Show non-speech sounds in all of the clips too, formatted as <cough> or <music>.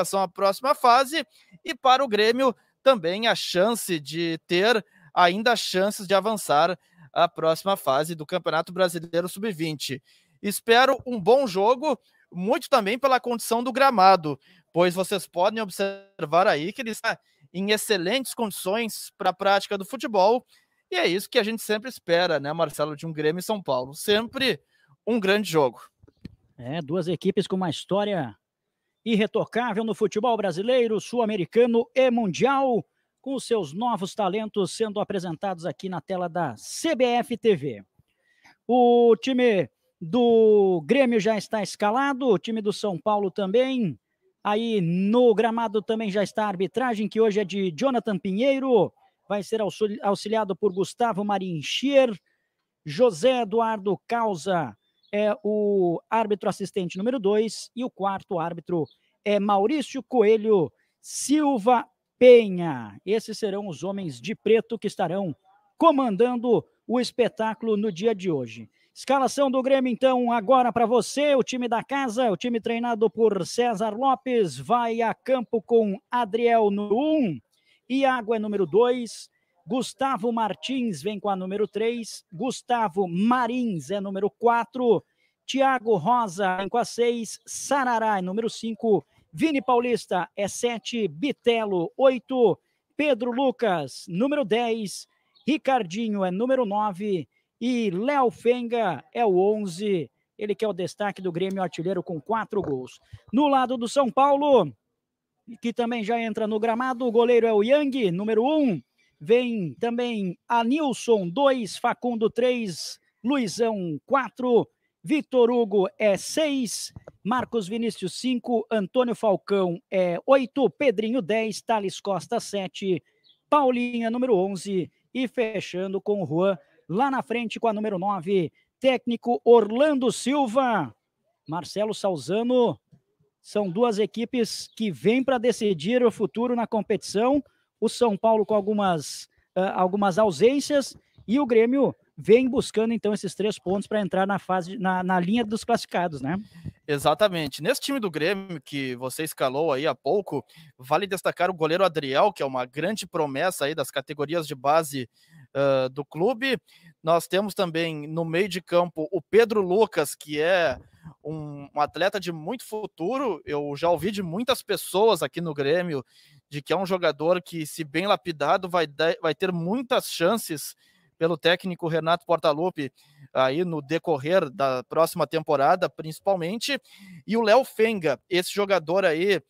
classificação à próxima fase e para o Grêmio também a chance de ter ainda chances de avançar à próxima fase do Campeonato Brasileiro Sub-20. Espero um bom jogo, muito também pela condição do gramado, pois vocês podem observar aí que ele está em excelentes condições para a prática do futebol. E é isso que a gente sempre espera, né, Marcelo, de um Grêmio e São Paulo. Sempre um grande jogo. É, duas equipes com uma história irretocável no futebol brasileiro, sul-americano e mundial, com seus novos talentos sendo apresentados aqui na tela da CBF TV. O time do Grêmio já está escalado, o time do São Paulo também. Aí no gramado também já está a arbitragem, que hoje é de Jonathan Pinheiro, vai ser auxiliado por Gustavo Marinchier, José Eduardo Causa é o árbitro assistente número 2 e o quarto árbitro é Maurício Coelho Silva Penha. Esses serão os homens de preto que estarão comandando o espetáculo no dia de hoje. Escalação do Grêmio, então, agora para você. O time da casa, o time treinado por César Lopes, vai a campo com Adriel no 1, um, Iago é número 2, Gustavo Martins vem com a número 3, Gustavo Marins é número 4, Tiago Rosa vem com a 6, Sarará é número 5, Vini Paulista é 7, Bitelo 8, Pedro Lucas número 10, Ricardinho é número 9 e Léo Fenga é o 11. Ele que é o destaque do Grêmio Artilheiro com quatro gols. No lado do São Paulo, que também já entra no gramado, o goleiro é o Yang, número 1. Um. Vem também a Nilson 2, Facundo 3, Luizão 4, Vitor Hugo é 6, Marcos Vinícius 5, Antônio Falcão é 8, Pedrinho 10, Thales Costa 7, Paulinha número 11 e fechando com o Juan lá na frente com a número 9, técnico Orlando Silva, Marcelo Salzano. São duas equipes que vêm para decidir o futuro na competição o São Paulo com algumas, uh, algumas ausências e o Grêmio vem buscando então esses três pontos para entrar na fase na, na linha dos classificados, né? Exatamente. Nesse time do Grêmio que você escalou aí há pouco, vale destacar o goleiro Adriel, que é uma grande promessa aí das categorias de base uh, do clube. Nós temos também no meio de campo o Pedro Lucas, que é um, um atleta de muito futuro. Eu já ouvi de muitas pessoas aqui no Grêmio de que é um jogador que, se bem lapidado, vai, vai ter muitas chances pelo técnico Renato Portaluppi aí no decorrer da próxima temporada, principalmente. E o Léo Fenga, esse jogador aí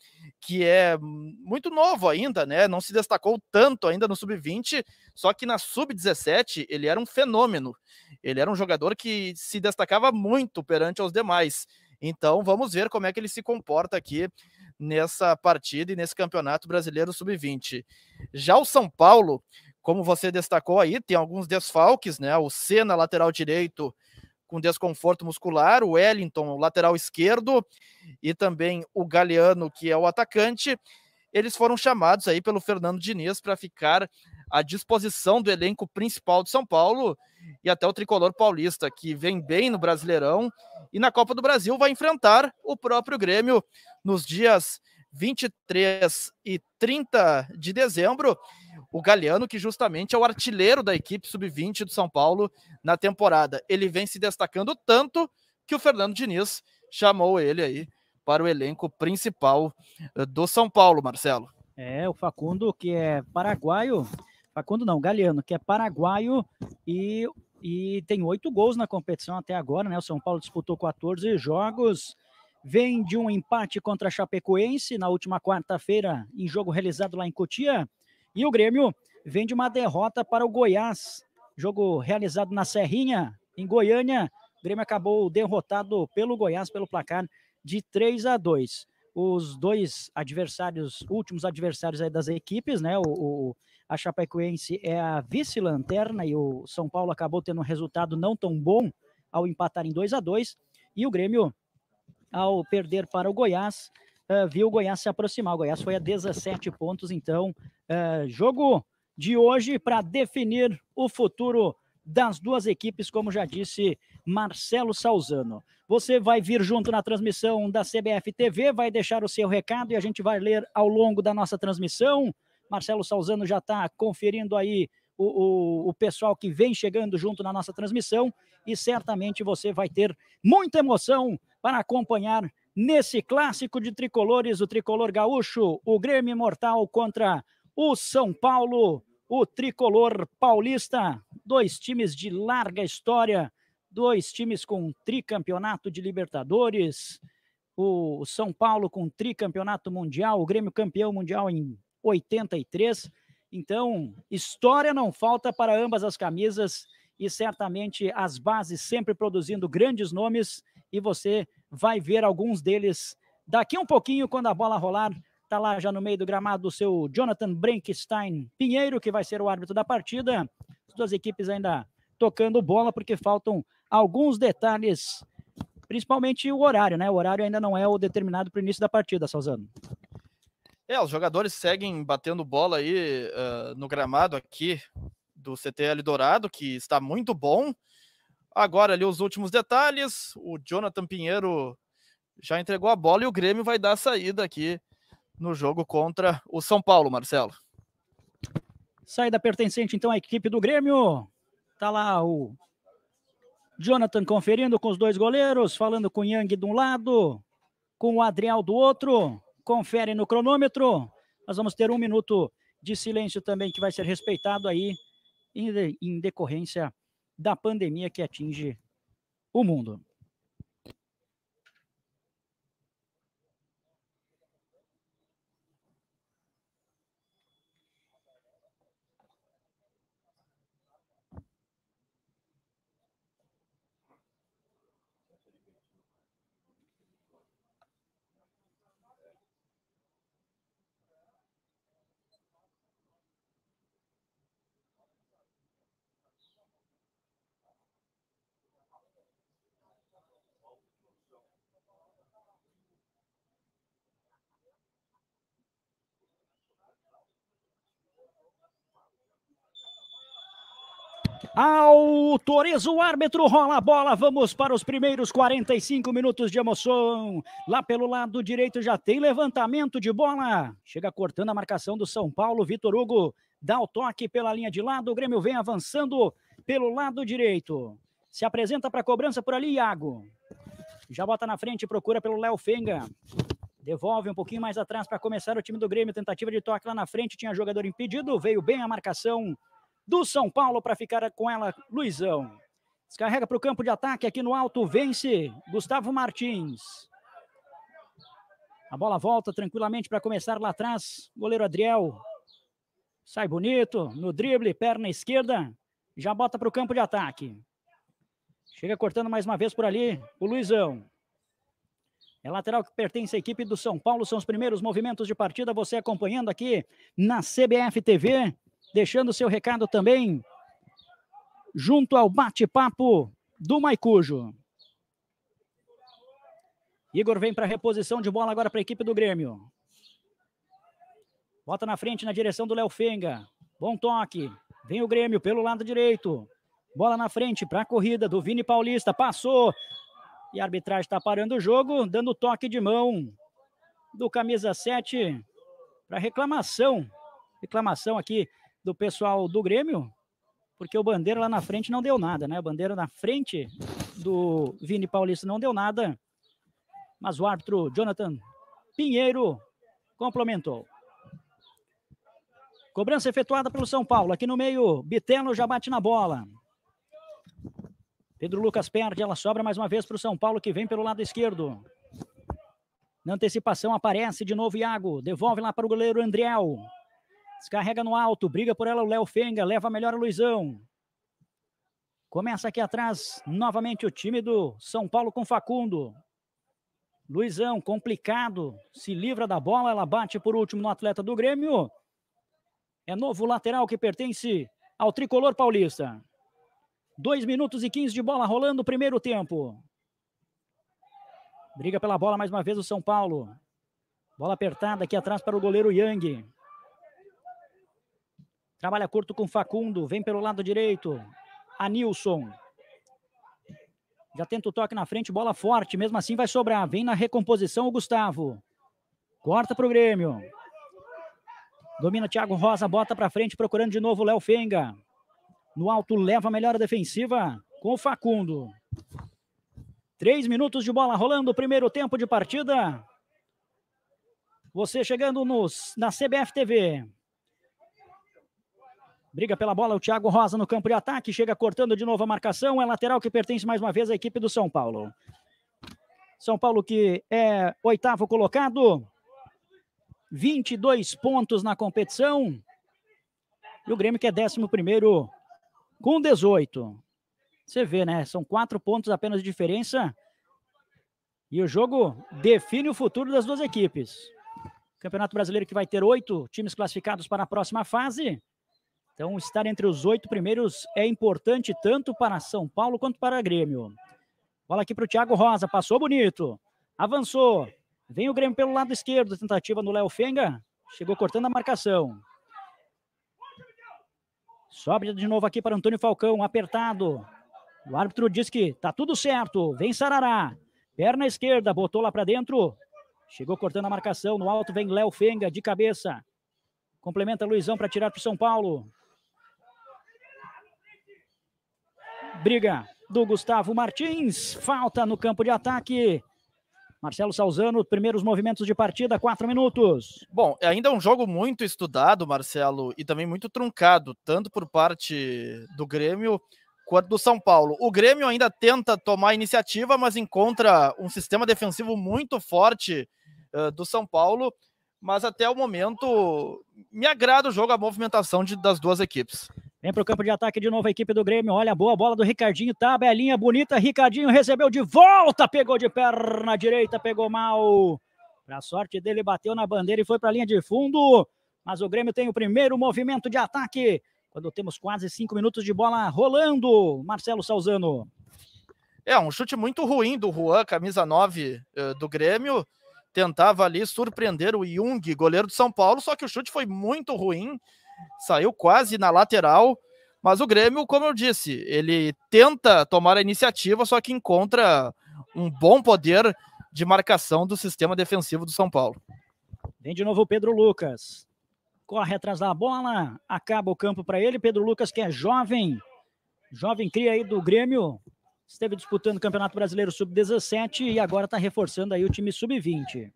que é muito novo ainda, né? Não se destacou tanto ainda no sub-20, só que na sub-17 ele era um fenômeno. Ele era um jogador que se destacava muito perante aos demais. Então vamos ver como é que ele se comporta aqui nessa partida e nesse Campeonato Brasileiro Sub-20. Já o São Paulo, como você destacou aí, tem alguns desfalques, né? O Senna, lateral direito, com desconforto muscular, o Wellington, lateral esquerdo, e também o Galeano, que é o atacante eles foram chamados aí pelo Fernando Diniz para ficar à disposição do elenco principal de São Paulo e até o tricolor paulista, que vem bem no Brasileirão e na Copa do Brasil vai enfrentar o próprio Grêmio nos dias 23 e 30 de dezembro. O Galeano, que justamente é o artilheiro da equipe sub-20 do São Paulo na temporada, ele vem se destacando tanto que o Fernando Diniz chamou ele aí para o elenco principal eh, do São Paulo, Marcelo. É, o Facundo, que é paraguaio, Facundo não, Galeano, que é paraguaio e, e tem oito gols na competição até agora, né? O São Paulo disputou 14 jogos, vem de um empate contra a Chapecoense na última quarta-feira, em jogo realizado lá em Cotia, e o Grêmio vem de uma derrota para o Goiás, jogo realizado na Serrinha, em Goiânia. O Grêmio acabou derrotado pelo Goiás pelo placar de 3 a 2. Os dois adversários, últimos adversários aí das equipes, né? O, o a Chapecoense é a vice-lanterna e o São Paulo acabou tendo um resultado não tão bom ao empatar em 2 a 2 e o Grêmio ao perder para o Goiás, uh, viu o Goiás se aproximar. O Goiás foi a 17 pontos, então, uh, jogo de hoje para definir o futuro das duas equipes, como já disse Marcelo Salzano. Você vai vir junto na transmissão da CBF TV, vai deixar o seu recado e a gente vai ler ao longo da nossa transmissão. Marcelo Salzano já está conferindo aí o, o, o, pessoal que vem chegando junto na nossa transmissão e certamente você vai ter muita emoção para acompanhar nesse clássico de tricolores, o tricolor gaúcho, o Grêmio Imortal contra o São Paulo, o tricolor paulista, dois times de larga história dois times com tricampeonato de Libertadores, o São Paulo com tricampeonato mundial, o Grêmio campeão mundial em 83. Então, história não falta para ambas as camisas e certamente as bases sempre produzindo grandes nomes e você vai ver alguns deles daqui um pouquinho quando a bola rolar. Está lá já no meio do gramado o seu Jonathan Brankstein Pinheiro, que vai ser o árbitro da partida. As duas equipes ainda tocando bola porque faltam alguns detalhes, principalmente o horário, né? O horário ainda não é o determinado para o início da partida, Salzano. É, os jogadores seguem batendo bola aí uh, no gramado aqui do CTL Dourado, que está muito bom. Agora ali os últimos detalhes, o Jonathan Pinheiro já entregou a bola e o Grêmio vai dar a saída aqui no jogo contra o São Paulo, Marcelo. Saída pertencente então à equipe do Grêmio. Tá lá o Jonathan conferindo com os dois goleiros, falando com o Yang de um lado, com o Adriel do outro. Confere no cronômetro. Nós vamos ter um minuto de silêncio também que vai ser respeitado aí em, decorrência da pandemia que atinge o mundo. Autoriza o árbitro, rola a bola. Vamos para os primeiros 45 minutos de emoção. Lá pelo lado direito já tem levantamento de bola. Chega cortando a marcação do São Paulo. Vitor Hugo dá o toque pela linha de lado. O Grêmio vem avançando pelo lado direito. Se apresenta para cobrança por ali, Iago. Já bota na frente, procura pelo Léo Fenga. Devolve um pouquinho mais atrás para começar o time do Grêmio. Tentativa de toque lá na frente. Tinha jogador impedido. Veio bem a marcação do São Paulo para ficar com ela, Luizão. Descarrega para o campo de ataque aqui no alto, vence Gustavo Martins. A bola volta tranquilamente para começar lá atrás. Goleiro Adriel sai bonito no drible, perna esquerda, já bota para o campo de ataque. Chega cortando mais uma vez por ali o Luizão. É lateral que pertence à equipe do São Paulo. São os primeiros movimentos de partida. Você acompanhando aqui na CBF TV deixando seu recado também junto ao bate-papo do Maicujo. Igor vem para a reposição de bola agora para a equipe do Grêmio. Bota na frente na direção do Léo Fenga. Bom toque. Vem o Grêmio pelo lado direito. Bola na frente para a corrida do Vini Paulista. Passou. E a arbitragem está parando o jogo, dando toque de mão do camisa 7 para reclamação. Reclamação aqui do pessoal do Grêmio, porque o Bandeira lá na frente não deu nada, né? O Bandeira na frente do Vini Paulista não deu nada, mas o árbitro Jonathan Pinheiro complementou. Cobrança efetuada pelo São Paulo, aqui no meio, Bitelo já bate na bola. Pedro Lucas perde, ela sobra mais uma vez para o São Paulo que vem pelo lado esquerdo. Na antecipação aparece de novo Iago, devolve lá para o goleiro Andriel. Descarrega no alto, briga por ela o Léo Fenga, leva melhor o Luizão. Começa aqui atrás, novamente o time do São Paulo com Facundo. Luizão, complicado, se livra da bola, ela bate por último no atleta do Grêmio. É novo lateral que pertence ao tricolor paulista. 2 minutos e 15 de bola rolando, primeiro tempo. Briga pela bola mais uma vez o São Paulo. Bola apertada aqui atrás para o goleiro Yang. Trabalha curto com Facundo. Vem pelo lado direito. Anilson. Já tenta o toque na frente, bola forte, mesmo assim vai sobrar. Vem na recomposição o Gustavo. Corta para o Grêmio. Domina Thiago Rosa, bota para frente, procurando de novo o Léo Fenga. No alto leva a melhor defensiva com o Facundo. Três minutos de bola rolando, primeiro tempo de partida. Você chegando nos, na CBF TV. Briga pela bola o Thiago Rosa no campo de ataque, chega cortando de novo a marcação, é lateral que pertence mais uma vez à equipe do São Paulo. São Paulo que é oitavo colocado, 22 pontos na competição. E o Grêmio que é décimo primeiro com 18. Você vê, né? São quatro pontos apenas de diferença. E o jogo define o futuro das duas equipes. Campeonato Brasileiro que vai ter oito times classificados para a próxima fase. Então, estar entre os oito primeiros é importante tanto para São Paulo quanto para Grêmio. Bola aqui para o Thiago Rosa, passou bonito, avançou. Vem o Grêmio pelo lado esquerdo, tentativa no Léo Fenga, chegou cortando a marcação. Sobe de novo aqui para Antônio Falcão, apertado. O árbitro diz que tá tudo certo, vem Sarará. Perna esquerda, botou lá para dentro. Chegou cortando a marcação, no alto vem Léo Fenga de cabeça. Complementa Luizão para tirar para São Paulo. Briga do Gustavo Martins. Falta no campo de ataque. Marcelo Salzano, primeiros movimentos de partida, quatro minutos. Bom, é ainda é um jogo muito estudado, Marcelo, e também muito truncado, tanto por parte do Grêmio quanto do São Paulo. O Grêmio ainda tenta tomar iniciativa, mas encontra um sistema defensivo muito forte uh, do São Paulo. Mas até o momento, me agrada o jogo, a movimentação de, das duas equipes. Vem para o campo de ataque de novo a equipe do Grêmio. Olha a boa bola do Ricardinho. Tabelinha tá, bonita. Ricardinho recebeu de volta. Pegou de perna direita. Pegou mal. Para sorte dele, bateu na bandeira e foi para a linha de fundo. Mas o Grêmio tem o primeiro movimento de ataque. Quando temos quase cinco minutos de bola rolando. Marcelo Salzano. É, um chute muito ruim do Juan, camisa 9 eh, do Grêmio. Tentava ali surpreender o Jung, goleiro do São Paulo, só que o chute foi muito ruim saiu quase na lateral. Mas o Grêmio, como eu disse, ele tenta tomar a iniciativa, só que encontra um bom poder de marcação do sistema defensivo do São Paulo. Vem de novo o Pedro Lucas. Corre atrás da bola, acaba o campo para ele. Pedro Lucas, que é jovem, jovem cria aí do Grêmio, esteve disputando o Campeonato Brasileiro Sub-17 e agora está reforçando aí o time Sub-20.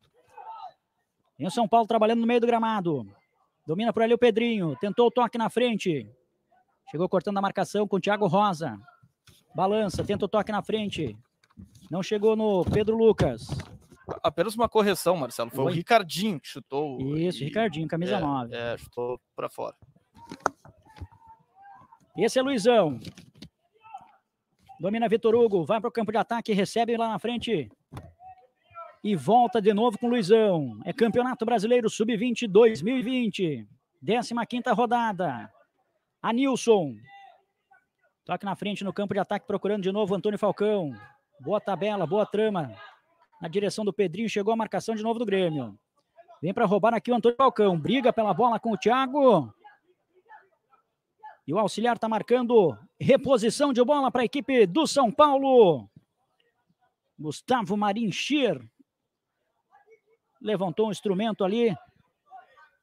vem o São Paulo trabalhando no meio do gramado. Domina por ali o Pedrinho. Tentou o toque na frente. Chegou cortando a marcação com o Thiago Rosa. Balança, tenta o toque na frente. Não chegou no Pedro Lucas. Apenas uma correção, Marcelo. Foi Oi. o Ricardinho que chutou. Isso, e... Ricardinho, camisa é, 9. É, chutou para fora. Esse é Luizão. Domina Vitor Hugo, vai para o campo de ataque, recebe lá na frente e volta de novo com o Luizão. É Campeonato Brasileiro Sub-20 2020. 15 rodada. Anilson. Toque na frente no campo de ataque, procurando de novo Antônio Falcão. Boa tabela, boa trama. Na direção do Pedrinho, chegou a marcação de novo do Grêmio. Vem para roubar aqui o Antônio Falcão. Briga pela bola com o Thiago. E o auxiliar está marcando reposição de bola para a equipe do São Paulo. Gustavo Marinchir levantou um instrumento ali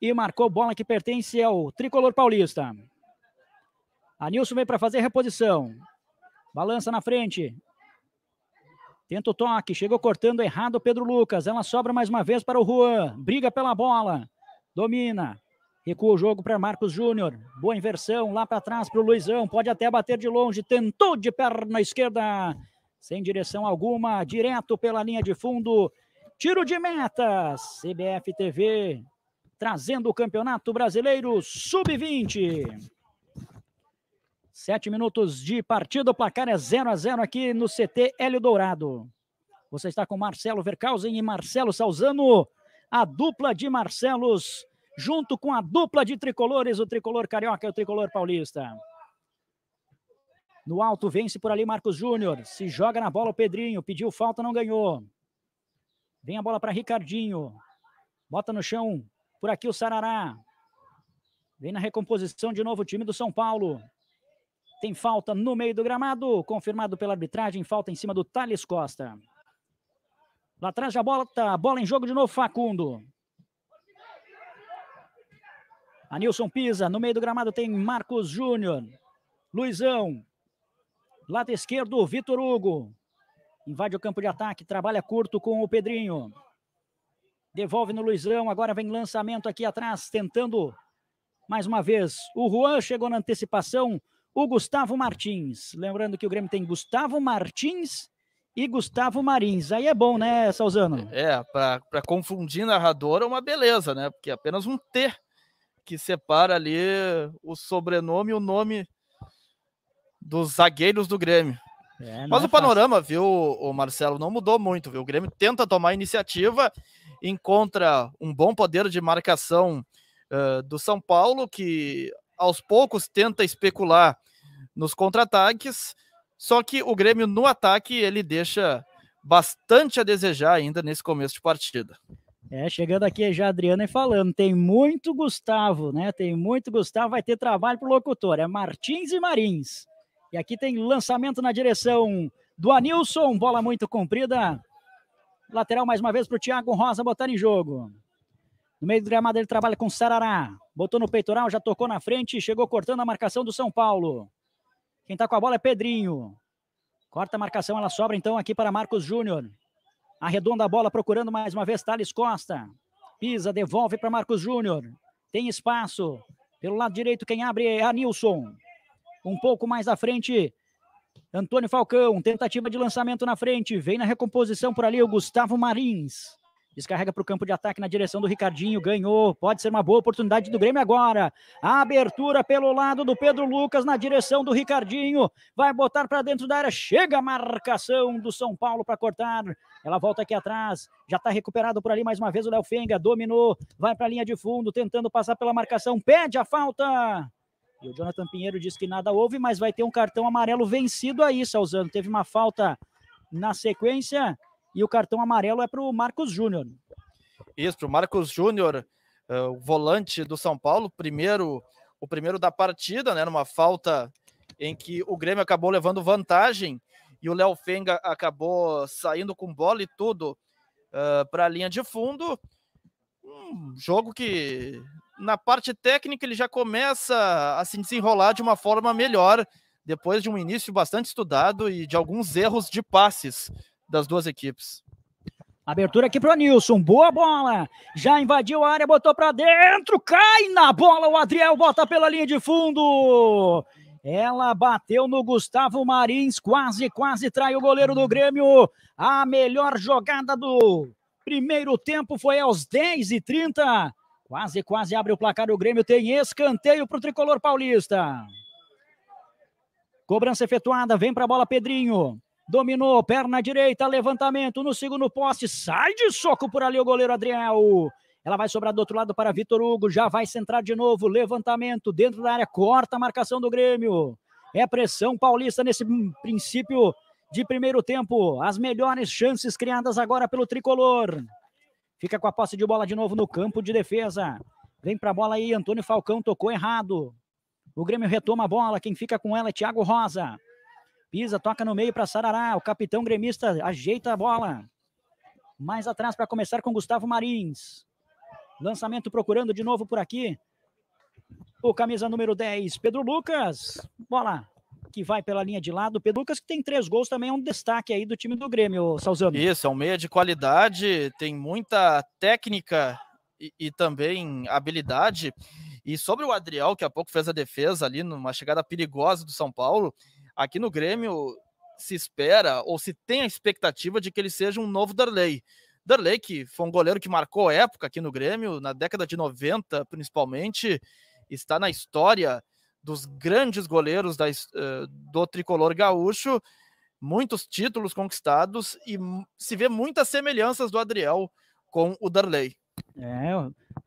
e marcou bola que pertence ao tricolor paulista. Anilson vem para fazer reposição. Balança na frente. Tenta o toque, chegou cortando errado o Pedro Lucas. Ela sobra mais uma vez para o Juan. Briga pela bola. Domina. Recua o jogo para Marcos Júnior. Boa inversão lá para trás para o Luizão. Pode até bater de longe. Tentou de perna esquerda. Sem direção alguma. Direto pela linha de fundo. Tiro de meta, CBF TV, trazendo o Campeonato Brasileiro Sub-20. Sete minutos de partida, o placar é 0 a 0 aqui no CT Hélio Dourado. Você está com Marcelo Verkausen e Marcelo Salzano, a dupla de Marcelos, junto com a dupla de tricolores, o tricolor carioca e o tricolor paulista. No alto, vence por ali Marcos Júnior, se joga na bola o Pedrinho, pediu falta, não ganhou. Vem a bola para Ricardinho. Bota no chão. Por aqui o Sarará. Vem na recomposição de novo o time do São Paulo. Tem falta no meio do gramado, confirmado pela arbitragem, falta em cima do Thales Costa. Lá atrás já bola, bola em jogo de novo, Facundo. A Nilson pisa, no meio do gramado tem Marcos Júnior. Luizão. Lado esquerdo, Vitor Hugo. Invade o campo de ataque, trabalha curto com o Pedrinho. Devolve no Luizão, agora vem lançamento aqui atrás, tentando mais uma vez. O Juan chegou na antecipação, o Gustavo Martins. Lembrando que o Grêmio tem Gustavo Martins e Gustavo Marins. Aí é bom, né, Salzano? É, para confundir narrador é uma beleza, né? Porque é apenas um T que separa ali o sobrenome e o nome dos zagueiros do Grêmio. É, Mas é o panorama, fácil. viu, o Marcelo, não mudou muito, viu? O Grêmio tenta tomar iniciativa, encontra um bom poder de marcação uh, do São Paulo, que aos poucos tenta especular nos contra-ataques, só que o Grêmio no ataque ele deixa bastante a desejar ainda nesse começo de partida. É, chegando aqui já a Adriana e falando, tem muito Gustavo, né? Tem muito Gustavo, vai ter trabalho pro locutor, é Martins e Marins. E aqui tem lançamento na direção do Anilson, bola muito comprida. Lateral mais uma vez para o Thiago Rosa botar em jogo. No meio do gramado ele trabalha com o Sarará. Botou no peitoral, já tocou na frente, chegou cortando a marcação do São Paulo. Quem está com a bola é Pedrinho. Corta a marcação, ela sobra então aqui para Marcos Júnior. Arredonda a bola, procurando mais uma vez Thales Costa. Pisa, devolve para Marcos Júnior. Tem espaço. Pelo lado direito, quem abre é Anilson um pouco mais à frente. Antônio Falcão, tentativa de lançamento na frente, vem na recomposição por ali o Gustavo Marins. Descarrega para o campo de ataque na direção do Ricardinho, ganhou. Pode ser uma boa oportunidade do Grêmio agora. A abertura pelo lado do Pedro Lucas na direção do Ricardinho. Vai botar para dentro da área. Chega a marcação do São Paulo para cortar. Ela volta aqui atrás. Já está recuperado por ali mais uma vez o Léo Fenga. Dominou. Vai para a linha de fundo, tentando passar pela marcação. Pede a falta. E o Jonathan Pinheiro diz que nada houve, mas vai ter um cartão amarelo vencido aí, Salzano. Teve uma falta na sequência e o cartão amarelo é para o Marcos Júnior. Isso, para o Marcos Júnior, eh, o volante do São Paulo, primeiro, o primeiro da partida, né? Numa falta em que o Grêmio acabou levando vantagem e o Léo Fenga acabou saindo com bola e tudo uh, eh, para a linha de fundo. Um jogo que na parte técnica ele já começa a se desenrolar de uma forma melhor, depois de um início bastante estudado e de alguns erros de passes das duas equipes. Abertura aqui para o Nilson, boa bola. Já invadiu a área, botou para dentro, cai na bola. O Adriel bota pela linha de fundo. Ela bateu no Gustavo Marins, quase, quase trai o goleiro do Grêmio. A melhor jogada do primeiro tempo foi aos 10h30. Quase, quase abre o placar o Grêmio. Tem escanteio para o tricolor paulista. Cobrança efetuada, vem para a bola Pedrinho. Dominou, perna direita, levantamento no segundo poste. Sai de soco por ali o goleiro Adriel. Ela vai sobrar do outro lado para Vitor Hugo. Já vai centrar de novo. Levantamento dentro da área. Corta a marcação do Grêmio. É pressão paulista nesse princípio de primeiro tempo. As melhores chances criadas agora pelo tricolor. Fica com a posse de bola de novo no campo de defesa. Vem para a bola aí, Antônio Falcão tocou errado. O Grêmio retoma a bola, quem fica com ela é Thiago Rosa. Pisa, toca no meio para Sarará. O capitão gremista ajeita a bola. Mais atrás para começar com Gustavo Marins. Lançamento procurando de novo por aqui. O camisa número 10, Pedro Lucas. Bola que vai pela linha de lado. O Pedro Lucas, que tem três gols, também é um destaque aí do time do Grêmio, Salzano. Isso, é um meia de qualidade, tem muita técnica e, e também habilidade. E sobre o Adriel, que há pouco fez a defesa ali numa chegada perigosa do São Paulo, aqui no Grêmio se espera ou se tem a expectativa de que ele seja um novo Darley. Darley, que foi um goleiro que marcou época aqui no Grêmio, na década de 90 principalmente, está na história dos grandes goleiros da, eh, do tricolor gaúcho, muitos títulos conquistados e se vê muitas semelhanças do Adriel com o Darley. É,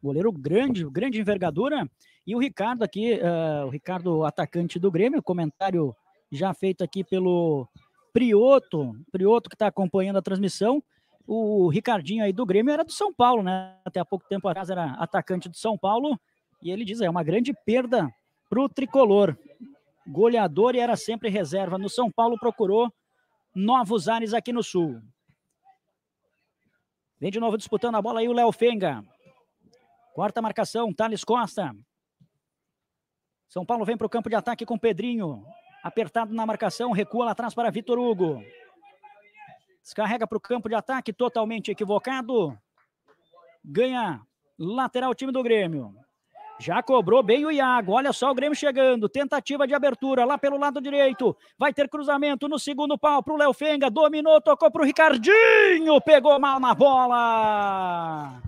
goleiro grande, grande envergadura. E o Ricardo aqui, uh, o Ricardo, atacante do Grêmio, comentário já feito aqui pelo Prioto, Prioto que está acompanhando a transmissão. O Ricardinho aí do Grêmio era do São Paulo, né? Até há pouco tempo atrás era atacante do São Paulo. E ele diz: é uma grande perda para o tricolor. Goleador e era sempre reserva no São Paulo, procurou novos ares aqui no Sul. Vem de novo disputando a bola aí o Léo Fenga. Quarta marcação, Thales Costa. São Paulo vem para o campo de ataque com Pedrinho. Apertado na marcação, recua lá atrás para Vitor Hugo. Descarrega para o campo de ataque, totalmente equivocado. Ganha lateral time do Grêmio. Já cobrou bem o Iago. Olha só o Grêmio chegando. Tentativa de abertura lá pelo lado direito. Vai ter cruzamento no segundo pau o Léo Fenga. Dominou, tocou para o Ricardinho. Pegou mal na bola.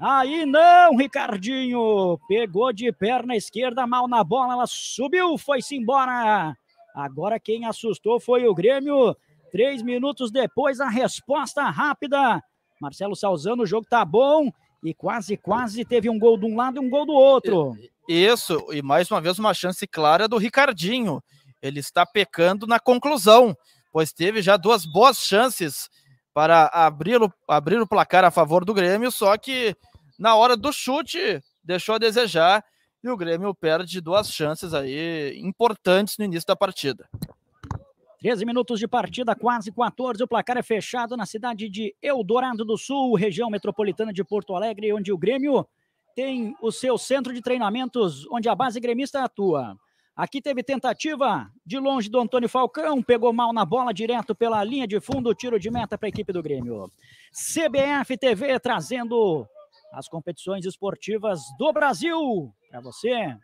Aí não, Ricardinho. Pegou de perna esquerda, mal na bola. Ela subiu, foi-se embora. Agora quem assustou foi o Grêmio. Três minutos depois, a resposta rápida. Marcelo Salzano, o jogo tá bom e quase, quase teve um gol de um lado e um gol do outro. Isso, e mais uma vez uma chance clara do Ricardinho. Ele está pecando na conclusão, pois teve já duas boas chances para abrir o, abrir o placar a favor do Grêmio, só que na hora do chute deixou a desejar e o Grêmio perde duas chances aí importantes no início da partida. 13 minutos de partida, quase 14. O placar é fechado na cidade de Eldorado do Sul, região metropolitana de Porto Alegre, onde o Grêmio tem o seu centro de treinamentos, onde a base gremista atua. Aqui teve tentativa de longe do Antônio Falcão, pegou mal na bola direto pela linha de fundo, tiro de meta para a equipe do Grêmio. CBF TV trazendo as competições esportivas do Brasil para você.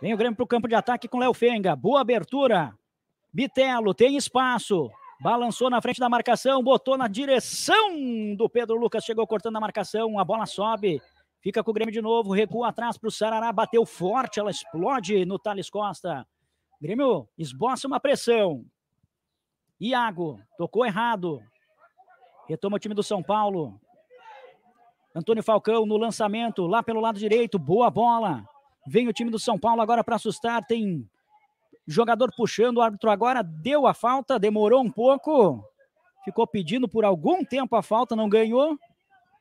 Vem o Grêmio para o campo de ataque com Léo Fenga. Boa abertura. Bitelo tem espaço. Balançou na frente da marcação, botou na direção do Pedro Lucas, chegou cortando a marcação, a bola sobe, fica com o Grêmio de novo, recua atrás para o Sarará, bateu forte, ela explode no Thales Costa. Grêmio esboça uma pressão. Iago tocou errado, retoma o time do São Paulo. Antônio Falcão no lançamento, lá pelo lado direito, boa bola. Vem o time do São Paulo agora para assustar. Tem jogador puxando o árbitro agora. Deu a falta, demorou um pouco. Ficou pedindo por algum tempo a falta, não ganhou.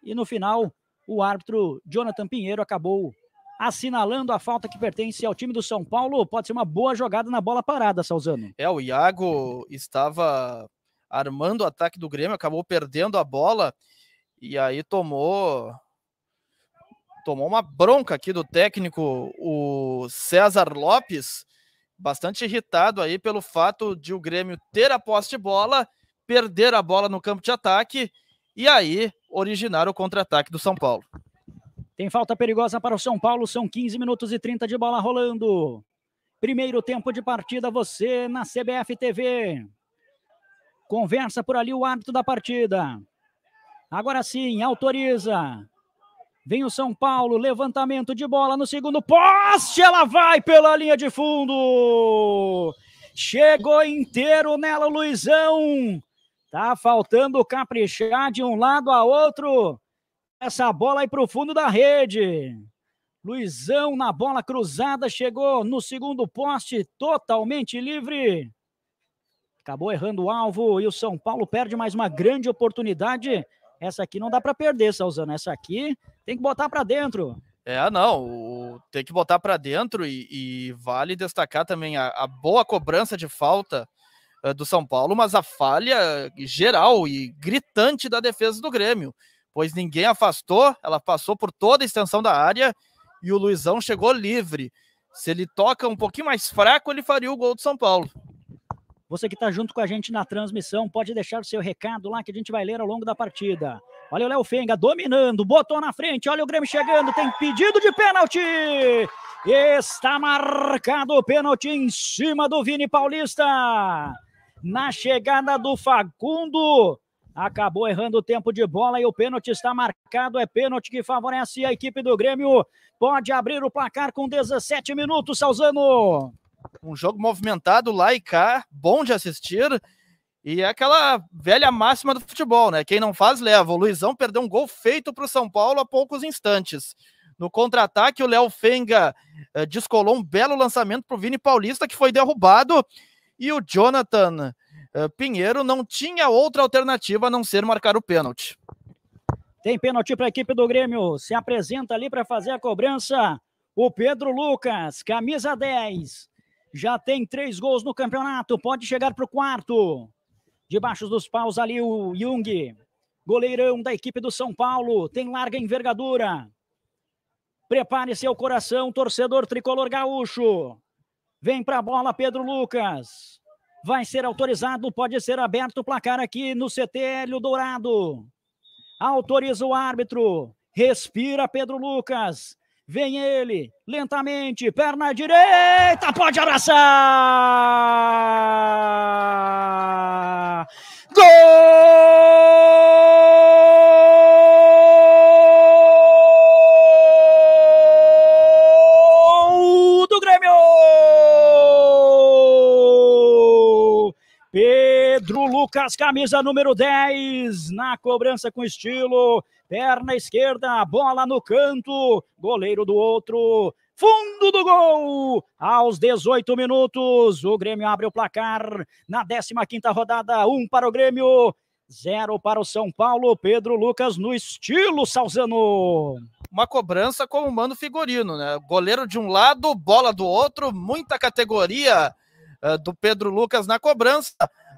E no final, o árbitro Jonathan Pinheiro acabou assinalando a falta que pertence ao time do São Paulo. Pode ser uma boa jogada na bola parada, Salzano. É, o Iago estava armando o ataque do Grêmio, acabou perdendo a bola e aí tomou tomou uma bronca aqui do técnico, o César Lopes, bastante irritado aí pelo fato de o Grêmio ter a posse de bola, perder a bola no campo de ataque e aí originar o contra-ataque do São Paulo. Tem falta perigosa para o São Paulo, são 15 minutos e 30 de bola rolando. Primeiro tempo de partida, você na CBF TV. Conversa por ali o árbitro da partida. Agora sim, autoriza. Vem o São Paulo, levantamento de bola no segundo poste, ela vai pela linha de fundo. Chegou inteiro nela o Luizão. Tá faltando caprichar de um lado a outro. Essa bola aí pro fundo da rede. Luizão na bola cruzada, chegou no segundo poste, totalmente livre. Acabou errando o alvo e o São Paulo perde mais uma grande oportunidade. Essa aqui não dá para perder, Salzano. Essa aqui tem que botar para dentro. É, não, tem que botar para dentro e, e, vale destacar também a, a boa cobrança de falta uh, do São Paulo, mas a falha geral e gritante da defesa do Grêmio, pois ninguém afastou, ela passou por toda a extensão da área e o Luizão chegou livre. Se ele toca um pouquinho mais fraco, ele faria o gol do São Paulo. Você que está junto com a gente na transmissão, pode deixar o seu recado lá que a gente vai ler ao longo da partida. Olha o Léo Fenga dominando, botou na frente, olha o Grêmio chegando, tem pedido de pênalti. Está marcado o pênalti em cima do Vini Paulista. Na chegada do Facundo, acabou errando o tempo de bola e o pênalti está marcado. É pênalti que favorece a equipe do Grêmio. Pode abrir o placar com 17 minutos, Salzano. Um jogo movimentado lá e cá, bom de assistir. E é aquela velha máxima do futebol, né? Quem não faz, leva. O Luizão perdeu um gol feito para o São Paulo há poucos instantes. No contra-ataque, o Léo Fenga eh, descolou um belo lançamento para o Vini Paulista, que foi derrubado. E o Jonathan eh, Pinheiro não tinha outra alternativa a não ser marcar o pênalti. Tem pênalti para a equipe do Grêmio. Se apresenta ali para fazer a cobrança. O Pedro Lucas, camisa 10. Já tem três gols no campeonato. Pode chegar para o quarto. Debaixo dos paus ali o Jung, goleirão da equipe do São Paulo, tem larga envergadura. Prepare seu coração, torcedor tricolor gaúcho. Vem para a bola, Pedro Lucas. Vai ser autorizado, pode ser aberto o placar aqui no CTL Dourado. Autoriza o árbitro. Respira, Pedro Lucas. Vem ele, lentamente, perna direita, pode abraçar! Gol! Lucas, camisa número 10, na cobrança com estilo, perna esquerda, bola no canto, goleiro do outro, fundo do gol, aos 18 minutos, o Grêmio abre o placar, na 15ª rodada, 1 um para o Grêmio, 0 para o São Paulo, Pedro Lucas no estilo Salzano. Uma cobrança como mano figurino, né? Goleiro de um lado, bola do outro, muita categoria uh, do Pedro Lucas na cobrança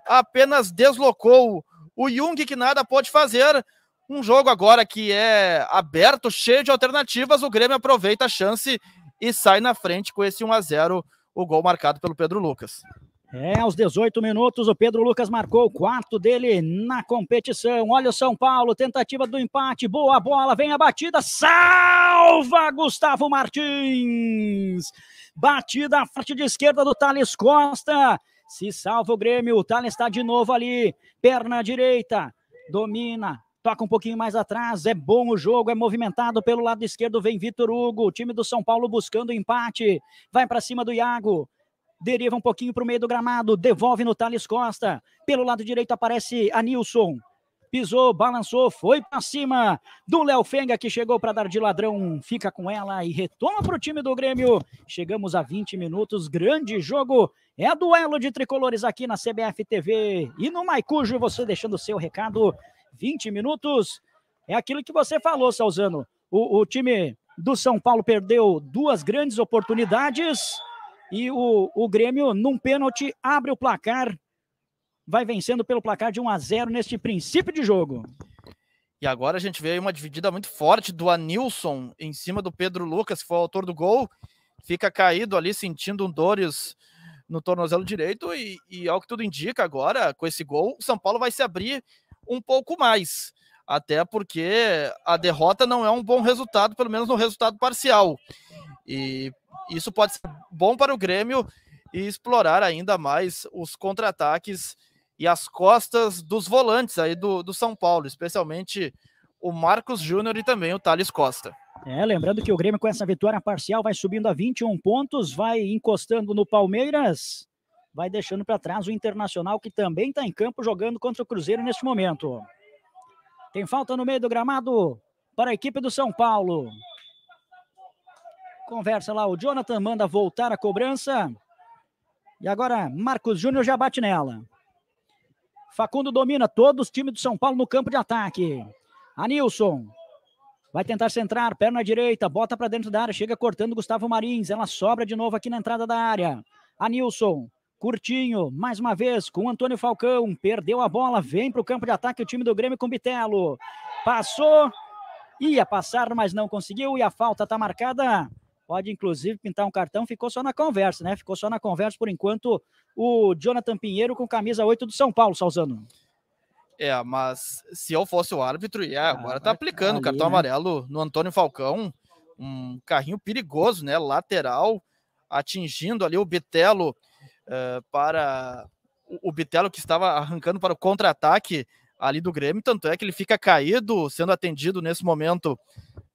apenas deslocou o Jung, que nada pode fazer. Um jogo agora que é aberto, cheio de alternativas, o Grêmio aproveita a chance e sai na frente com esse 1 a 0 o gol marcado pelo Pedro Lucas. É, aos 18 minutos, o Pedro Lucas marcou o quarto dele na competição. Olha o São Paulo, tentativa do empate, boa bola, vem a batida, salva Gustavo Martins! Batida à frente de esquerda do Thales Costa. Se salva o Grêmio. O Thales está de novo ali. Perna direita. Domina. Toca um pouquinho mais atrás. É bom o jogo. É movimentado pelo lado esquerdo. Vem Vitor Hugo. O time do São Paulo buscando empate. Vai para cima do Iago deriva um pouquinho para o meio do gramado, devolve no Thales Costa. Pelo lado direito aparece Anilson pisou, balançou, foi para cima do Léo Fenga, que chegou para dar de ladrão, fica com ela e retoma para o time do Grêmio. Chegamos a 20 minutos, grande jogo. É duelo de tricolores aqui na CBF TV e no Maicujo, você deixando seu recado. 20 minutos. É aquilo que você falou, Salzano. O, o time do São Paulo perdeu duas grandes oportunidades e o, o Grêmio, num pênalti, abre o placar vai vencendo pelo placar de 1 a 0 neste princípio de jogo. E agora a gente vê aí uma dividida muito forte do Anilson em cima do Pedro Lucas, que foi o autor do gol. Fica caído ali, sentindo um dores no tornozelo direito. E, e ao que tudo indica, agora, com esse gol, o São Paulo vai se abrir um pouco mais. Até porque a derrota não é um bom resultado, pelo menos no resultado parcial. E isso pode ser bom para o Grêmio e explorar ainda mais os contra-ataques e as costas dos volantes aí do, do São Paulo, especialmente o Marcos Júnior e também o Thales Costa. É, lembrando que o Grêmio com essa vitória parcial vai subindo a 21 pontos, vai encostando no Palmeiras, vai deixando para trás o Internacional que também está em campo jogando contra o Cruzeiro neste momento. Tem falta no meio do gramado para a equipe do São Paulo. Conversa lá, o Jonathan manda voltar a cobrança. E agora Marcos Júnior já bate nela. Facundo domina todos os times do São Paulo no campo de ataque. Anilson. Vai tentar centrar, perna direita, bota para dentro da área, chega cortando Gustavo Marins, ela sobra de novo aqui na entrada da área. Anilson, curtinho, mais uma vez com Antônio Falcão, perdeu a bola, vem para o campo de ataque o time do Grêmio com Bitelo. Passou, ia passar, mas não conseguiu e a falta está marcada. Pode inclusive pintar um cartão, ficou só na conversa, né? Ficou só na conversa por enquanto o Jonathan Pinheiro com camisa 8 do São Paulo, Salzano. É, mas se eu fosse o árbitro, ia, yeah, é, ah, agora tá aplicando o cartão né? amarelo no Antônio Falcão, um carrinho perigoso, né? Lateral, atingindo ali o Bitelo uh, para o Bitelo que estava arrancando para o contra-ataque ali do Grêmio, tanto é que ele fica caído, sendo atendido nesse momento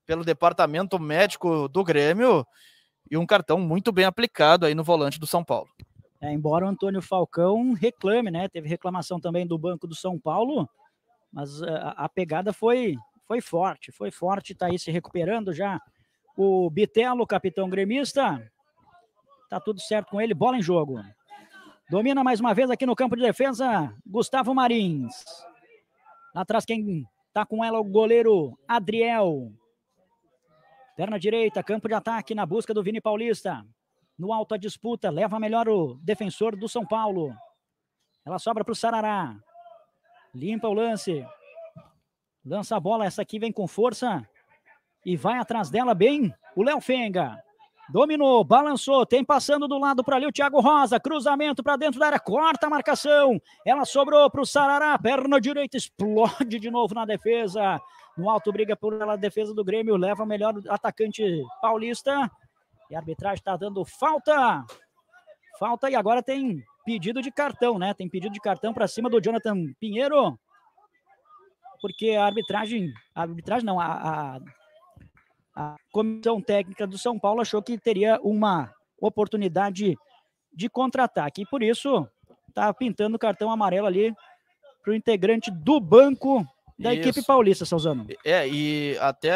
pelo departamento médico do Grêmio, e um cartão muito bem aplicado aí no volante do São Paulo. É, embora o Antônio Falcão reclame, né? Teve reclamação também do Banco do São Paulo, mas é, a, a pegada foi, foi forte, foi forte, está aí se recuperando já. O Bitelo, capitão gremista, tá tudo certo com ele, bola em jogo. Domina mais uma vez aqui no campo de defesa, Gustavo Marins. Lá atrás quem tá com ela, é o goleiro Adriel. Perna direita, campo de ataque na busca do Vini Paulista no alto a disputa, leva melhor o defensor do São Paulo. Ela sobra para o Sarará. Limpa o lance. Lança a bola, essa aqui vem com força. E vai atrás dela bem o Léo Fenga. Dominou, balançou, tem passando do lado para ali o Thiago Rosa, cruzamento para dentro da área, corta a marcação. Ela sobrou para o Sarará, perna direita, explode de novo na defesa. No alto briga por ela, a defesa do Grêmio, leva melhor o atacante paulista. E a arbitragem está dando falta. Falta e agora tem pedido de cartão, né? Tem pedido de cartão para cima do Jonathan Pinheiro. Porque a arbitragem, a arbitragem não, a, a, a comissão técnica do São Paulo achou que teria uma oportunidade de contra-ataque. E por isso está pintando o cartão amarelo ali para o integrante do banco da Isso. equipe paulista, Salzano. É, e até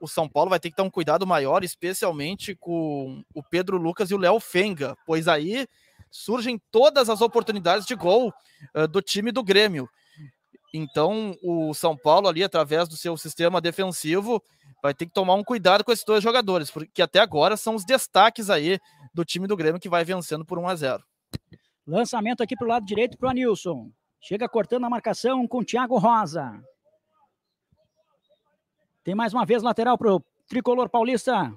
o São Paulo vai ter que ter um cuidado maior, especialmente com o Pedro Lucas e o Léo Fenga, pois aí surgem todas as oportunidades de gol uh, do time do Grêmio. Então, o São Paulo, ali, através do seu sistema defensivo, vai ter que tomar um cuidado com esses dois jogadores, porque até agora são os destaques aí do time do Grêmio que vai vencendo por 1 a 0 Lançamento aqui para o lado direito para o Anilson. Chega cortando a marcação com Thiago Rosa. Tem mais uma vez lateral para o tricolor paulista,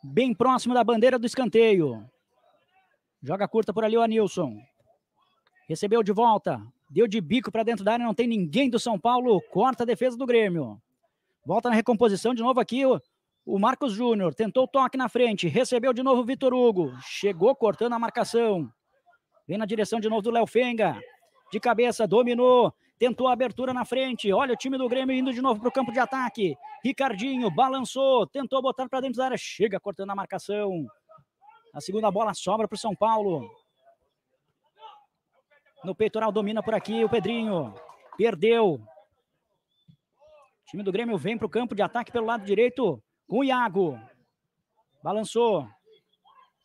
bem próximo da bandeira do escanteio. Joga curta por ali o Anilson. Recebeu de volta. Deu de bico para dentro da área, não tem ninguém do São Paulo. Corta a defesa do Grêmio. Volta na recomposição de novo aqui o, o Marcos Júnior. Tentou o toque na frente. Recebeu de novo o Vitor Hugo. Chegou cortando a marcação. Vem na direção de novo do Léo Fenga. De cabeça, dominou. Tentou a abertura na frente. Olha o time do Grêmio indo de novo para o campo de ataque. Ricardinho balançou. Tentou botar para dentro da área. Chega cortando a marcação. A segunda bola sobra para o São Paulo. No peitoral domina por aqui o Pedrinho. Perdeu. O time do Grêmio vem para o campo de ataque pelo lado direito com o Iago. Balançou.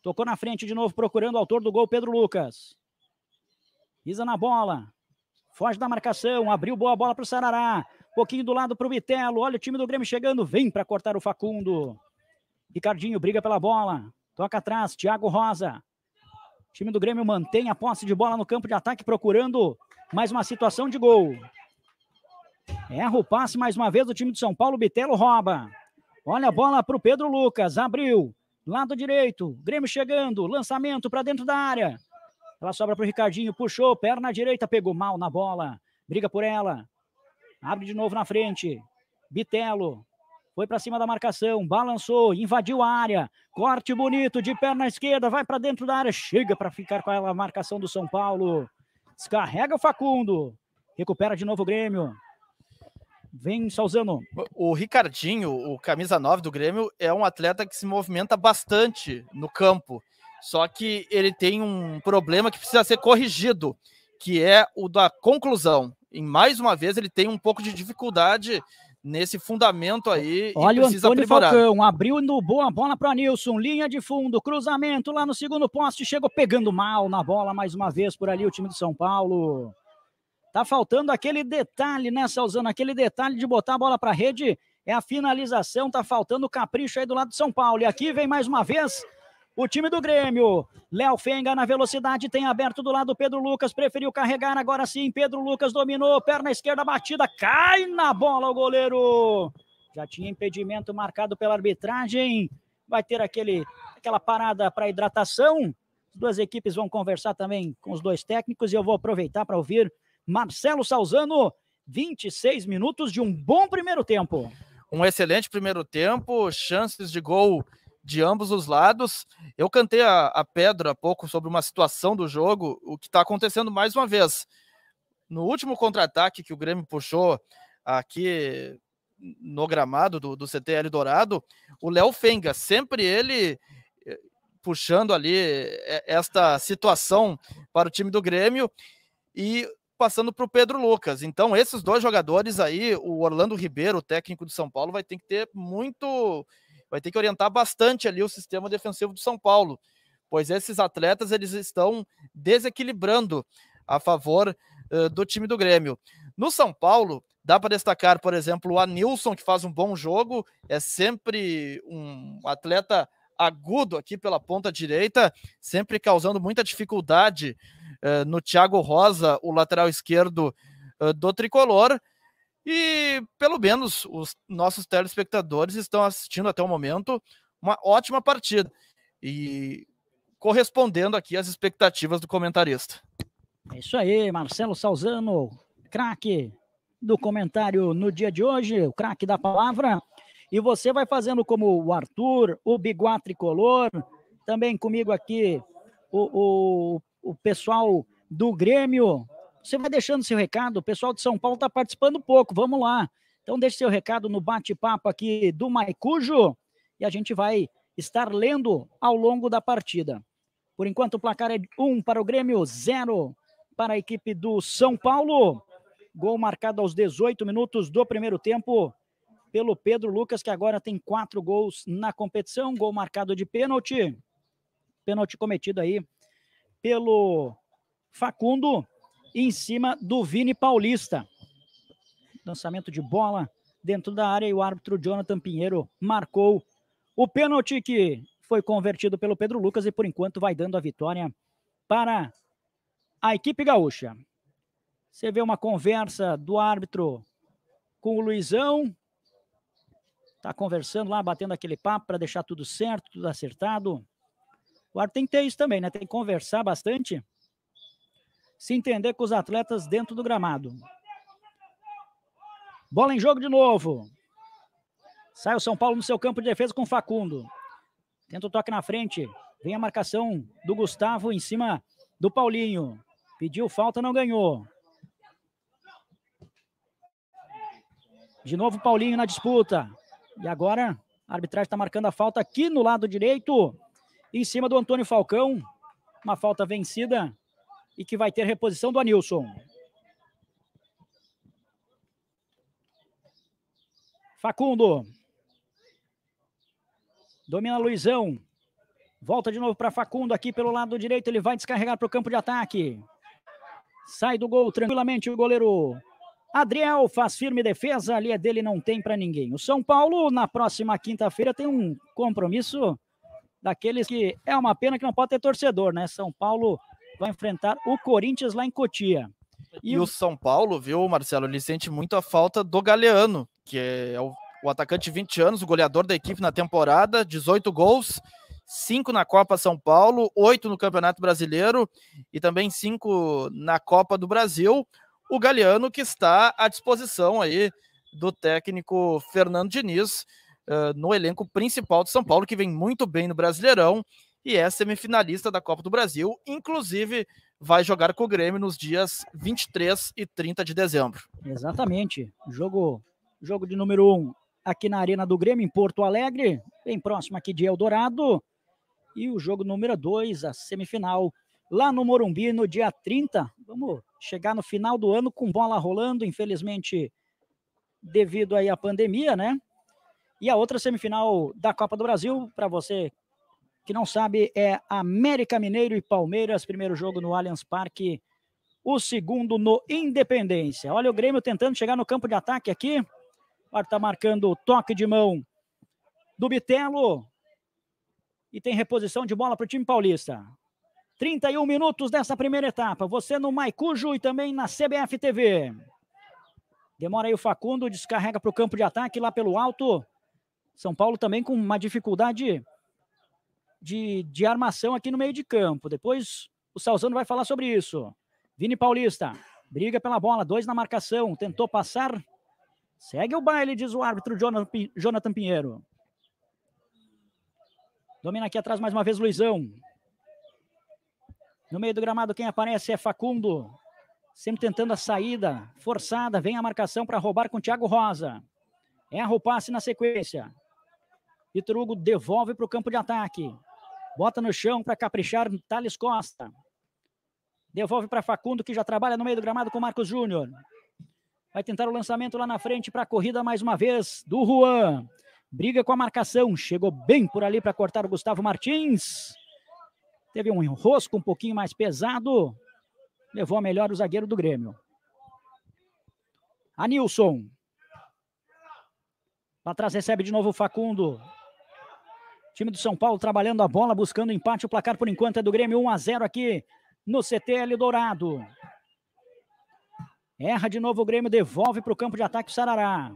Tocou na frente de novo, procurando o autor do gol, Pedro Lucas. Isa na bola. Foge da marcação. Abriu boa bola para o Sarará. Pouquinho do lado para o Bitelo. Olha o time do Grêmio chegando. Vem para cortar o Facundo. Ricardinho briga pela bola. Toca atrás. Thiago Rosa. O time do Grêmio mantém a posse de bola no campo de ataque, procurando mais uma situação de gol. Erra o passe mais uma vez o time de São Paulo. Bitelo rouba. Olha a bola para o Pedro Lucas. Abriu. Lado direito. Grêmio chegando. Lançamento para dentro da área. Ela sobra para o Ricardinho, puxou, perna direita, pegou mal na bola. Briga por ela. Abre de novo na frente. Bitelo. Foi para cima da marcação, balançou, invadiu a área. Corte bonito de perna esquerda, vai para dentro da área, chega para ficar com a marcação do São Paulo. Descarrega o Facundo. Recupera de novo o Grêmio. Vem, Salzano. O Ricardinho, o camisa 9 do Grêmio, é um atleta que se movimenta bastante no campo. Só que ele tem um problema que precisa ser corrigido, que é o da conclusão. E mais uma vez ele tem um pouco de dificuldade nesse fundamento aí. Olha o Antônio aprimorar. Falcão, abriu no boa bola para Nilson, linha de fundo, cruzamento lá no segundo poste, chegou pegando mal na bola mais uma vez por ali o time de São Paulo. Tá faltando aquele detalhe, né, Salzano? Aquele detalhe de botar a bola para rede é a finalização, tá faltando o capricho aí do lado de São Paulo. E aqui vem mais uma vez o time do Grêmio. Léo Fenga na velocidade, tem aberto do lado Pedro Lucas, preferiu carregar, agora sim. Pedro Lucas dominou, perna esquerda batida, cai na bola o goleiro. Já tinha impedimento marcado pela arbitragem. Vai ter aquele, aquela parada para hidratação. As duas equipes vão conversar também com os dois técnicos e eu vou aproveitar para ouvir Marcelo Salzano. 26 minutos de um bom primeiro tempo. Um excelente primeiro tempo, chances de gol de ambos os lados. Eu cantei a, a pedra há pouco sobre uma situação do jogo, o que está acontecendo mais uma vez. No último contra-ataque que o Grêmio puxou aqui no gramado do, do CTL Dourado, o Léo Fenga, sempre ele eh, puxando ali eh, esta situação para o time do Grêmio e passando para o Pedro Lucas. Então, esses dois jogadores aí, o Orlando Ribeiro, o técnico do São Paulo, vai ter que ter muito vai ter que orientar bastante ali o sistema defensivo do São Paulo, pois esses atletas eles estão desequilibrando a favor uh, do time do Grêmio. No São Paulo, dá para destacar, por exemplo, o Anilson, que faz um bom jogo, é sempre um atleta agudo aqui pela ponta direita, sempre causando muita dificuldade uh, no Thiago Rosa, o lateral esquerdo uh, do tricolor. E pelo menos os nossos telespectadores estão assistindo até o momento uma ótima partida e correspondendo aqui às expectativas do comentarista. É isso aí, Marcelo Salzano, craque do comentário no dia de hoje, o craque da palavra. E você vai fazendo como o Arthur, o Biguá Tricolor, também comigo aqui o, o, o pessoal do Grêmio, você vai deixando seu recado, o pessoal de São Paulo está participando pouco, vamos lá. Então deixe seu recado no bate-papo aqui do Maicujo e a gente vai estar lendo ao longo da partida. Por enquanto o placar é 1 um para o Grêmio, 0 para a equipe do São Paulo. Gol marcado aos 18 minutos do primeiro tempo pelo Pedro Lucas, que agora tem quatro gols na competição. Gol marcado de pênalti. Pênalti cometido aí pelo Facundo em cima do Vini Paulista. Lançamento de bola dentro da área e o árbitro Jonathan Pinheiro marcou o pênalti que foi convertido pelo Pedro Lucas e por enquanto vai dando a vitória para a equipe gaúcha. Você vê uma conversa do árbitro com o Luizão. Tá conversando lá, batendo aquele papo para deixar tudo certo, tudo acertado. O árbitro tem que ter isso também, né? Tem que conversar bastante se entender com os atletas dentro do gramado. Bola em jogo de novo. Sai o São Paulo no seu campo de defesa com Facundo. Tenta o toque na frente. Vem a marcação do Gustavo em cima do Paulinho. Pediu falta, não ganhou. De novo Paulinho na disputa. E agora a arbitragem está marcando a falta aqui no lado direito. Em cima do Antônio Falcão. Uma falta vencida e que vai ter reposição do Anilson. Facundo. Domina Luizão. Volta de novo para Facundo aqui pelo lado direito. Ele vai descarregar para o campo de ataque. Sai do gol tranquilamente o goleiro Adriel faz firme defesa, ali é dele, não tem para ninguém. O São Paulo, na próxima quinta-feira, tem um compromisso daqueles que é uma pena que não pode ter torcedor, né? São Paulo vai enfrentar o Corinthians lá em Cotia. E, e o São Paulo, viu, Marcelo, ele sente muito a falta do Galeano, que é o, o atacante de 20 anos, o goleador da equipe na temporada, 18 gols, 5 na Copa São Paulo, 8 no Campeonato Brasileiro e também 5 na Copa do Brasil. O Galeano que está à disposição aí do técnico Fernando Diniz uh, no elenco principal de São Paulo, que vem muito bem no Brasileirão e é semifinalista da Copa do Brasil, inclusive vai jogar com o Grêmio nos dias 23 e 30 de dezembro. Exatamente. Jogo, jogo de número 1 um, aqui na Arena do Grêmio, em Porto Alegre, bem próximo aqui de Eldorado. E o jogo número 2, a semifinal, lá no Morumbi, no dia 30. Vamos chegar no final do ano com bola rolando, infelizmente, devido aí à pandemia, né? E a outra semifinal da Copa do Brasil, para você que não sabe é América Mineiro e Palmeiras, primeiro jogo no Allianz Parque, o segundo no Independência. Olha o Grêmio tentando chegar no campo de ataque aqui. O está marcando o toque de mão do Bitelo. E tem reposição de bola para o time paulista. 31 minutos dessa primeira etapa. Você no Maicujo e também na CBF TV. Demora aí o Facundo, descarrega para o campo de ataque lá pelo alto. São Paulo também com uma dificuldade de, de armação aqui no meio de campo. Depois o Salzano vai falar sobre isso. Vini Paulista briga pela bola, dois na marcação, tentou passar. Segue o baile, diz o árbitro Jonathan Pinheiro. Domina aqui atrás mais uma vez Luizão. No meio do gramado quem aparece é Facundo. Sempre tentando a saída forçada, vem a marcação para roubar com Thiago Rosa. Erra o passe na sequência. Vitor Hugo devolve para o campo de ataque. Bota no chão para caprichar Thales Costa. Devolve para Facundo, que já trabalha no meio do gramado com Marcos Júnior. Vai tentar o lançamento lá na frente para a corrida mais uma vez do Juan. Briga com a marcação. Chegou bem por ali para cortar o Gustavo Martins. Teve um enrosco um pouquinho mais pesado. Levou a melhor o zagueiro do Grêmio. Anilson. Para trás recebe de novo o Facundo. Time do São Paulo trabalhando a bola, buscando empate. O placar por enquanto é do Grêmio 1 a 0 aqui no CTL Dourado. Erra de novo o Grêmio, devolve para o campo de ataque o Sarará.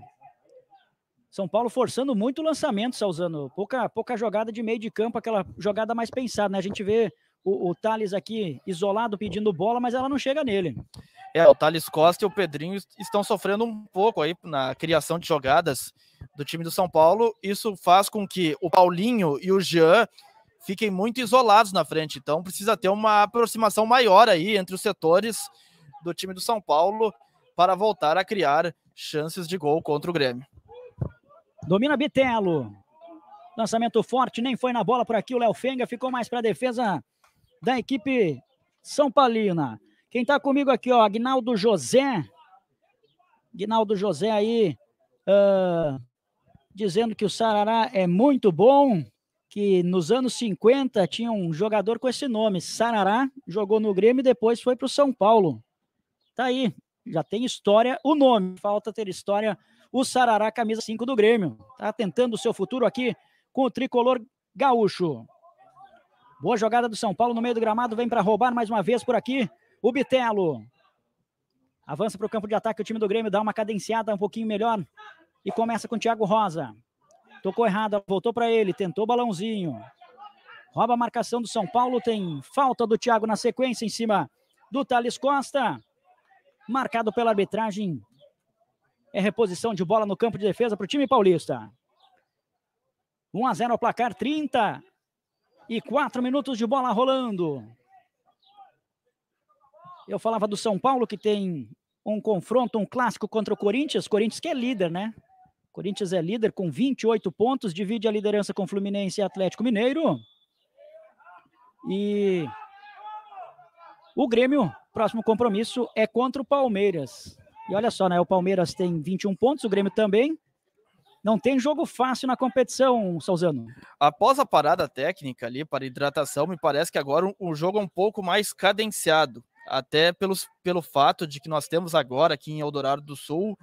São Paulo forçando muito o lançamento, Salzano. Pouca, pouca jogada de meio de campo, aquela jogada mais pensada, né? A gente vê o, o Thales aqui isolado pedindo bola, mas ela não chega nele. É, o Thales Costa e o Pedrinho estão sofrendo um pouco aí na criação de jogadas do time do São Paulo. Isso faz com que o Paulinho e o Jean fiquem muito isolados na frente. Então precisa ter uma aproximação maior aí entre os setores do time do São Paulo para voltar a criar chances de gol contra o Grêmio. Domina Bitelo. Lançamento forte, nem foi na bola por aqui. O Léo Fenga ficou mais para a defesa da equipe São Paulina. Quem está comigo aqui, ó, Agnaldo José. Agnaldo José aí, uh, dizendo que o Sarará é muito bom, que nos anos 50 tinha um jogador com esse nome, Sarará, jogou no Grêmio e depois foi para o São Paulo. Tá aí, já tem história o nome, falta ter história o Sarará, camisa 5 do Grêmio. Tá tentando o seu futuro aqui com o tricolor gaúcho. Boa jogada do São Paulo no meio do gramado, vem para roubar mais uma vez por aqui. O Bitelo avança para o campo de ataque. O time do Grêmio dá uma cadenciada um pouquinho melhor e começa com o Thiago Rosa. Tocou errado? voltou para ele, tentou o balãozinho. Rouba a marcação do São Paulo, tem falta do Thiago na sequência em cima do Thales Costa. Marcado pela arbitragem. É reposição de bola no campo de defesa para o time paulista. 1 a 0 ao placar, 30 e 4 minutos de bola rolando. Eu falava do São Paulo que tem um confronto, um clássico contra o Corinthians. Corinthians que é líder, né? Corinthians é líder com 28 pontos, divide a liderança com Fluminense e Atlético Mineiro. E o Grêmio, próximo compromisso é contra o Palmeiras. E olha só, né? O Palmeiras tem 21 pontos, o Grêmio também. Não tem jogo fácil na competição, Salzano. Após a parada técnica ali para hidratação, me parece que agora o jogo é um pouco mais cadenciado até pelos, pelo fato de que nós temos agora aqui em Eldorado do Sul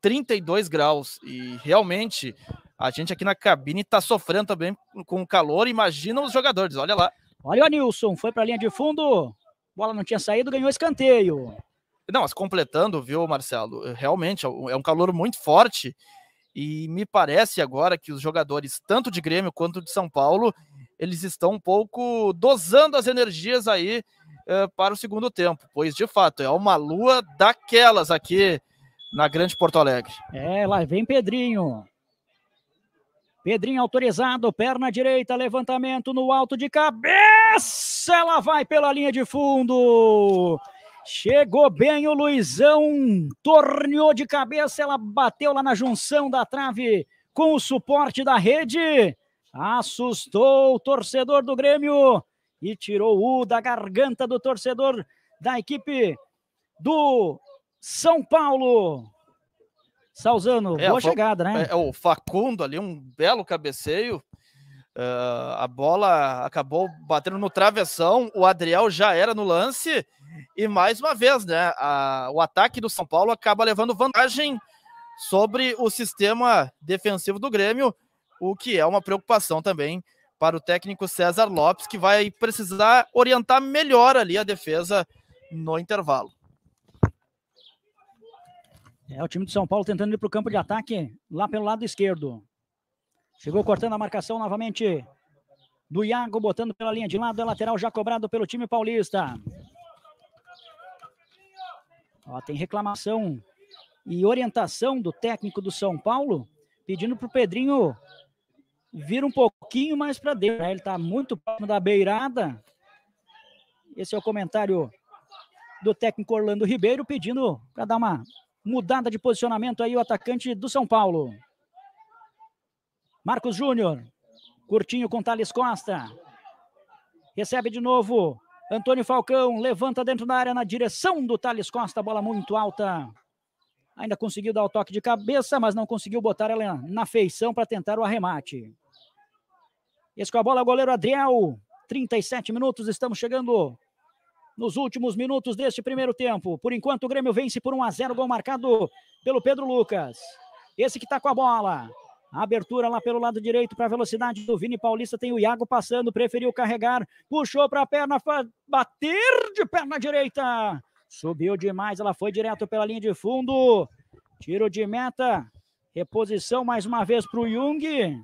32 graus e realmente a gente aqui na cabine está sofrendo também com o calor. Imagina os jogadores, olha lá. Olha o Nilson, foi para a linha de fundo, bola não tinha saído, ganhou escanteio. Não, mas completando, viu, Marcelo? Realmente é, é um calor muito forte e me parece agora que os jogadores, tanto de Grêmio quanto de São Paulo, eles estão um pouco dosando as energias aí eh, para o segundo tempo, pois de fato é uma lua daquelas aqui na Grande Porto Alegre. É, lá vem Pedrinho. Pedrinho autorizado, perna direita, levantamento no alto de cabeça. Ela vai pela linha de fundo. Chegou bem o Luizão, torneou de cabeça, ela bateu lá na junção da trave com o suporte da rede. Assustou o torcedor do Grêmio e tirou o da garganta do torcedor da equipe do São Paulo. Salzano, é, boa chegada, né? É, é, o Facundo ali, um belo cabeceio. Uh, a bola acabou batendo no travessão, o Adriel já era no lance, e mais uma vez, né? A, o ataque do São Paulo acaba levando vantagem sobre o sistema defensivo do Grêmio, o que é uma preocupação também para o técnico César Lopes, que vai precisar orientar melhor ali a defesa no intervalo. É, o time de São Paulo tentando ir para o campo de ataque lá pelo lado esquerdo. Chegou cortando a marcação novamente do Iago, botando pela linha de lado. É lateral já cobrado pelo time paulista. Ó, tem reclamação e orientação do técnico do São Paulo, pedindo para o Pedrinho vira um pouquinho mais para dentro. Né? Ele está muito próximo da beirada. Esse é o comentário do técnico Orlando Ribeiro pedindo para dar uma mudada de posicionamento aí o atacante do São Paulo. Marcos Júnior, curtinho com Thales Costa. Recebe de novo Antônio Falcão, levanta dentro da área na direção do Thales Costa, bola muito alta. Ainda conseguiu dar o toque de cabeça, mas não conseguiu botar ela na feição para tentar o arremate. Esse com a bola, goleiro Adriel. 37 minutos, estamos chegando nos últimos minutos deste primeiro tempo. Por enquanto, o Grêmio vence por 1 a 0 gol marcado pelo Pedro Lucas. Esse que está com a bola. abertura lá pelo lado direito para a velocidade do Vini Paulista. Tem o Iago passando, preferiu carregar, puxou para a perna, bater de perna direita. Subiu demais, ela foi direto pela linha de fundo. Tiro de meta. Reposição mais uma vez para o Jung.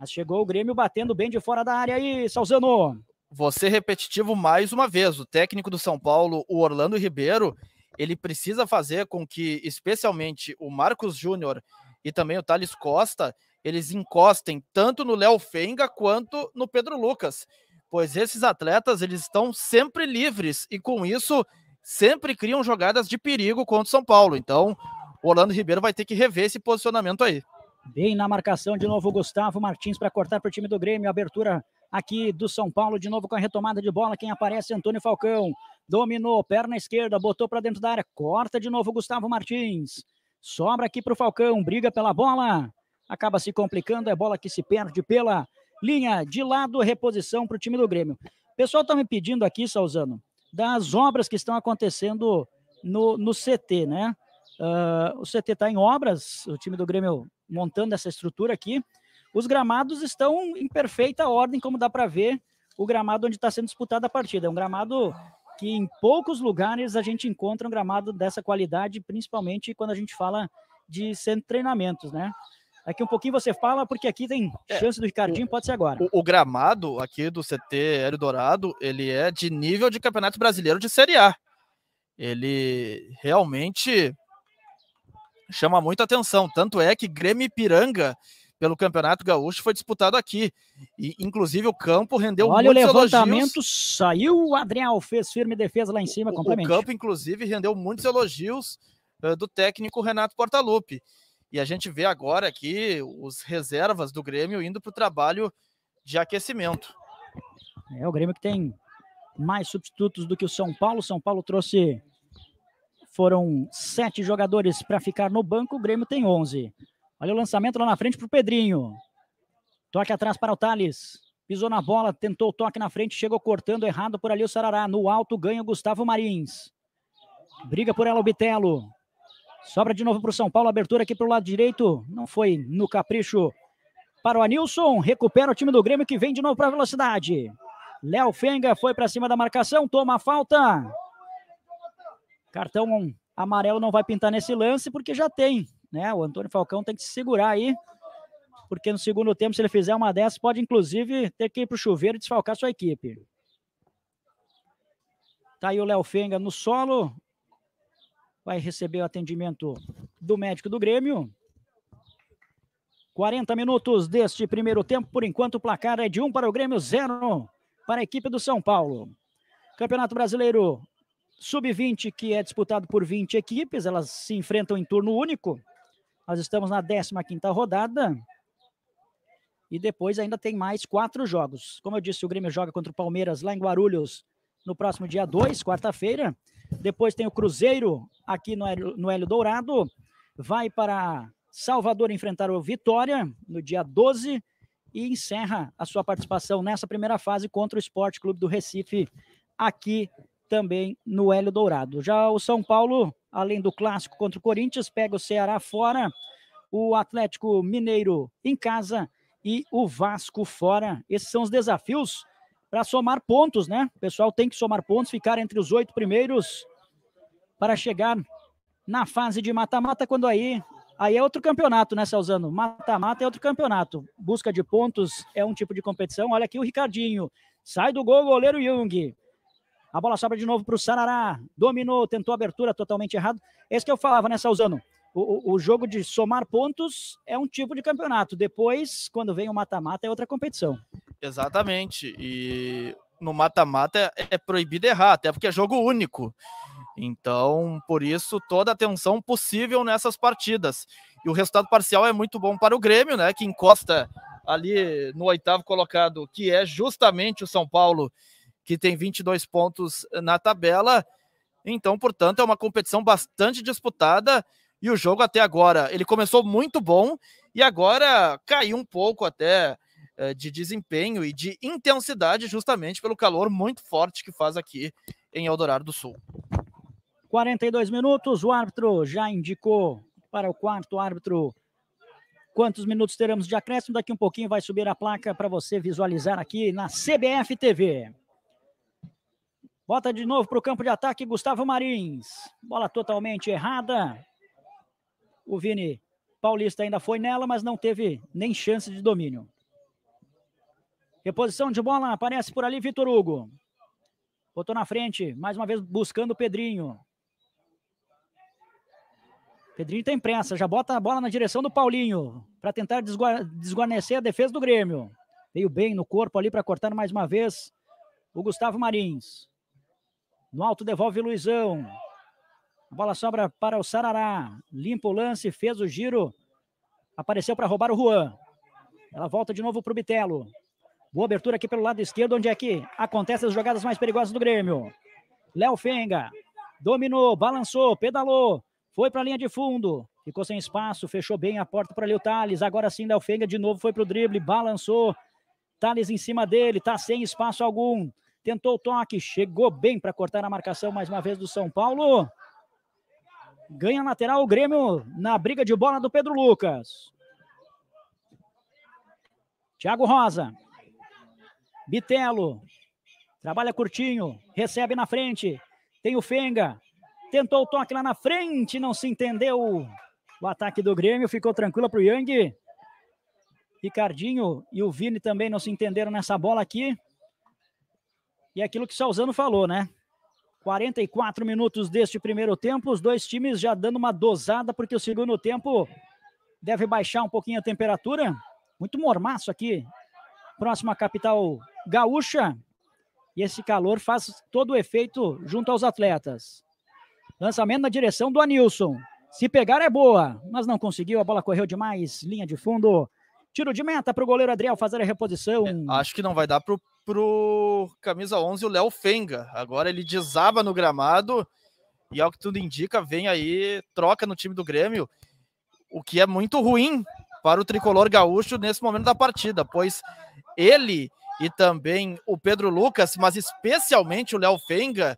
Mas chegou o Grêmio batendo bem de fora da área aí, Salzano. Você é repetitivo mais uma vez. O técnico do São Paulo, o Orlando Ribeiro, ele precisa fazer com que, especialmente, o Marcos Júnior e também o Thales Costa, eles encostem tanto no Léo Fenga quanto no Pedro Lucas, pois esses atletas eles estão sempre livres e com isso sempre criam jogadas de perigo contra o São Paulo. Então, o Orlando Ribeiro vai ter que rever esse posicionamento aí. Bem na marcação de novo o Gustavo Martins para cortar para o time do Grêmio. Abertura aqui do São Paulo de novo com a retomada de bola. Quem aparece é Antônio Falcão. Dominou, perna esquerda, botou para dentro da área. Corta de novo o Gustavo Martins. Sobra aqui para o Falcão, briga pela bola. Acaba se complicando, é bola que se perde pela linha de lado, reposição para o time do Grêmio. O pessoal está me pedindo aqui, Salzano, das obras que estão acontecendo no, no CT, né? Uh, o CT está em obras, o time do Grêmio montando essa estrutura aqui. Os gramados estão em perfeita ordem, como dá para ver o gramado onde está sendo disputada a partida. É um gramado que em poucos lugares a gente encontra um gramado dessa qualidade, principalmente quando a gente fala de centro treinamentos, né? Aqui um pouquinho você fala, porque aqui tem é, chance do Ricardinho, pode ser agora. O, o gramado aqui do CT Hélio Dourado, ele é de nível de campeonato brasileiro de Série A. Ele realmente chama muita atenção. Tanto é que Grêmio Piranga pelo Campeonato Gaúcho foi disputado aqui. E, inclusive, o campo rendeu Olha o levantamento, elogios. saiu o Adriel, fez firme defesa lá em cima, O campo, inclusive, rendeu muitos elogios uh, do técnico Renato Portaluppi. E a gente vê agora aqui os reservas do Grêmio indo para o trabalho de aquecimento. É o Grêmio que tem mais substitutos do que o São Paulo. São Paulo trouxe foram sete jogadores para ficar no banco, o Grêmio tem 11. Olha o lançamento lá na frente para o Pedrinho. Toque atrás para o Thales. Pisou na bola, tentou o toque na frente, chegou cortando errado por ali o Sarará. No alto ganha o Gustavo Marins. Briga por ela o Bitelo. Sobra de novo para o São Paulo, abertura aqui para o lado direito. Não foi no capricho para o Anilson. Recupera o time do Grêmio que vem de novo para a velocidade. Léo Fenga foi para cima da marcação, toma a falta. Cartão amarelo não vai pintar nesse lance porque já tem, né? O Antônio Falcão tem que se segurar aí, porque no segundo tempo, se ele fizer uma dessas, pode inclusive ter que ir para o chuveiro e desfalcar sua equipe. Tá aí o Léo Fenga no solo. Vai receber o atendimento do médico do Grêmio. 40 minutos deste primeiro tempo. Por enquanto, o placar é de 1 um para o Grêmio, 0 para a equipe do São Paulo. Campeonato Brasileiro Sub-20, que é disputado por 20 equipes, elas se enfrentam em turno único. Nós estamos na 15ª rodada. E depois ainda tem mais quatro jogos. Como eu disse, o Grêmio joga contra o Palmeiras lá em Guarulhos no próximo dia 2, quarta-feira. Depois tem o Cruzeiro aqui no Hélio, no Hélio Dourado. Vai para Salvador enfrentar o Vitória no dia 12 e encerra a sua participação nessa primeira fase contra o Esporte Clube do Recife aqui também no Hélio Dourado. Já o São Paulo, além do clássico contra o Corinthians, pega o Ceará fora, o Atlético Mineiro em casa e o Vasco fora. Esses são os desafios para somar pontos, né? O pessoal tem que somar pontos, ficar entre os oito primeiros para chegar na fase de mata-mata, quando aí. Aí é outro campeonato, né, Salzano? Mata-mata é outro campeonato. Busca de pontos é um tipo de competição. Olha aqui o Ricardinho. Sai do gol, goleiro Jung. A bola sobra de novo para o Sarará. Dominou, tentou abertura totalmente errado. Esse é que eu falava, né, Salzano? O, o, o jogo de somar pontos é um tipo de campeonato. Depois, quando vem o mata-mata, é outra competição. Exatamente. E no mata-mata é, é proibido errar, até porque é jogo único. Então, por isso, toda a atenção possível nessas partidas. E o resultado parcial é muito bom para o Grêmio, né? Que encosta ali no oitavo colocado, que é justamente o São Paulo, que tem 22 pontos eh, na tabela. Então, portanto, é uma competição bastante disputada e o jogo até agora, ele começou muito bom e agora caiu um pouco até eh, de desempenho e de intensidade, justamente pelo calor muito forte que faz aqui em Eldorado do Sul. 42 minutos, o árbitro já indicou para o quarto árbitro quantos minutos teremos de acréscimo. Daqui um pouquinho vai subir a placa para você visualizar aqui na CBF TV. Bota de novo para o campo de ataque Gustavo Marins. Bola totalmente errada. O Vini Paulista ainda foi nela, mas não teve nem chance de domínio. Reposição de bola, aparece por ali Vitor Hugo. Botou na frente, mais uma vez buscando o Pedrinho. Pedrinho tem pressa, já bota a bola na direção do Paulinho, para tentar desguarnecer a defesa do Grêmio. Veio bem no corpo ali para cortar mais uma vez o Gustavo Marins. No alto devolve Luizão. A bola sobra para o Sarará. Limpa o lance, fez o giro. Apareceu para roubar o Juan. Ela volta de novo para o Bitelo. Boa abertura aqui pelo lado esquerdo, onde é que acontecem as jogadas mais perigosas do Grêmio. Léo Fenga dominou, balançou, pedalou, foi para a linha de fundo. Ficou sem espaço, fechou bem a porta para ali o Thales. Agora sim, Léo Fenga de novo foi para o drible, balançou. Thales em cima dele, tá sem espaço algum tentou o toque, chegou bem para cortar a marcação mais uma vez do São Paulo. Ganha lateral o Grêmio na briga de bola do Pedro Lucas. Thiago Rosa. Bitelo. Trabalha curtinho, recebe na frente. Tem o Fenga. Tentou o toque lá na frente, não se entendeu. O ataque do Grêmio ficou tranquilo para o Yang. Ricardinho e o Vini também não se entenderam nessa bola aqui é aquilo que o Salzano falou, né? 44 minutos deste primeiro tempo, os dois times já dando uma dosada, porque o segundo tempo deve baixar um pouquinho a temperatura. Muito mormaço aqui, próximo à capital gaúcha. E esse calor faz todo o efeito junto aos atletas. Lançamento na direção do Anilson. Se pegar é boa, mas não conseguiu, a bola correu demais, linha de fundo. Tiro de meta para o goleiro Adriel fazer a reposição. É, acho que não vai dar pro, pro camisa 11 o Léo Fenga. Agora ele desaba no gramado e ao que tudo indica, vem aí troca no time do Grêmio, o que é muito ruim para o tricolor gaúcho nesse momento da partida, pois ele e também o Pedro Lucas, mas especialmente o Léo Fenga,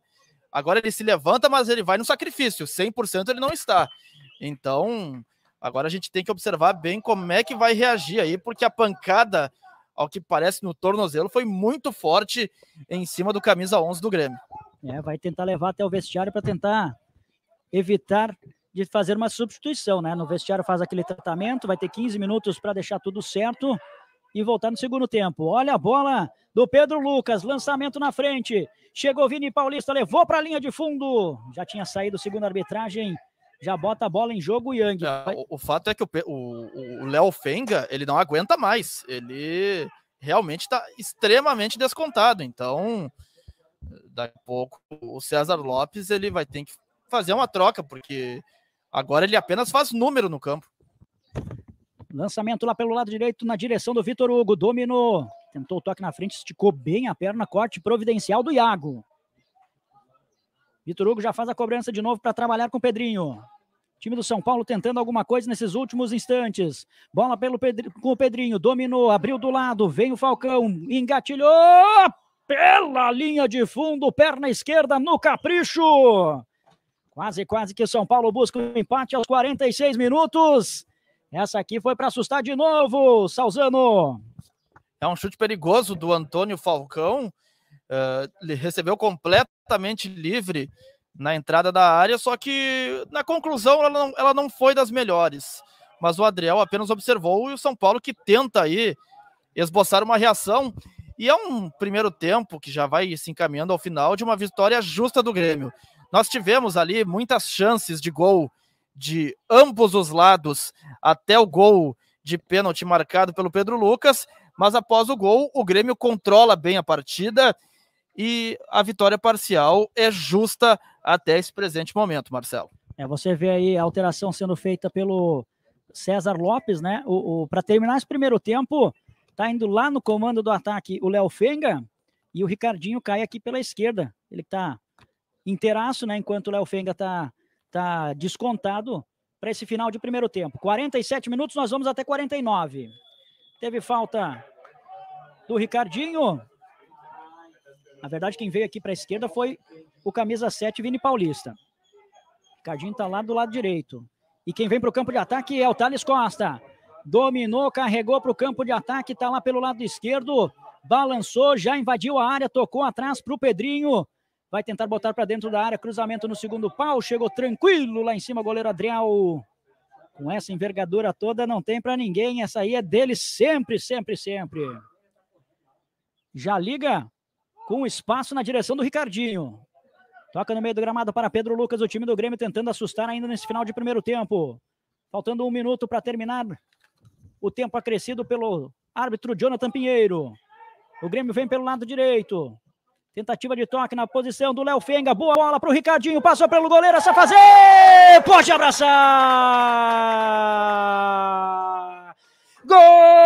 agora ele se levanta, mas ele vai no sacrifício, 100% ele não está. Então, Agora a gente tem que observar bem como é que vai reagir aí, porque a pancada, ao que parece, no tornozelo foi muito forte em cima do camisa 11 do Grêmio. É, vai tentar levar até o vestiário para tentar evitar de fazer uma substituição, né? No vestiário faz aquele tratamento, vai ter 15 minutos para deixar tudo certo e voltar no segundo tempo. Olha a bola do Pedro Lucas, lançamento na frente. Chegou Vini Paulista, levou para a linha de fundo. Já tinha saído segundo arbitragem já bota a bola em jogo o Yang. É, ah, o, o, fato é que o Léo Fenga, ele não aguenta mais. Ele realmente está extremamente descontado. Então, daqui a pouco, o César Lopes ele vai ter que fazer uma troca, porque agora ele apenas faz número no campo. Lançamento lá pelo lado direito, na direção do Vitor Hugo. Dominou, tentou o toque na frente, esticou bem a perna, corte providencial do Iago. Vitor Hugo já faz a cobrança de novo para trabalhar com o Pedrinho. Time do São Paulo tentando alguma coisa nesses últimos instantes. Bola pelo Pedro, com o Pedrinho, dominou, abriu do lado, vem o Falcão, engatilhou pela linha de fundo, perna esquerda no capricho. Quase, quase que o São Paulo busca o um empate aos 46 minutos. Essa aqui foi para assustar de novo, Salzano. É um chute perigoso do Antônio Falcão Uh, recebeu completamente livre na entrada da área, só que na conclusão ela não, ela não foi das melhores. Mas o Adriel apenas observou e o São Paulo que tenta aí esboçar uma reação. E é um primeiro tempo que já vai se encaminhando ao final de uma vitória justa do Grêmio. Nós tivemos ali muitas chances de gol de ambos os lados, até o gol de pênalti marcado pelo Pedro Lucas. Mas após o gol, o Grêmio controla bem a partida e a vitória parcial é justa até esse presente momento, Marcelo. É, você vê aí a alteração sendo feita pelo César Lopes, né? O, o Para terminar esse primeiro tempo, tá indo lá no comando do ataque o Léo Fenga e o Ricardinho cai aqui pela esquerda. Ele tá inteiraço, né? Enquanto o Léo Fenga tá, tá descontado para esse final de primeiro tempo. 47 minutos, nós vamos até 49. Teve falta do Ricardinho. Na verdade, quem veio aqui para a esquerda foi o camisa 7, Vini Paulista. Ricardinho está lá do lado direito. E quem vem para o campo de ataque é o Thales Costa. Dominou, carregou para o campo de ataque, está lá pelo lado esquerdo. Balançou, já invadiu a área, tocou atrás para o Pedrinho. Vai tentar botar para dentro da área, cruzamento no segundo pau. Chegou tranquilo lá em cima, goleiro Adriel. Com essa envergadura toda, não tem para ninguém. Essa aí é dele sempre, sempre, sempre. Já liga com espaço na direção do Ricardinho. Toca no meio do gramado para Pedro Lucas, o time do Grêmio tentando assustar ainda nesse final de primeiro tempo. Faltando um minuto para terminar o tempo acrescido pelo árbitro Jonathan Pinheiro. O Grêmio vem pelo lado direito. Tentativa de toque na posição do Léo Fenga. Boa bola para o Ricardinho. Passou pelo goleiro. Essa é fazer. Pode abraçar. Gol!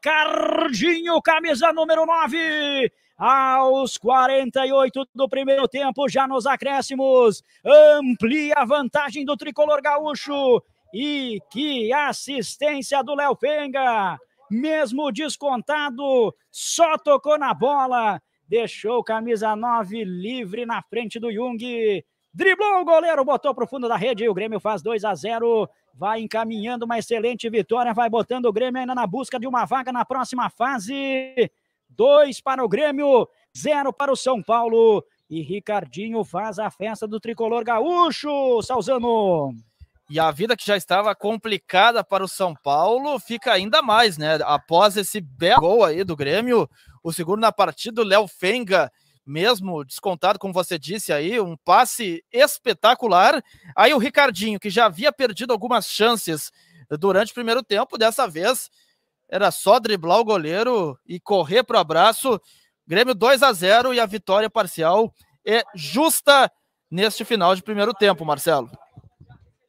Ricardinho, camisa número 9 aos 48 do primeiro tempo, já nos acréscimos, amplia a vantagem do tricolor gaúcho. E que assistência do Léo Penga! Mesmo descontado, só tocou na bola, deixou camisa 9 livre na frente do Jung. Driblou o goleiro, botou para o fundo da rede e o Grêmio faz 2 a 0 vai encaminhando uma excelente vitória, vai botando o Grêmio ainda na busca de uma vaga na próxima fase. Dois para o Grêmio, zero para o São Paulo. E Ricardinho faz a festa do tricolor gaúcho, Salzano. E a vida que já estava complicada para o São Paulo fica ainda mais, né? Após esse belo gol aí do Grêmio, o segundo na partida, o Léo Fenga mesmo descontado, como você disse aí, um passe espetacular. Aí o Ricardinho, que já havia perdido algumas chances durante o primeiro tempo, dessa vez era só driblar o goleiro e correr para o abraço. Grêmio 2 a 0 e a vitória parcial é justa neste final de primeiro tempo, Marcelo.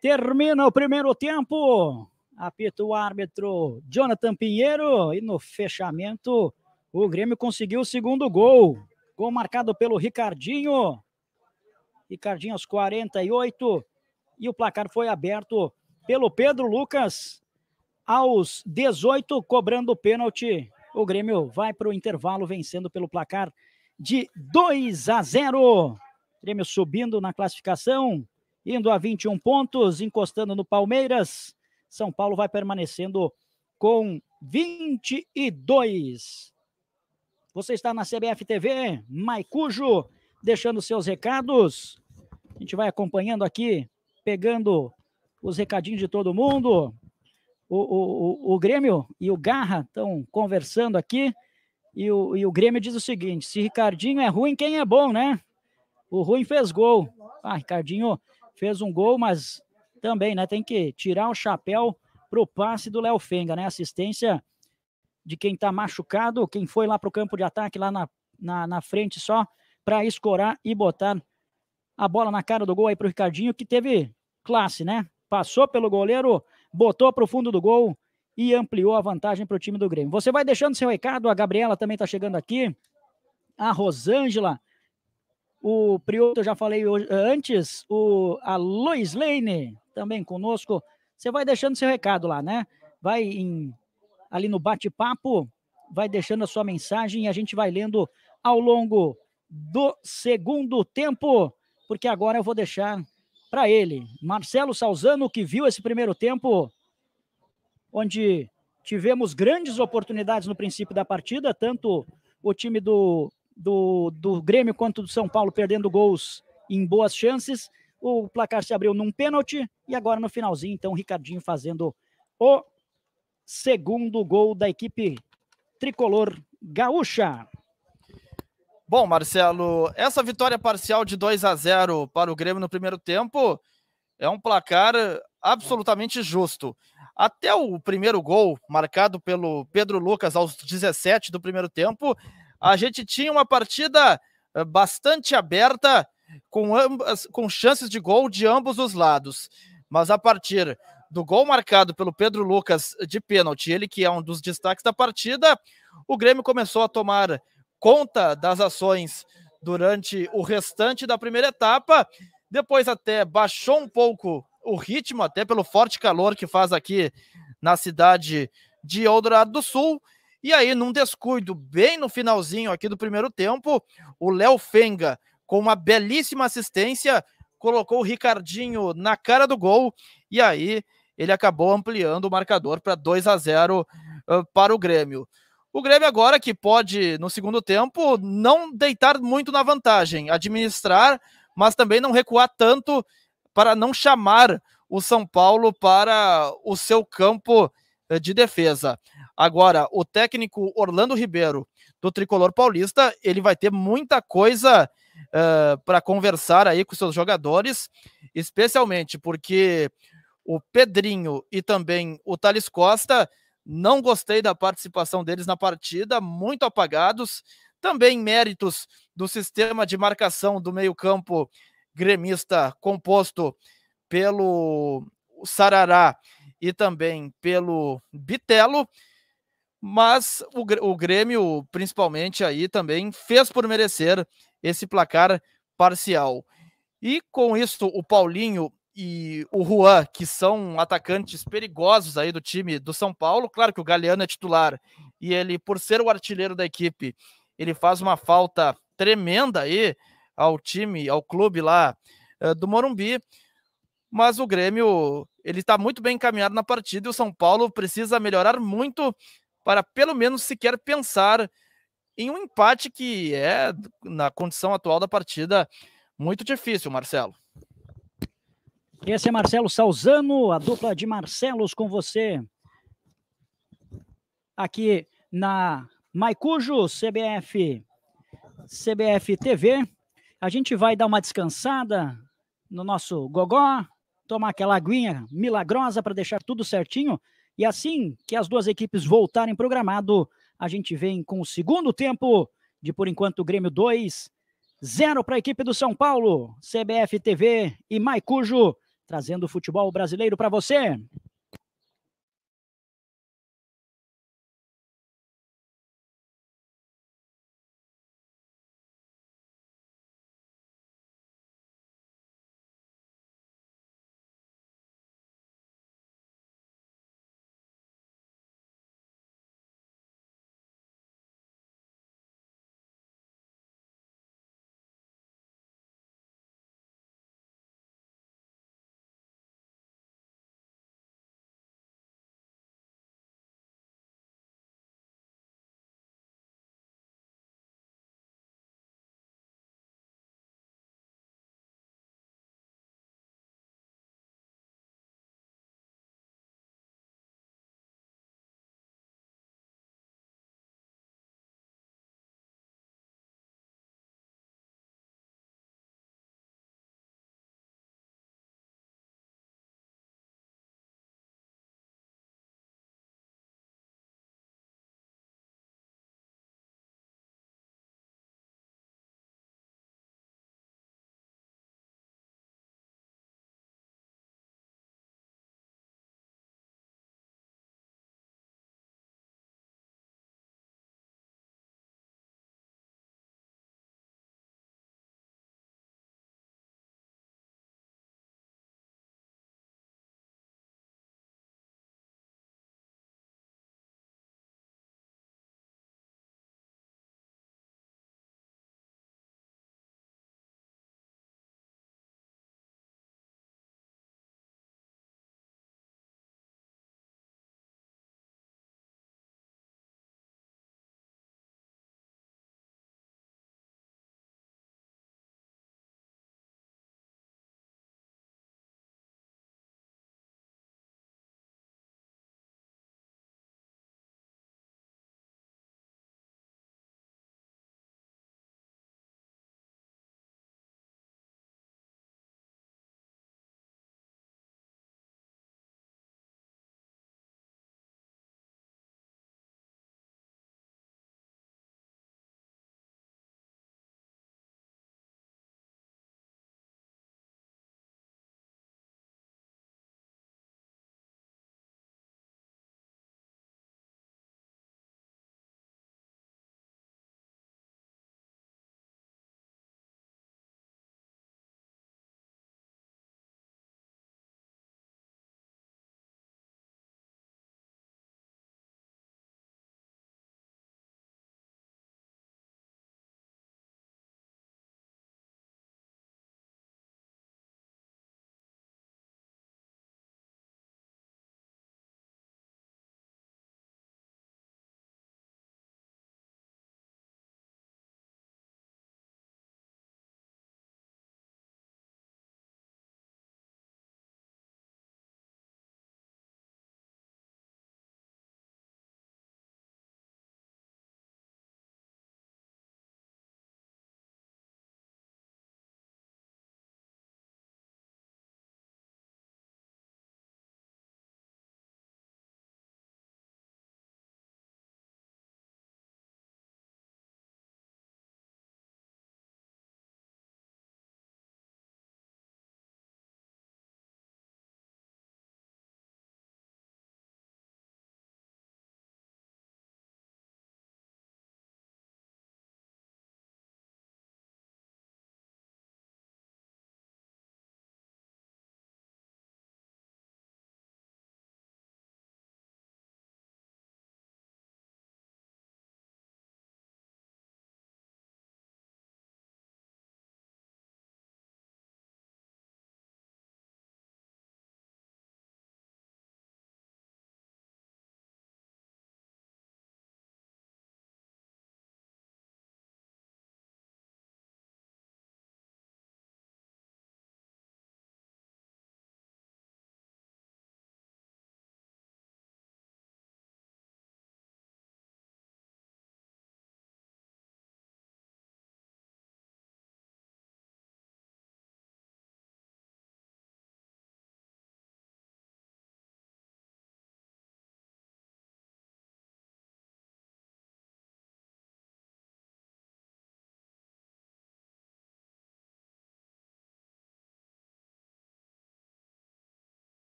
Termina o primeiro tempo. Apita o árbitro Jonathan Pinheiro e no fechamento o Grêmio conseguiu o segundo gol. Gol marcado pelo Ricardinho. Ricardinho aos 48. E o placar foi aberto pelo Pedro Lucas aos 18, cobrando o pênalti. O Grêmio vai para o intervalo, vencendo pelo placar de 2 a 0. Grêmio subindo na classificação, indo a 21 pontos, encostando no Palmeiras. São Paulo vai permanecendo com 22. Você está na CBF TV, Maicujo, deixando seus recados. A gente vai acompanhando aqui, pegando os recadinhos de todo mundo. O, o, o, o Grêmio e o Garra estão conversando aqui. E o, e o Grêmio diz o seguinte: se Ricardinho é ruim, quem é bom, né? O ruim fez gol. Ah, Ricardinho fez um gol, mas também, né? Tem que tirar o chapéu pro passe do Léo Fenga, né? Assistência de quem está machucado, quem foi lá para o campo de ataque, lá na, na, na frente só, para escorar e botar a bola na cara do gol aí para o Ricardinho, que teve classe, né? Passou pelo goleiro, botou para o fundo do gol e ampliou a vantagem para o time do Grêmio. Você vai deixando seu recado, a Gabriela também está chegando aqui, a Rosângela, o Prioto, eu já falei hoje, antes, o, a Lois Lane também conosco. Você vai deixando seu recado lá, né? Vai em ali no bate-papo. Vai deixando a sua mensagem e a gente vai lendo ao longo do segundo tempo, porque agora eu vou deixar para ele, Marcelo Salzano, que viu esse primeiro tempo, onde tivemos grandes oportunidades no princípio da partida, tanto o time do, do, do Grêmio quanto do São Paulo perdendo gols em boas chances. O placar se abriu num pênalti e agora no finalzinho, então, o Ricardinho fazendo o segundo gol da equipe tricolor gaúcha. Bom, Marcelo, essa vitória parcial de 2 a 0 para o Grêmio no primeiro tempo é um placar absolutamente justo. Até o primeiro gol, marcado pelo Pedro Lucas aos 17 do primeiro tempo, a gente tinha uma partida eh, bastante aberta, com, ambas, com chances de gol de ambos os lados. Mas a partir do gol marcado pelo Pedro Lucas de pênalti, ele que é um dos destaques da partida, o Grêmio começou a tomar conta das ações durante o restante da primeira etapa. Depois até baixou um pouco o ritmo, até pelo forte calor que faz aqui na cidade de Eldorado do Sul. E aí, num descuido, bem no finalzinho aqui do primeiro tempo, o Léo Fenga, com uma belíssima assistência, colocou o Ricardinho na cara do gol. E aí, ele acabou ampliando o marcador para 2 a 0 uh, para o Grêmio. O Grêmio agora que pode, no segundo tempo, não deitar muito na vantagem, administrar, mas também não recuar tanto para não chamar o São Paulo para o seu campo de defesa. Agora, o técnico Orlando Ribeiro, do Tricolor Paulista, ele vai ter muita coisa uh, para conversar aí com seus jogadores, especialmente porque o Pedrinho e também o Thales Costa. Não gostei da participação deles na partida, muito apagados. Também méritos do sistema de marcação do meio-campo gremista composto pelo Sarará e também pelo Bitelo. Mas o, o Grêmio, principalmente aí, também fez por merecer esse placar parcial. E com isso, o Paulinho e o Juan, que são atacantes perigosos aí do time do São Paulo. Claro que o Galeano é titular e ele, por ser o artilheiro da equipe, ele faz uma falta tremenda aí ao time, ao clube lá eh, do Morumbi. Mas o Grêmio, ele está muito bem encaminhado na partida e o São Paulo precisa melhorar muito para pelo menos sequer pensar em um empate que é, na condição atual da partida, muito difícil, Marcelo. Esse é Marcelo Salzano, a dupla de Marcelos com você. Aqui na Maicujo, CBF, CBF TV. A gente vai dar uma descansada no nosso gogó, tomar aquela aguinha milagrosa para deixar tudo certinho. E assim que as duas equipes voltarem programado, a gente vem com o segundo tempo de, por enquanto, Grêmio 2, 0 para a equipe do São Paulo, CBF TV e Maicujo trazendo o futebol brasileiro para você.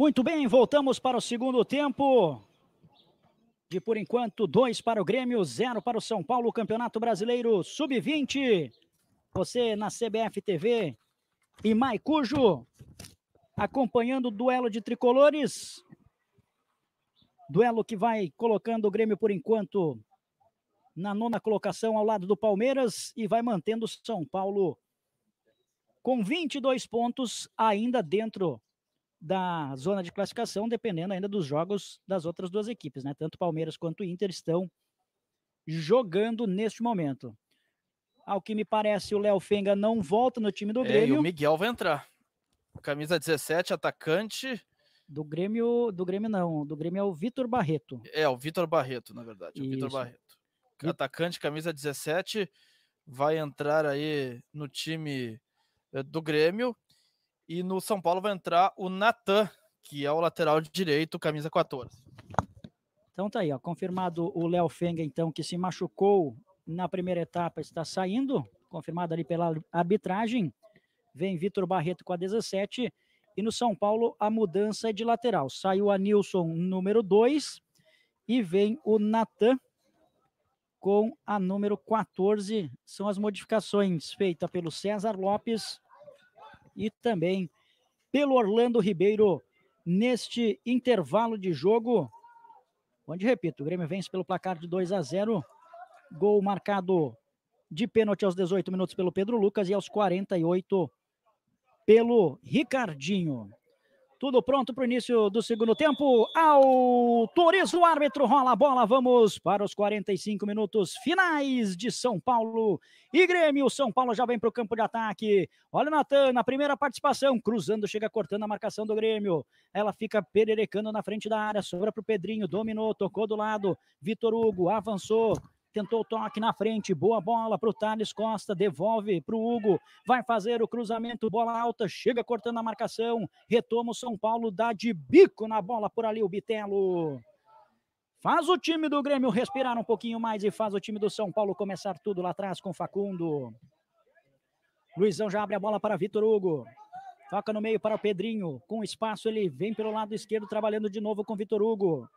Muito bem, voltamos para o segundo tempo. De por enquanto, dois para o Grêmio, zero para o São Paulo, Campeonato Brasileiro Sub-20. Você na CBF TV e Maicujo acompanhando o duelo de tricolores. Duelo que vai colocando o Grêmio por enquanto na nona colocação ao lado do Palmeiras e vai mantendo o São Paulo com 22 pontos ainda dentro da zona de classificação, dependendo ainda dos jogos das outras duas equipes, né? Tanto Palmeiras quanto Inter estão jogando neste momento. Ao que me parece, o Léo Fenga não volta no time do Grêmio. É, e o Miguel vai entrar. Camisa 17, atacante. Do Grêmio, do Grêmio não, do Grêmio é o Vitor Barreto. É, o Vitor Barreto, na verdade, o Vitor Barreto. Atacante, camisa 17, vai entrar aí no time eh, do Grêmio e no São Paulo vai entrar o Natan, que é o lateral direito, camisa 14. Então tá aí, ó, confirmado o Léo Fenga, então, que se machucou na primeira etapa, está saindo, confirmado ali pela arbitragem. Vem Vitor Barreto com a 17. E no São Paulo, a mudança é de lateral. Saiu a Nilson, número 2, e vem o Natan com a número 14. São as modificações feitas pelo César Lopes e também pelo Orlando Ribeiro neste intervalo de jogo, onde, repito, o Grêmio vence pelo placar de 2 a 0. Gol marcado de pênalti aos 18 minutos pelo Pedro Lucas e aos 48 pelo Ricardinho. Tudo pronto para o início do segundo tempo. Autoriza o árbitro, rola a bola. Vamos para os 45 minutos finais de São Paulo e Grêmio. São Paulo já vem para o campo de ataque. Olha o Natan, na primeira participação, cruzando, chega cortando a marcação do Grêmio. Ela fica pererecando na frente da área, sobra para o Pedrinho, dominou, tocou do lado. Vitor Hugo avançou, tentou o toque na frente, boa bola para o Thales Costa, devolve para o Hugo, vai fazer o cruzamento, bola alta, chega cortando a marcação, retoma o São Paulo, dá de bico na bola por ali o Bitelo. Faz o time do Grêmio respirar um pouquinho mais e faz o time do São Paulo começar tudo lá atrás com Facundo. Luizão já abre a bola para Vitor Hugo. Toca no meio para o Pedrinho. Com espaço ele vem pelo lado esquerdo, trabalhando de novo com Vitor Hugo.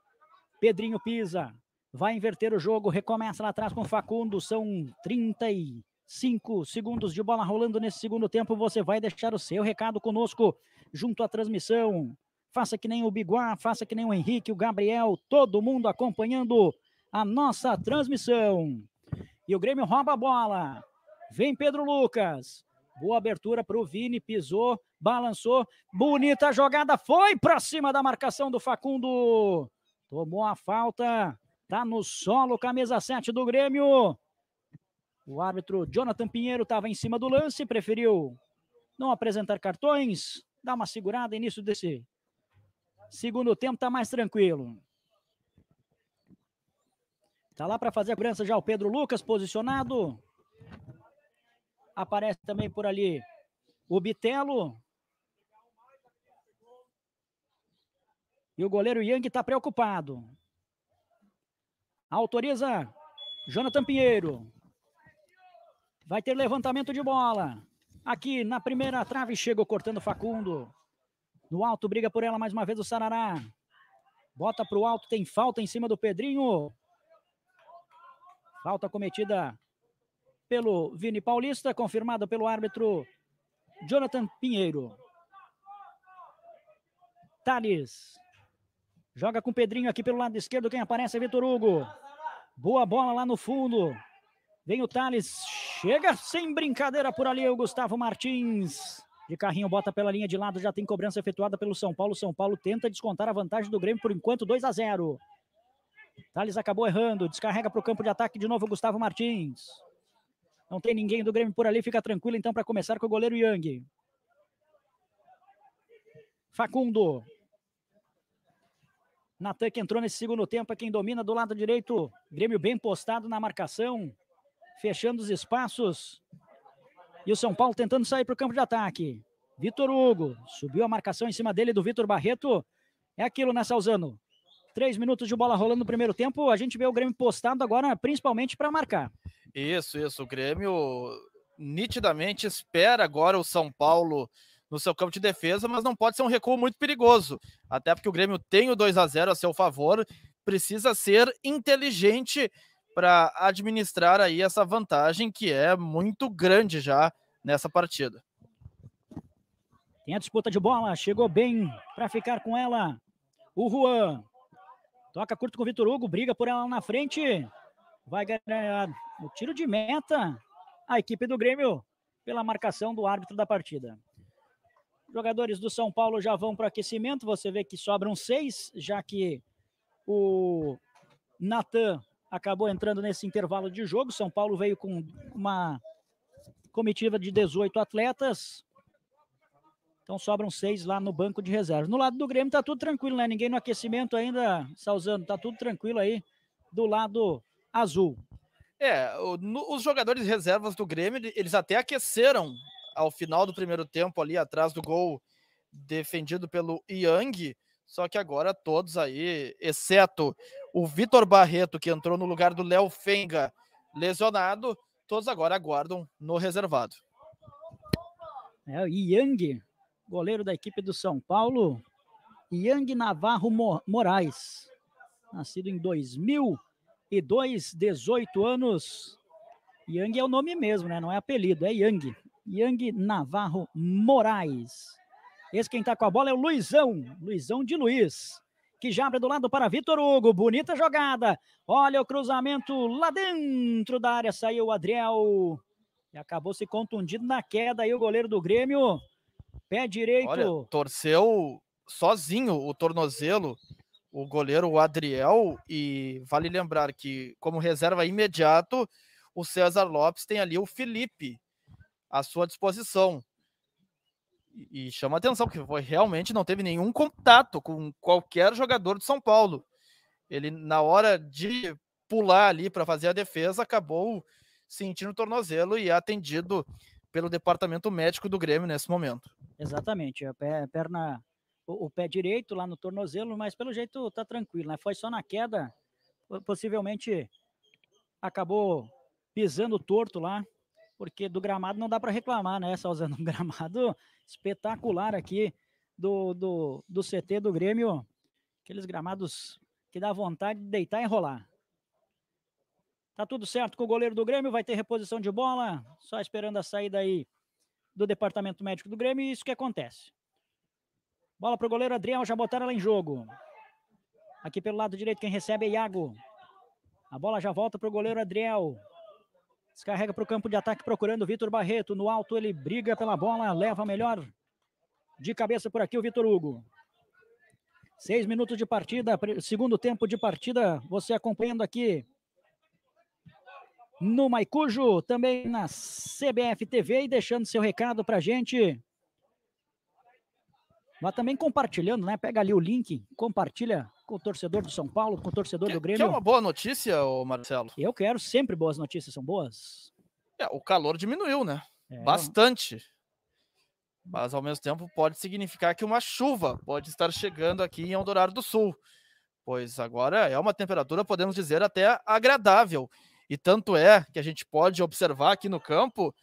Pedrinho pisa vai inverter o jogo, recomeça lá atrás com o Facundo, são 35 segundos de bola rolando nesse segundo tempo. Você vai deixar o seu recado conosco junto à transmissão. Faça que nem o Biguá, faça que nem o Henrique, o Gabriel, todo mundo acompanhando a nossa transmissão. E o Grêmio rouba a bola. Vem Pedro Lucas. Boa abertura para o Vini, pisou, balançou. Bonita jogada, foi para cima da marcação do Facundo. Tomou a falta. Tá no solo, camisa 7 do Grêmio. O árbitro Jonathan Pinheiro estava em cima do lance, preferiu não apresentar cartões, dá uma segurada início desse segundo tempo, tá mais tranquilo. Tá lá para fazer a cobrança já o Pedro Lucas posicionado. Aparece também por ali o Bitelo. E o goleiro Yang está preocupado. Autoriza Jonathan Pinheiro. Vai ter levantamento de bola. Aqui na primeira trave Chega cortando Facundo. No alto briga por ela mais uma vez o Sarará. Bota para o alto, tem falta em cima do Pedrinho. Falta cometida pelo Vini Paulista, confirmada pelo árbitro Jonathan Pinheiro. Thales Joga com o Pedrinho aqui pelo lado esquerdo. Quem aparece é Vitor Hugo. Boa bola lá no fundo. Vem o Thales. Chega sem brincadeira por ali o Gustavo Martins. De carrinho, bota pela linha de lado. Já tem cobrança efetuada pelo São Paulo. São Paulo tenta descontar a vantagem do Grêmio por enquanto, 2 a 0. Thales acabou errando. Descarrega para o campo de ataque de novo o Gustavo Martins. Não tem ninguém do Grêmio por ali. Fica tranquilo então para começar com o goleiro Yang. Facundo. Natan que entrou nesse segundo tempo é quem domina do lado direito. Grêmio bem postado na marcação, fechando os espaços. E o São Paulo tentando sair para o campo de ataque. Vitor Hugo subiu a marcação em cima dele do Vitor Barreto. É aquilo, né, Salzano? Três minutos de bola rolando no primeiro tempo. A gente vê o Grêmio postado agora, principalmente para marcar. Isso, isso. O Grêmio nitidamente espera agora o São Paulo no seu campo de defesa, mas não pode ser um recuo muito perigoso. Até porque o Grêmio tem o 2 a 0 a seu favor, precisa ser inteligente para administrar aí essa vantagem que é muito grande já nessa partida. Tem a disputa de bola, chegou bem para ficar com ela. O Juan toca curto com o Vitor Hugo, briga por ela na frente. Vai ganhar o tiro de meta. A equipe do Grêmio pela marcação do árbitro da partida. Jogadores do São Paulo já vão para aquecimento. Você vê que sobram seis, já que o Natan acabou entrando nesse intervalo de jogo. São Paulo veio com uma comitiva de 18 atletas. Então sobram seis lá no banco de reservas. No lado do Grêmio tá tudo tranquilo, né? Ninguém no aquecimento ainda, Salzano, tá tudo tranquilo aí do lado azul. É, o, no, os jogadores reservas do Grêmio, eles até aqueceram ao final do primeiro tempo, ali atrás do gol defendido pelo Yang. Só que agora todos aí, exceto o Vitor Barreto, que entrou no lugar do Léo Fenga, lesionado, todos agora aguardam no reservado. É, o Yang, goleiro da equipe do São Paulo, Yang Navarro Moraes, nascido em 2002, 18 anos. Yang é o nome mesmo, né? Não é apelido, é Yang. Yang Navarro Moraes. Esse quem está com a bola é o Luizão, Luizão de Luiz, que já abre do lado para Vitor Hugo. Bonita jogada. Olha o cruzamento lá dentro da área. Saiu o Adriel e acabou se contundindo na queda. Aí o goleiro do Grêmio, pé direito. Olha, torceu sozinho o tornozelo o goleiro o Adriel e vale lembrar que como reserva imediato o César Lopes tem ali o Felipe à sua disposição. E, chama atenção, porque foi, realmente não teve nenhum contato com qualquer jogador de São Paulo. Ele, na hora de pular ali para fazer a defesa, acabou sentindo o tornozelo e é atendido pelo departamento médico do Grêmio nesse momento. Exatamente, a é, perna, o, o pé direito lá no tornozelo, mas pelo jeito tá tranquilo, né? Foi só na queda, possivelmente acabou pisando torto lá porque do gramado não dá para reclamar, né? Só usando um <laughs> gramado espetacular aqui do, do, do CT do Grêmio. Aqueles gramados que dá vontade de deitar e rolar. Tá tudo certo com o goleiro do Grêmio, vai ter reposição de bola, só esperando a saída aí do departamento médico do Grêmio e isso que acontece. Bola pro goleiro Adriel, já botaram ela em jogo. Aqui pelo lado direito quem recebe é Iago. A bola já volta pro goleiro Adriel. Descarrega para o campo de ataque procurando o Vitor Barreto. No alto ele briga pela bola, leva melhor. De cabeça por aqui o Vitor Hugo. Seis minutos de partida, segundo tempo de partida, você acompanhando aqui no Maicujo, também na CBF TV e deixando seu recado para gente mas também compartilhando, né? Pega ali o link, compartilha com o torcedor do São Paulo, com o torcedor do Grêmio. Que é uma boa notícia, ô Marcelo. Eu quero sempre boas notícias, são boas. É, o calor diminuiu, né? É. Bastante. Mas ao mesmo tempo pode significar que uma chuva pode estar chegando aqui em Eldorado do Sul. Pois agora é uma temperatura, podemos dizer, até agradável. E tanto é que a gente pode observar aqui no campo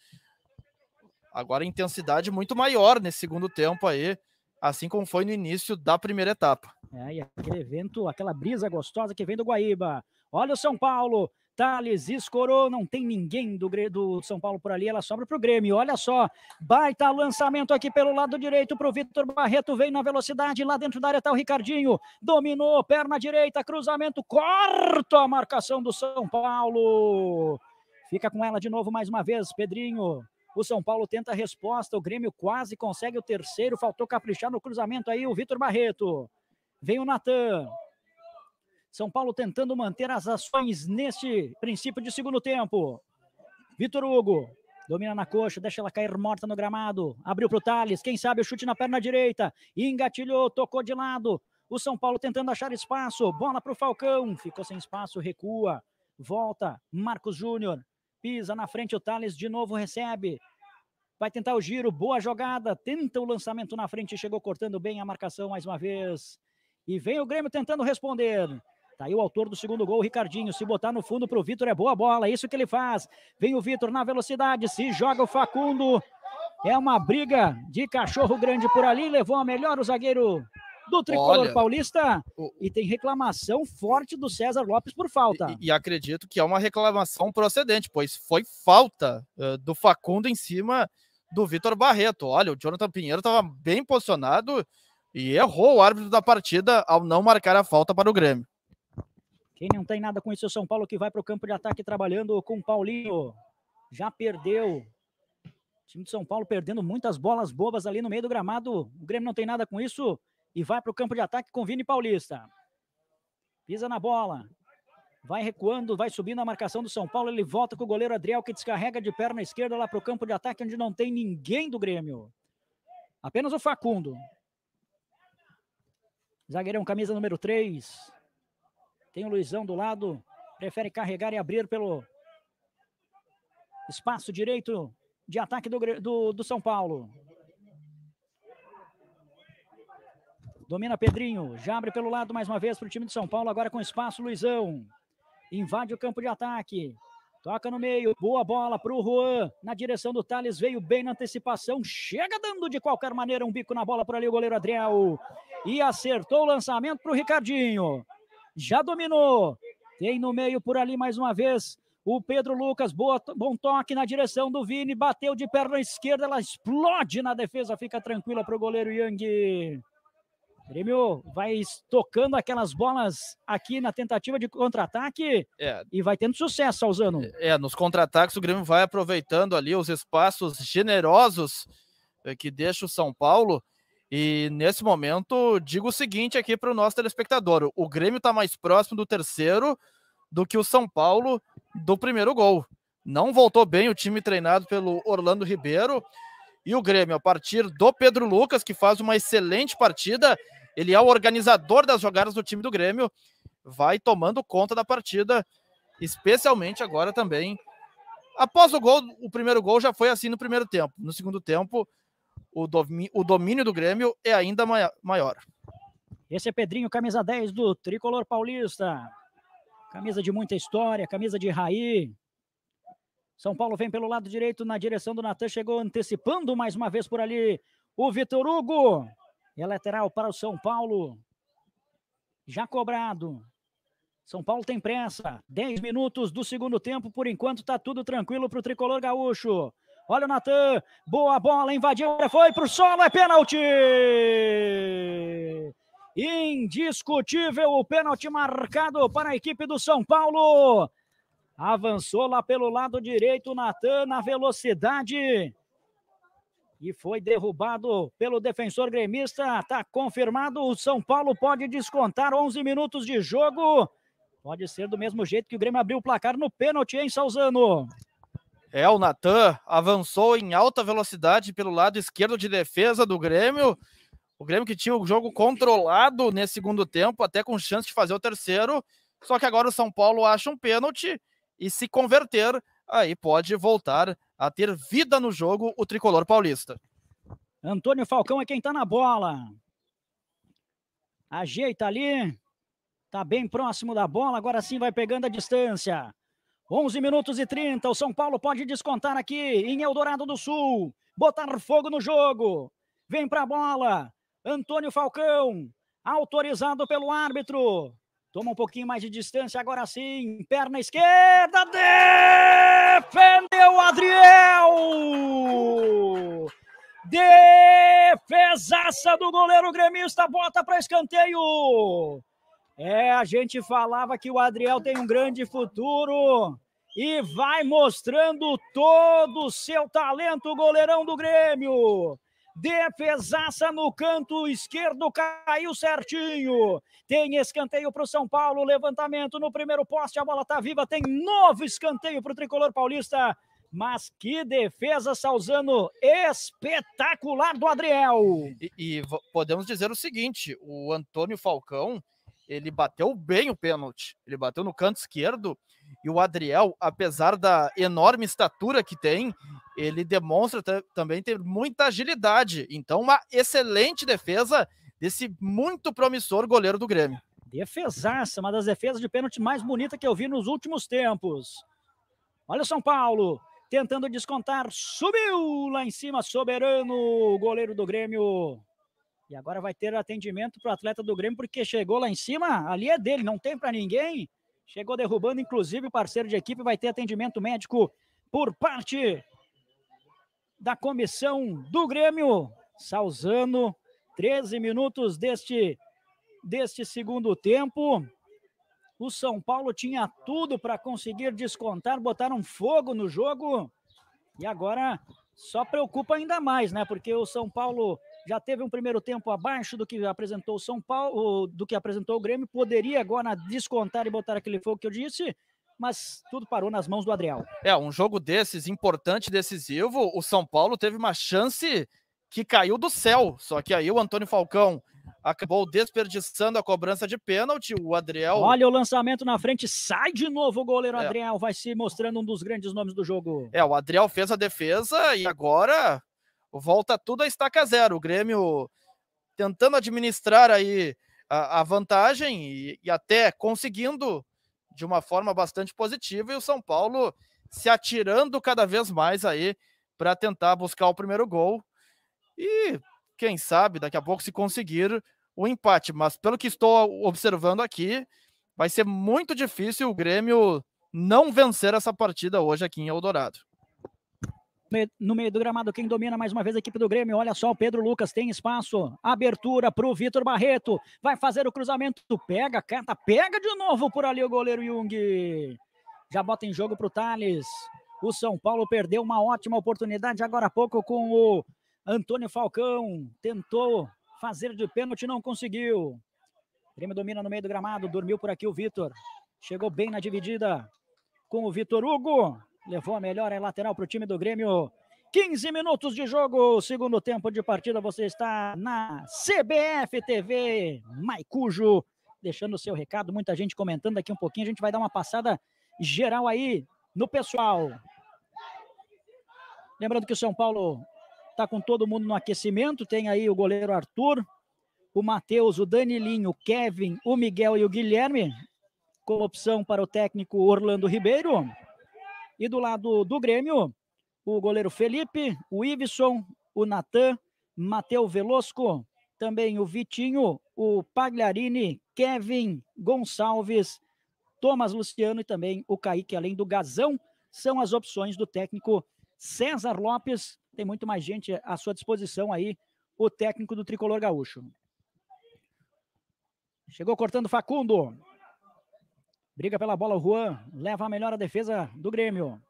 agora intensidade muito maior nesse segundo tempo aí assim como foi no início da primeira etapa. É, e aquele evento, aquela brisa gostosa que vem do Guaíba. Olha o São Paulo, Thales escorou, não tem ninguém do, do São Paulo por ali, ela sobra para o Grêmio. Olha só, baita lançamento aqui pelo lado direito para o Vitor Barreto, vem na velocidade, lá dentro da área está o Ricardinho, dominou, perna direita, cruzamento, corta a marcação do São Paulo. Fica com ela de novo mais uma vez, Pedrinho. O São Paulo tenta a resposta. O Grêmio quase consegue o terceiro. Faltou caprichar no cruzamento aí o Vitor Barreto. Vem o Natan. São Paulo tentando manter as ações neste princípio de segundo tempo. Vitor Hugo. Domina na coxa, deixa ela cair morta no gramado. Abriu para o Thales. Quem sabe o chute na perna direita. Engatilhou, tocou de lado. O São Paulo tentando achar espaço. Bola para o Falcão. Ficou sem espaço, recua. Volta. Marcos Júnior. Pisa na frente o Thales, de novo recebe. Vai tentar o giro, boa jogada, tenta o lançamento na frente, chegou cortando bem a marcação mais uma vez. E vem o Grêmio tentando responder. Tá aí o autor do segundo gol, o Ricardinho. Se botar no fundo pro Vitor é boa bola, é isso que ele faz. Vem o Vitor na velocidade, se joga o Facundo. É uma briga de cachorro grande por ali, levou a melhor o zagueiro do tricolor Olha, paulista. O... E tem reclamação forte do César Lopes por falta. E, e acredito que é uma reclamação procedente, pois foi falta uh, do Facundo em cima do Vitor Barreto. Olha, o Jonathan Pinheiro estava bem posicionado e errou o árbitro da partida ao não marcar a falta para o Grêmio. Quem não tem nada com isso é o São Paulo que vai para o campo de ataque trabalhando com o Paulinho. Já perdeu. O time de São Paulo perdendo muitas bolas bobas ali no meio do gramado. O Grêmio não tem nada com isso e vai para o campo de ataque com Vini Paulista. Pisa na bola. Vai recuando, vai subindo a marcação do São Paulo. Ele volta com o goleiro Adriel, que descarrega de perna esquerda lá para o campo de ataque, onde não tem ninguém do Grêmio. Apenas o Facundo. Zagueirão, camisa número 3. Tem o Luizão do lado. Prefere carregar e abrir pelo espaço direito de ataque do, do, do São Paulo. Domina Pedrinho. Já abre pelo lado mais uma vez para o time de São Paulo. Agora com espaço, Luizão. Invade o campo de ataque. Toca no meio. Boa bola para o Juan. Na direção do Thales. Veio bem na antecipação. Chega dando de qualquer maneira um bico na bola por ali o goleiro Adriel. E acertou o lançamento para o Ricardinho. Já dominou. Tem no meio por ali mais uma vez. O Pedro Lucas, boa, bom toque na direção do Vini, bateu de perna esquerda, ela explode na defesa, fica tranquila para o goleiro Yang. O Grêmio vai tocando aquelas bolas aqui na tentativa de contra-ataque é. e vai tendo sucesso, Alzano. É, é nos contra-ataques o Grêmio vai aproveitando ali os espaços generosos eh, que deixa o São Paulo. E nesse momento, digo o seguinte aqui para o nosso telespectador: o Grêmio está mais próximo do terceiro do que o São Paulo do primeiro gol. Não voltou bem o time treinado pelo Orlando Ribeiro. E o Grêmio, a partir do Pedro Lucas, que faz uma excelente partida, ele é o organizador das jogadas do time do Grêmio, vai tomando conta da partida, especialmente agora também. Após o gol, o primeiro gol já foi assim no primeiro tempo. No segundo tempo, o, domínio do Grêmio é ainda maior. Esse é Pedrinho, camisa 10 do Tricolor Paulista. Camisa de muita história, camisa de raiz. São Paulo vem pelo lado direito na direção do Natan, chegou antecipando mais uma vez por ali o Vitor Hugo. E a lateral para o São Paulo. Já cobrado. São Paulo tem pressa. 10 minutos do segundo tempo. Por enquanto está tudo tranquilo para o tricolor gaúcho. Olha o Natan. Boa bola. Invadiu. Foi para o solo. É pênalti. Indiscutível o pênalti marcado para a equipe do São Paulo. Avançou lá pelo lado direito. Natan na velocidade e foi derrubado pelo defensor gremista. Está confirmado, o São Paulo pode descontar 11 minutos de jogo. Pode ser do mesmo jeito que o Grêmio abriu o placar no pênalti, hein, Salzano? É, o Natan avançou em alta velocidade pelo lado esquerdo de defesa do Grêmio. O Grêmio que tinha o jogo controlado nesse segundo tempo, até com chance de fazer o terceiro. Só que agora o São Paulo acha um pênalti e se converter, aí pode voltar a ter vida no jogo o tricolor paulista. Antônio Falcão é quem tá na bola. Ajeita ali. Tá bem próximo da bola, agora sim vai pegando a distância. 11 minutos e 30. O São Paulo pode descontar aqui em Eldorado do Sul. Botar fogo no jogo. Vem pra bola. Antônio Falcão, autorizado pelo árbitro. Toma um pouquinho mais de distância, agora sim. Perna esquerda, defendeu o Adriel! Defesaça do goleiro gremista, bota para escanteio. É, a gente falava que o Adriel tem um grande futuro e vai mostrando todo o seu talento, goleirão do Grêmio. Defesaça no canto esquerdo, caiu certinho. Tem escanteio para o São Paulo, levantamento no primeiro poste, a bola está viva. Tem novo escanteio para o tricolor paulista. Mas que defesa, Salzano, espetacular do Adriel. E, e podemos dizer o seguinte: o Antônio Falcão ele bateu bem o pênalti. Ele bateu no canto esquerdo e o Adriel, apesar da enorme estatura que tem, ele demonstra também ter muita agilidade. Então, uma excelente defesa desse muito promissor goleiro do Grêmio. Defesaça, uma das defesas de pênalti mais bonita que eu vi nos últimos tempos. Olha o São Paulo tentando descontar, subiu lá em cima, soberano, o goleiro do Grêmio. E agora vai ter atendimento para o atleta do Grêmio, porque chegou lá em cima, ali é dele, não tem para ninguém. Chegou derrubando, inclusive, o parceiro de equipe vai ter atendimento médico por parte da comissão do Grêmio. Salzano, 13 minutos deste, deste segundo tempo. O São Paulo tinha tudo para conseguir descontar, botaram fogo no jogo. E agora só preocupa ainda mais, né? Porque o São Paulo já teve um primeiro tempo abaixo do que apresentou o São Paulo, do que apresentou o Grêmio, poderia agora descontar e botar aquele fogo que eu disse, mas tudo parou nas mãos do Adriel. É, um jogo desses, importante, decisivo, o São Paulo teve uma chance que caiu do céu, só que aí o Antônio Falcão acabou desperdiçando a cobrança de pênalti, o Adriel... Olha o lançamento na frente, sai de novo o goleiro é. Adriel, vai se mostrando um dos grandes nomes do jogo. É, o Adriel fez a defesa e agora volta tudo a estaca zero. O Grêmio tentando administrar aí a, a vantagem e, e, até conseguindo de uma forma bastante positiva, e o São Paulo se atirando cada vez mais aí para tentar buscar o primeiro gol. E quem sabe daqui a pouco se conseguir o empate. Mas pelo que estou observando aqui, vai ser muito difícil o Grêmio não vencer essa partida hoje aqui em Eldorado no meio do gramado, quem domina mais uma vez a equipe do Grêmio, olha só, o Pedro Lucas tem espaço, abertura para o Vitor Barreto, vai fazer o cruzamento, pega, canta, pega de novo por ali o goleiro Jung, já bota em jogo para o Thales, o São Paulo perdeu uma ótima oportunidade agora há pouco com o Antônio Falcão, tentou fazer de pênalti, não conseguiu, Grêmio domina no meio do gramado, dormiu por aqui o Vitor, chegou bem na dividida com o Vitor Hugo, Levou a melhor em lateral para o time do Grêmio. 15 minutos de jogo, segundo tempo de partida. Você está na CBF TV Maicujo, deixando o seu recado. Muita gente comentando aqui um pouquinho. A gente vai dar uma passada geral aí no pessoal. Lembrando que o São Paulo está com todo mundo no aquecimento. Tem aí o goleiro Arthur, o Matheus, o Danilinho, o Kevin, o Miguel e o Guilherme, como opção para o técnico Orlando Ribeiro. E do lado do Grêmio, o goleiro Felipe, o Iveson, o Natan, Matheus Velosco, também o Vitinho, o Pagliarini, Kevin Gonçalves, Thomas Luciano e também o Kaique, além do Gazão, são as opções do técnico César Lopes. Tem muito mais gente à sua disposição aí, o técnico do Tricolor Gaúcho. Chegou cortando Facundo. Briga pela bola o Juan, leva a melhor a defesa do Grêmio.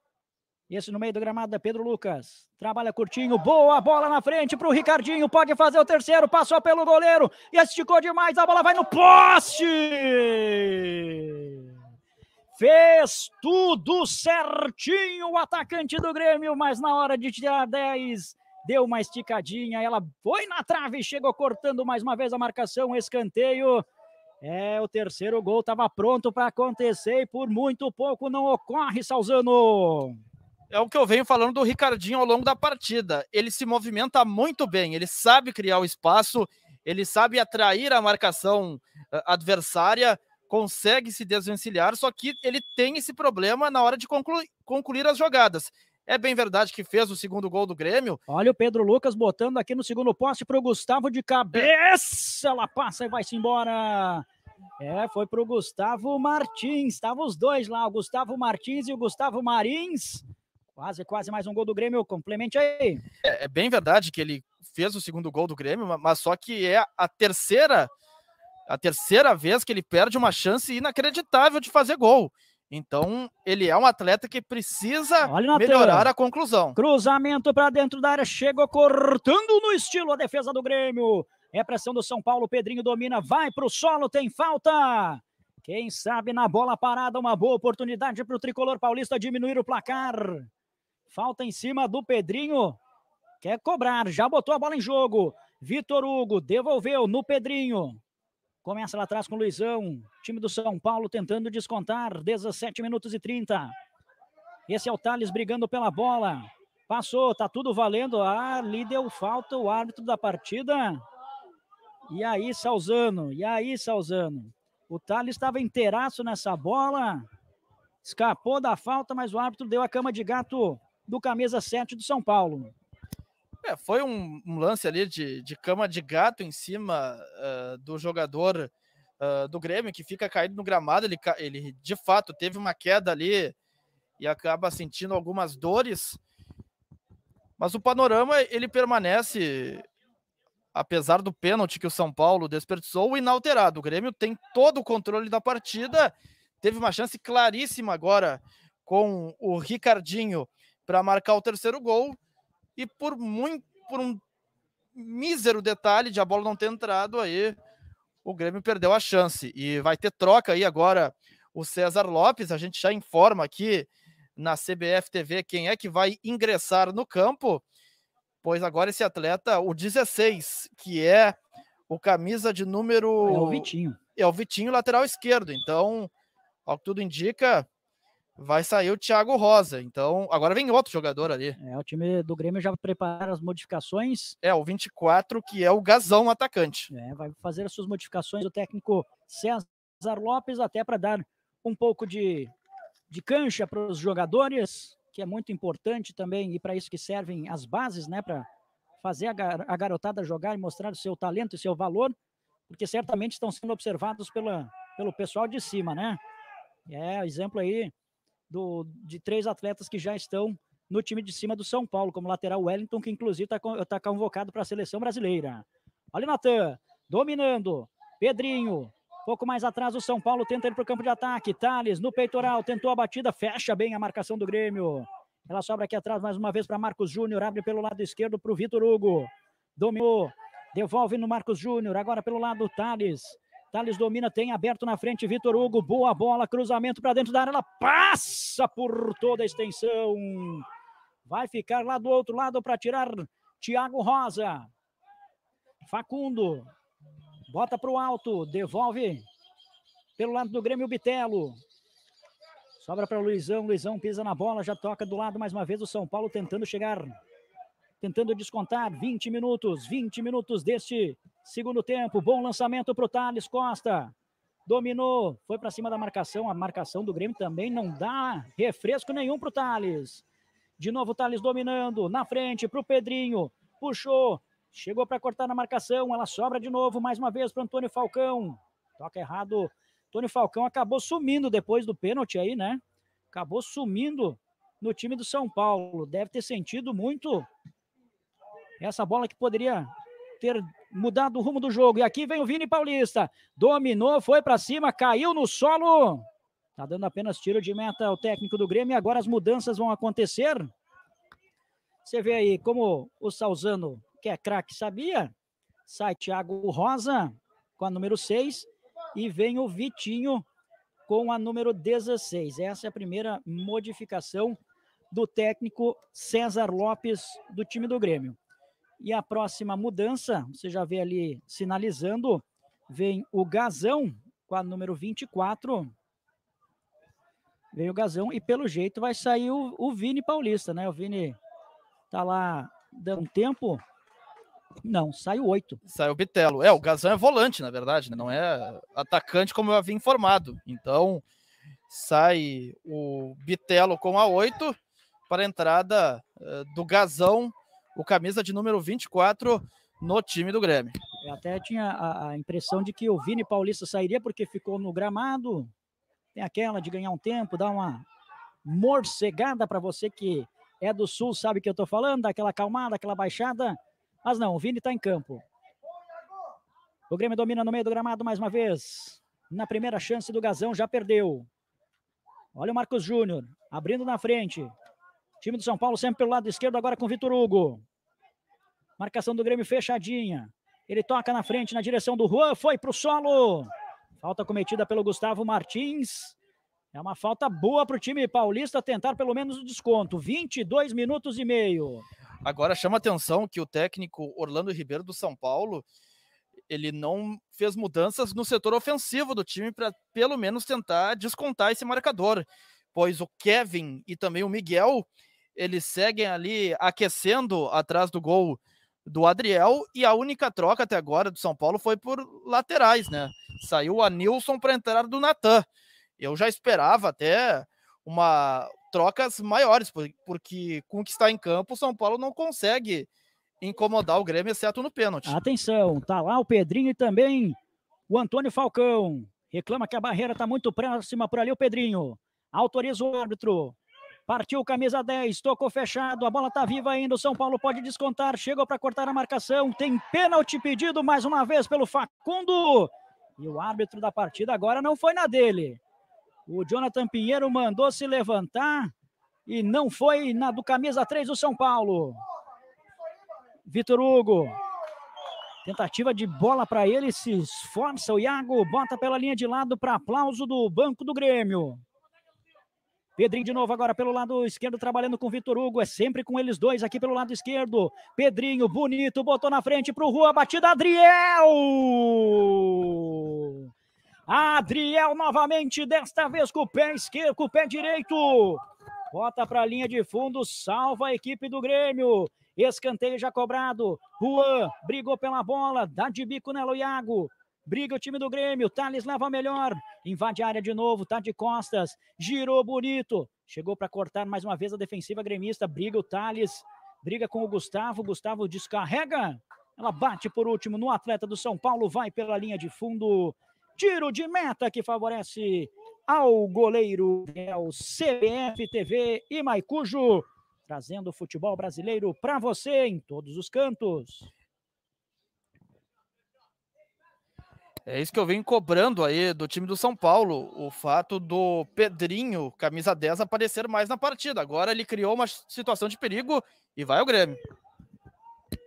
Esse no meio do gramado é Pedro Lucas. Trabalha curtinho, boa bola na frente para o Ricardinho. Pode fazer o terceiro, passou pelo goleiro e esticou demais. A bola vai no poste. Fez tudo certinho o atacante do Grêmio, mas na hora de tirar 10, deu uma esticadinha. Ela foi na trave, chegou cortando mais uma vez a marcação, escanteio. É, o terceiro gol estava pronto para acontecer e por muito pouco não ocorre, Salzano. É o que eu venho falando do Ricardinho ao longo da partida. Ele se movimenta muito bem, ele sabe criar o espaço, ele sabe atrair a marcação eh, adversária, consegue se desvencilhar, só que ele tem esse problema na hora de concluir, concluir as jogadas. É bem verdade que fez o segundo gol do Grêmio. Olha o Pedro Lucas botando aqui no segundo poste para o Gustavo de cabeça. Ela passa e vai-se embora. É, foi para o Gustavo Martins. Estavam os dois lá, o Gustavo Martins e o Gustavo Marins. Quase, quase mais um gol do Grêmio. Complemente aí. É, é bem verdade que ele fez o segundo gol do Grêmio, mas só que é a terceira a terceira vez que ele perde uma chance inacreditável de fazer gol. Então, ele é um atleta que precisa melhorar a conclusão. Cruzamento para dentro da área, chegou cortando no estilo a defesa do Grêmio. É pressão do São Paulo, Pedrinho domina, vai para o solo, tem falta. Quem sabe na bola parada, uma boa oportunidade para o tricolor paulista diminuir o placar. Falta em cima do Pedrinho. Quer cobrar, já botou a bola em jogo. Vitor Hugo devolveu no Pedrinho. Começa lá atrás com o Luizão. Time do São Paulo tentando descontar. 17 minutos e 30. Esse é o Thales brigando pela bola. Passou, tá tudo valendo. Ah, ali deu falta o árbitro da partida. E aí, Salzano? E aí, Salzano? O Thales estava inteiraço nessa bola. Escapou da falta, mas o árbitro deu a cama de gato do camisa 7 do São Paulo. É, foi um, um, lance ali de, de cama de gato em cima uh, do jogador uh, do Grêmio, que fica caído no gramado. Ele, ele de fato teve uma queda ali e acaba sentindo algumas dores. Mas o panorama ele permanece, apesar do pênalti que o São Paulo desperdiçou, inalterado. O Grêmio tem todo o controle da partida. Teve uma chance claríssima agora com o Ricardinho para marcar o terceiro gol e por muito por um mísero detalhe de a bola não ter entrado aí o Grêmio perdeu a chance e vai ter troca aí agora o César Lopes, a gente já informa aqui na CBF TV quem é que vai ingressar no campo, pois agora esse atleta, o 16, que é o camisa de número É o Vitinho. É o Vitinho lateral esquerdo. Então, ao que tudo indica, vai sair o Thiago Rosa. Então, agora vem outro jogador ali. É, o time do Grêmio já prepara as modificações. É, o 24, que é o Gazão atacante. É, vai fazer as suas modificações o técnico César Lopes, até para dar um pouco de, de cancha para os jogadores, que é muito importante também, e para isso que servem as bases, né? Para fazer a, gar a garotada jogar e mostrar o seu talento e seu valor, porque certamente estão sendo observados pela, pelo pessoal de cima, né? É, exemplo aí do, de três atletas que já estão no time de cima do São Paulo, como lateral Wellington, que inclusive está tá convocado para a seleção brasileira. Olha o Natan, dominando. Pedrinho, pouco mais atrás o São Paulo tenta ir para o campo de ataque. Thales no peitoral, tentou a batida, fecha bem a marcação do Grêmio. Ela sobra aqui atrás mais uma vez para Marcos Júnior, abre pelo lado esquerdo para o Vitor Hugo. Dominou, devolve no Marcos Júnior, agora pelo lado Thales. Thales domina, tem aberto na frente Vitor Hugo. Boa bola, cruzamento para dentro da área. Ela passa por toda a extensão. Vai ficar lá do outro lado para tirar Thiago Rosa. Facundo. Bota para o alto, devolve pelo lado do Grêmio Bitelo. Sobra para Luizão, Luizão pisa na bola, já toca do lado mais uma vez o São Paulo tentando chegar tentando descontar 20 minutos, 20 minutos deste segundo tempo. Bom lançamento para o Thales Costa. Dominou, foi para cima da marcação. A marcação do Grêmio também não dá refresco nenhum para o Thales. De novo, o Thales dominando na frente para o Pedrinho. Puxou, chegou para cortar na marcação. Ela sobra de novo, mais uma vez para Antônio Falcão. Toca errado. Antônio Falcão acabou sumindo depois do pênalti aí, né? Acabou sumindo no time do São Paulo. Deve ter sentido muito essa bola que poderia ter mudado o rumo do jogo. E aqui vem o Vini Paulista. Dominou, foi para cima, caiu no solo. Tá dando apenas tiro de meta o técnico do Grêmio. E agora as mudanças vão acontecer. Você vê aí como o Salzano, que é craque, sabia. Sai Thiago Rosa com a número 6. E vem o Vitinho com a número 16. Essa é a primeira modificação do técnico César Lopes do time do Grêmio. E a próxima mudança, você já vê ali sinalizando, vem o Gazão com a número 24. Vem o Gazão e pelo jeito vai sair o, o Vini Paulista, né? O Vini tá lá dando tempo. Não, sai o 8. Sai o Bitelo. É, o Gazão é volante, na verdade, né? não é atacante como eu havia informado. Então, sai o Bitelo com a 8 para a entrada uh, do Gazão o camisa de número 24 no time do Grêmio. Eu até tinha a, a impressão de que o Vini Paulista sairia porque ficou no gramado. Tem aquela de ganhar um tempo, dar uma morcegada para você que é do Sul, sabe o que eu estou falando, aquela calmada, aquela baixada. Mas não, o Vini está em campo. O Grêmio domina no meio do gramado mais uma vez. Na primeira chance do Gazão, já perdeu. Olha o Marcos Júnior, abrindo na frente. Time do São Paulo sempre pelo lado esquerdo, agora com Vitor Hugo. Marcação do Grêmio fechadinha. Ele toca na frente, na direção do Juan, foi para o solo. Falta cometida pelo Gustavo Martins. É uma falta boa para o time paulista tentar pelo menos o desconto. 22 minutos e meio. Agora chama atenção que o técnico Orlando Ribeiro do São Paulo ele não fez mudanças no setor ofensivo do time para pelo menos tentar descontar esse marcador, pois o Kevin e também o Miguel eles seguem ali aquecendo atrás do gol do Adriel e a única troca até agora do São Paulo foi por laterais, né? Saiu a Nilson para entrar do Natan. Eu já esperava até uma trocas maiores, porque com o que está em campo, o São Paulo não consegue incomodar o Grêmio, exceto no pênalti. Atenção, tá lá o Pedrinho e também o Antônio Falcão. Reclama que a barreira está muito próxima por ali, o Pedrinho. Autoriza o árbitro. Partiu camisa 10, tocou fechado, a bola tá viva ainda, o São Paulo pode descontar, chegou para cortar a marcação, tem pênalti pedido mais uma vez pelo Facundo. E o árbitro da partida agora não foi na dele. O Jonathan Pinheiro mandou se levantar e não foi na do camisa 3 do São Paulo. Vitor Hugo. Tentativa de bola para ele, se esforça o Iago, bota pela linha de lado para aplauso do banco do Grêmio. Pedrinho de novo agora pelo lado esquerdo, trabalhando com Vitor Hugo. É sempre com eles dois aqui pelo lado esquerdo. Pedrinho, bonito, botou na frente pro Rua, batida Adriel! Adriel novamente, desta vez com o pé esquerdo, com o pé direito. Bota para a linha de fundo, salva a equipe do Grêmio. Escanteio já cobrado. Juan brigou pela bola, dá de bico nela o Iago. Briga o time do Grêmio. Thales leva melhor invade a área de novo, tá de costas, girou bonito, chegou para cortar mais uma vez a defensiva gremista, briga o Thales, briga com o Gustavo, Gustavo descarrega, ela bate por último no atleta do São Paulo, vai pela linha de fundo, tiro de meta que favorece ao goleiro, é o CBF TV e Maicujo, trazendo o futebol brasileiro para você em todos os cantos. É isso que eu venho cobrando aí do time do São Paulo, o fato do Pedrinho, camisa 10, aparecer mais na partida. Agora ele criou uma situação de perigo e vai ao Grêmio.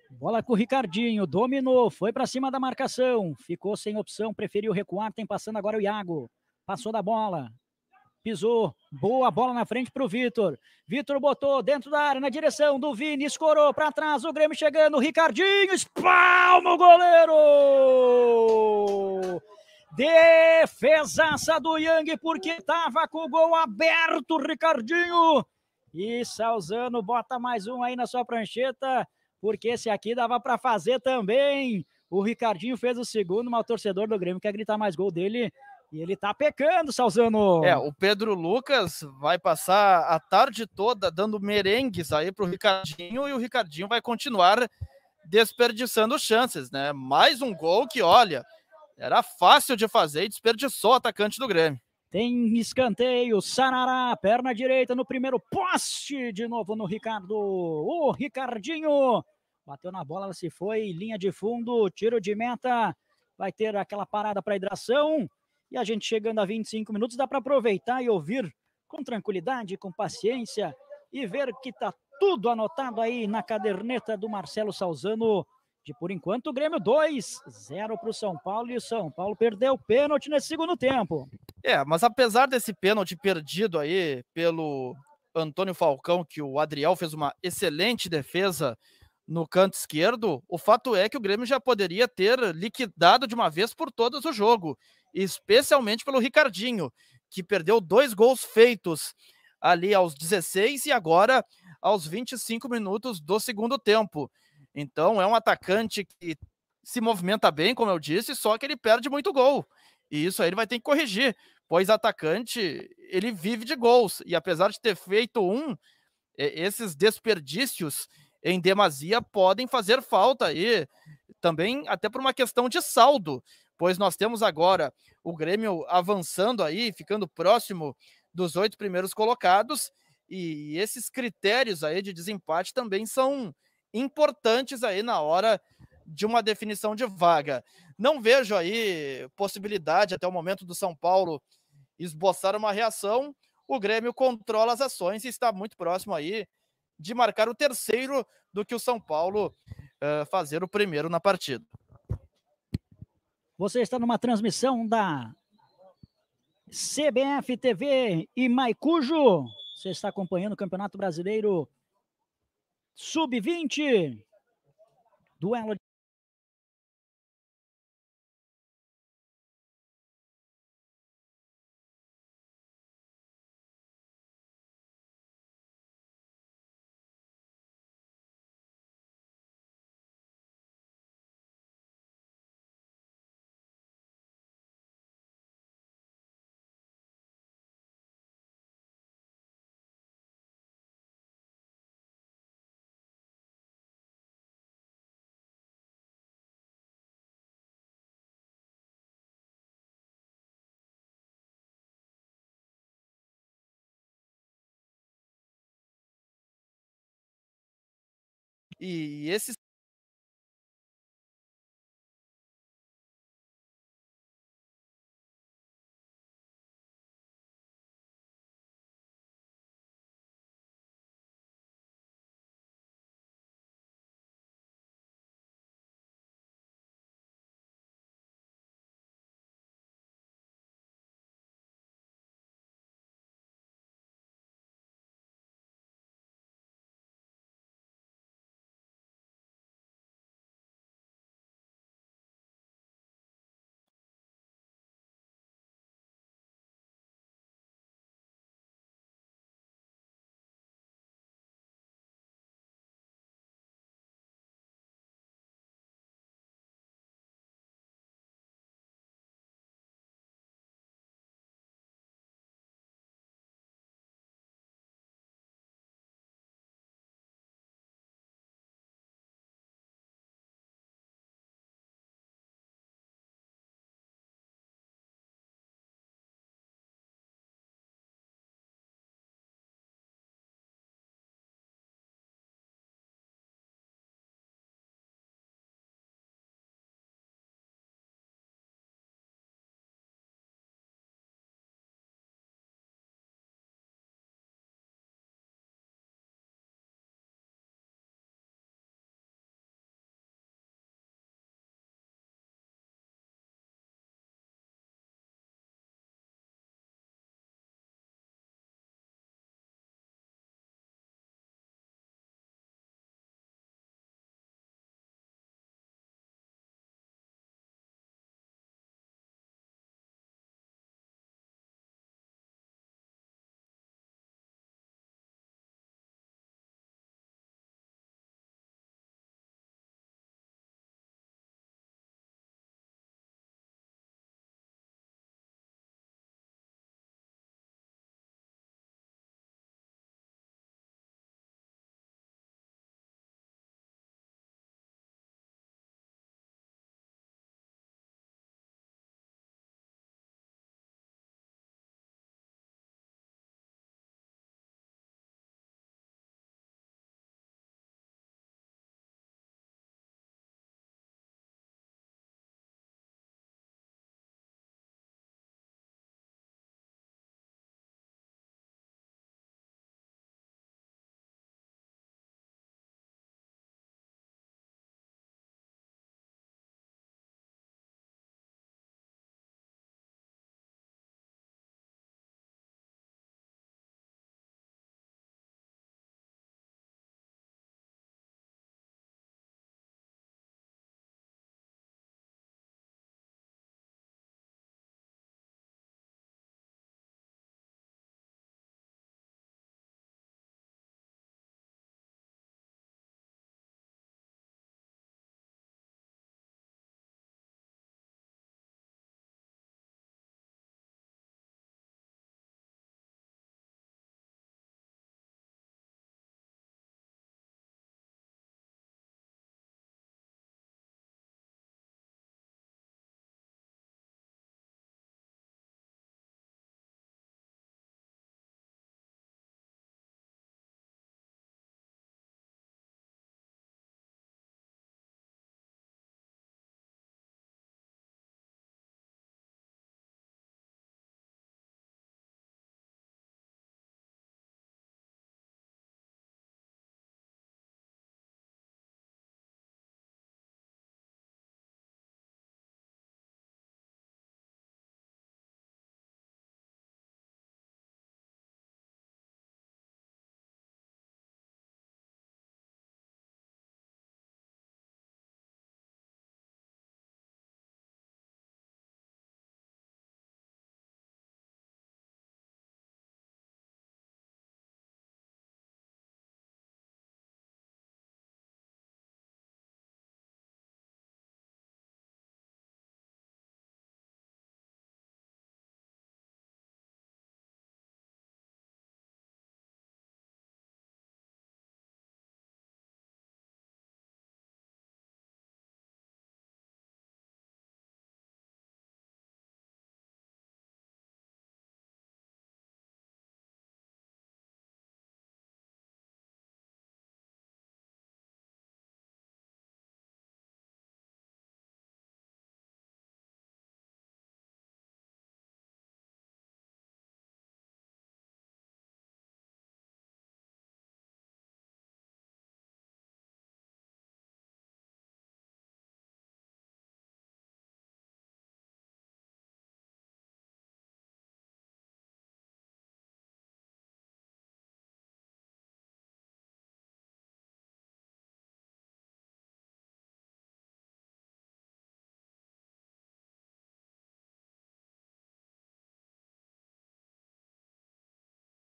Bola com o Ricardinho, dominou, foi para cima da marcação, ficou sem opção, preferiu recuar, tem passando agora o Iago. Passou da bola, Pisou. Boa bola na frente para o Vitor. Vitor botou dentro da área, na direção do Vini. Escorou para trás. O Grêmio chegando. Ricardinho. Espalma o goleiro. Defesaça do Yang, porque estava com o gol aberto, Ricardinho. E Salzano bota mais um aí na sua prancheta, porque esse aqui dava para fazer também. O Ricardinho fez o segundo, mas o torcedor do Grêmio quer gritar mais gol dele. E ele tá pecando, Salzano. É, o Pedro Lucas vai passar a tarde toda dando merengues aí pro Ricardinho e o Ricardinho vai continuar desperdiçando chances, né? Mais um gol que, olha, era fácil de fazer e desperdiçou o atacante do Grêmio. Tem escanteio, Sarará, perna direita no primeiro poste, de novo no Ricardo. O Ricardinho bateu na bola, ela se foi, linha de fundo, tiro de meta. Vai ter aquela parada para hidratação. E a gente chegando a 25 minutos, dá para aproveitar e ouvir com tranquilidade, com paciência e ver que está tudo anotado aí na caderneta do Marcelo Salzano. De por enquanto, o Grêmio 2, 0 para o São Paulo e o São Paulo perdeu o pênalti nesse segundo tempo. É, mas apesar desse pênalti perdido aí pelo Antônio Falcão, que o Adriel fez uma excelente defesa no canto esquerdo, o fato é que o Grêmio já poderia ter liquidado de uma vez por todas o jogo, especialmente pelo Ricardinho, que perdeu dois gols feitos ali aos 16 e agora aos 25 minutos do segundo tempo. Então é um atacante que se movimenta bem, como eu disse, só que ele perde muito gol. E isso aí ele vai ter que corrigir, pois atacante ele vive de gols e apesar de ter feito um, é, esses desperdícios em demasia podem fazer falta aí, também até por uma questão de saldo, pois nós temos agora o Grêmio avançando aí, ficando próximo dos oito primeiros colocados, e esses critérios aí de desempate também são importantes aí na hora de uma definição de vaga. Não vejo aí possibilidade até o momento do São Paulo esboçar uma reação. O Grêmio controla as ações e está muito próximo aí de marcar o terceiro do que o São Paulo uh, fazer o primeiro na partida. Você está numa transmissão da CBF TV e Maicujo. Você está acompanhando o Campeonato Brasileiro Sub-20. Duelo E, esses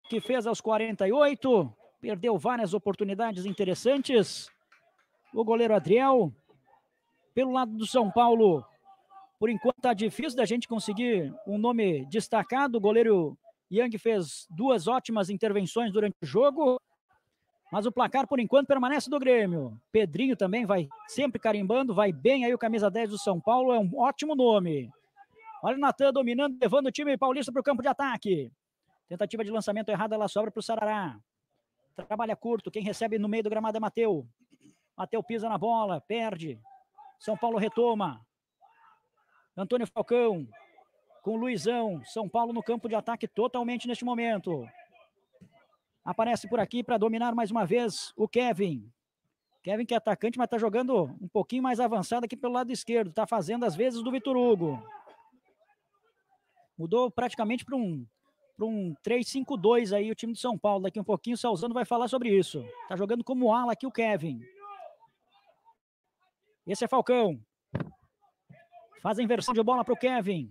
que fez aos 48, perdeu várias oportunidades interessantes. O goleiro Adriel, pelo lado do São Paulo, por enquanto está difícil da gente conseguir um nome destacado. O goleiro Yang fez duas ótimas intervenções durante o jogo, mas o placar, por enquanto, permanece do Grêmio. Pedrinho também vai sempre carimbando, vai bem aí o camisa 10 do São Paulo, é um ótimo nome. Olha o Natan dominando, levando o time paulista para o campo de ataque. Tentativa de lançamento errada, ela sobra para o Sarará. Trabalha curto, quem recebe no meio do gramado é Mateu. Mateu pisa na bola, perde. São Paulo retoma. Antônio Falcão com Luizão. São Paulo no campo de ataque totalmente neste momento. Aparece por aqui para dominar mais uma vez o Kevin. Kevin que é atacante, mas está jogando um pouquinho mais avançado aqui pelo lado esquerdo. Está fazendo as vezes do Vitor Hugo. Mudou praticamente para um para um 3-5-2 aí, o time de São Paulo. Daqui um pouquinho o Salzano vai falar sobre isso. Tá jogando como ala aqui o Kevin. Esse é Falcão. Faz a inversão de bola para o Kevin.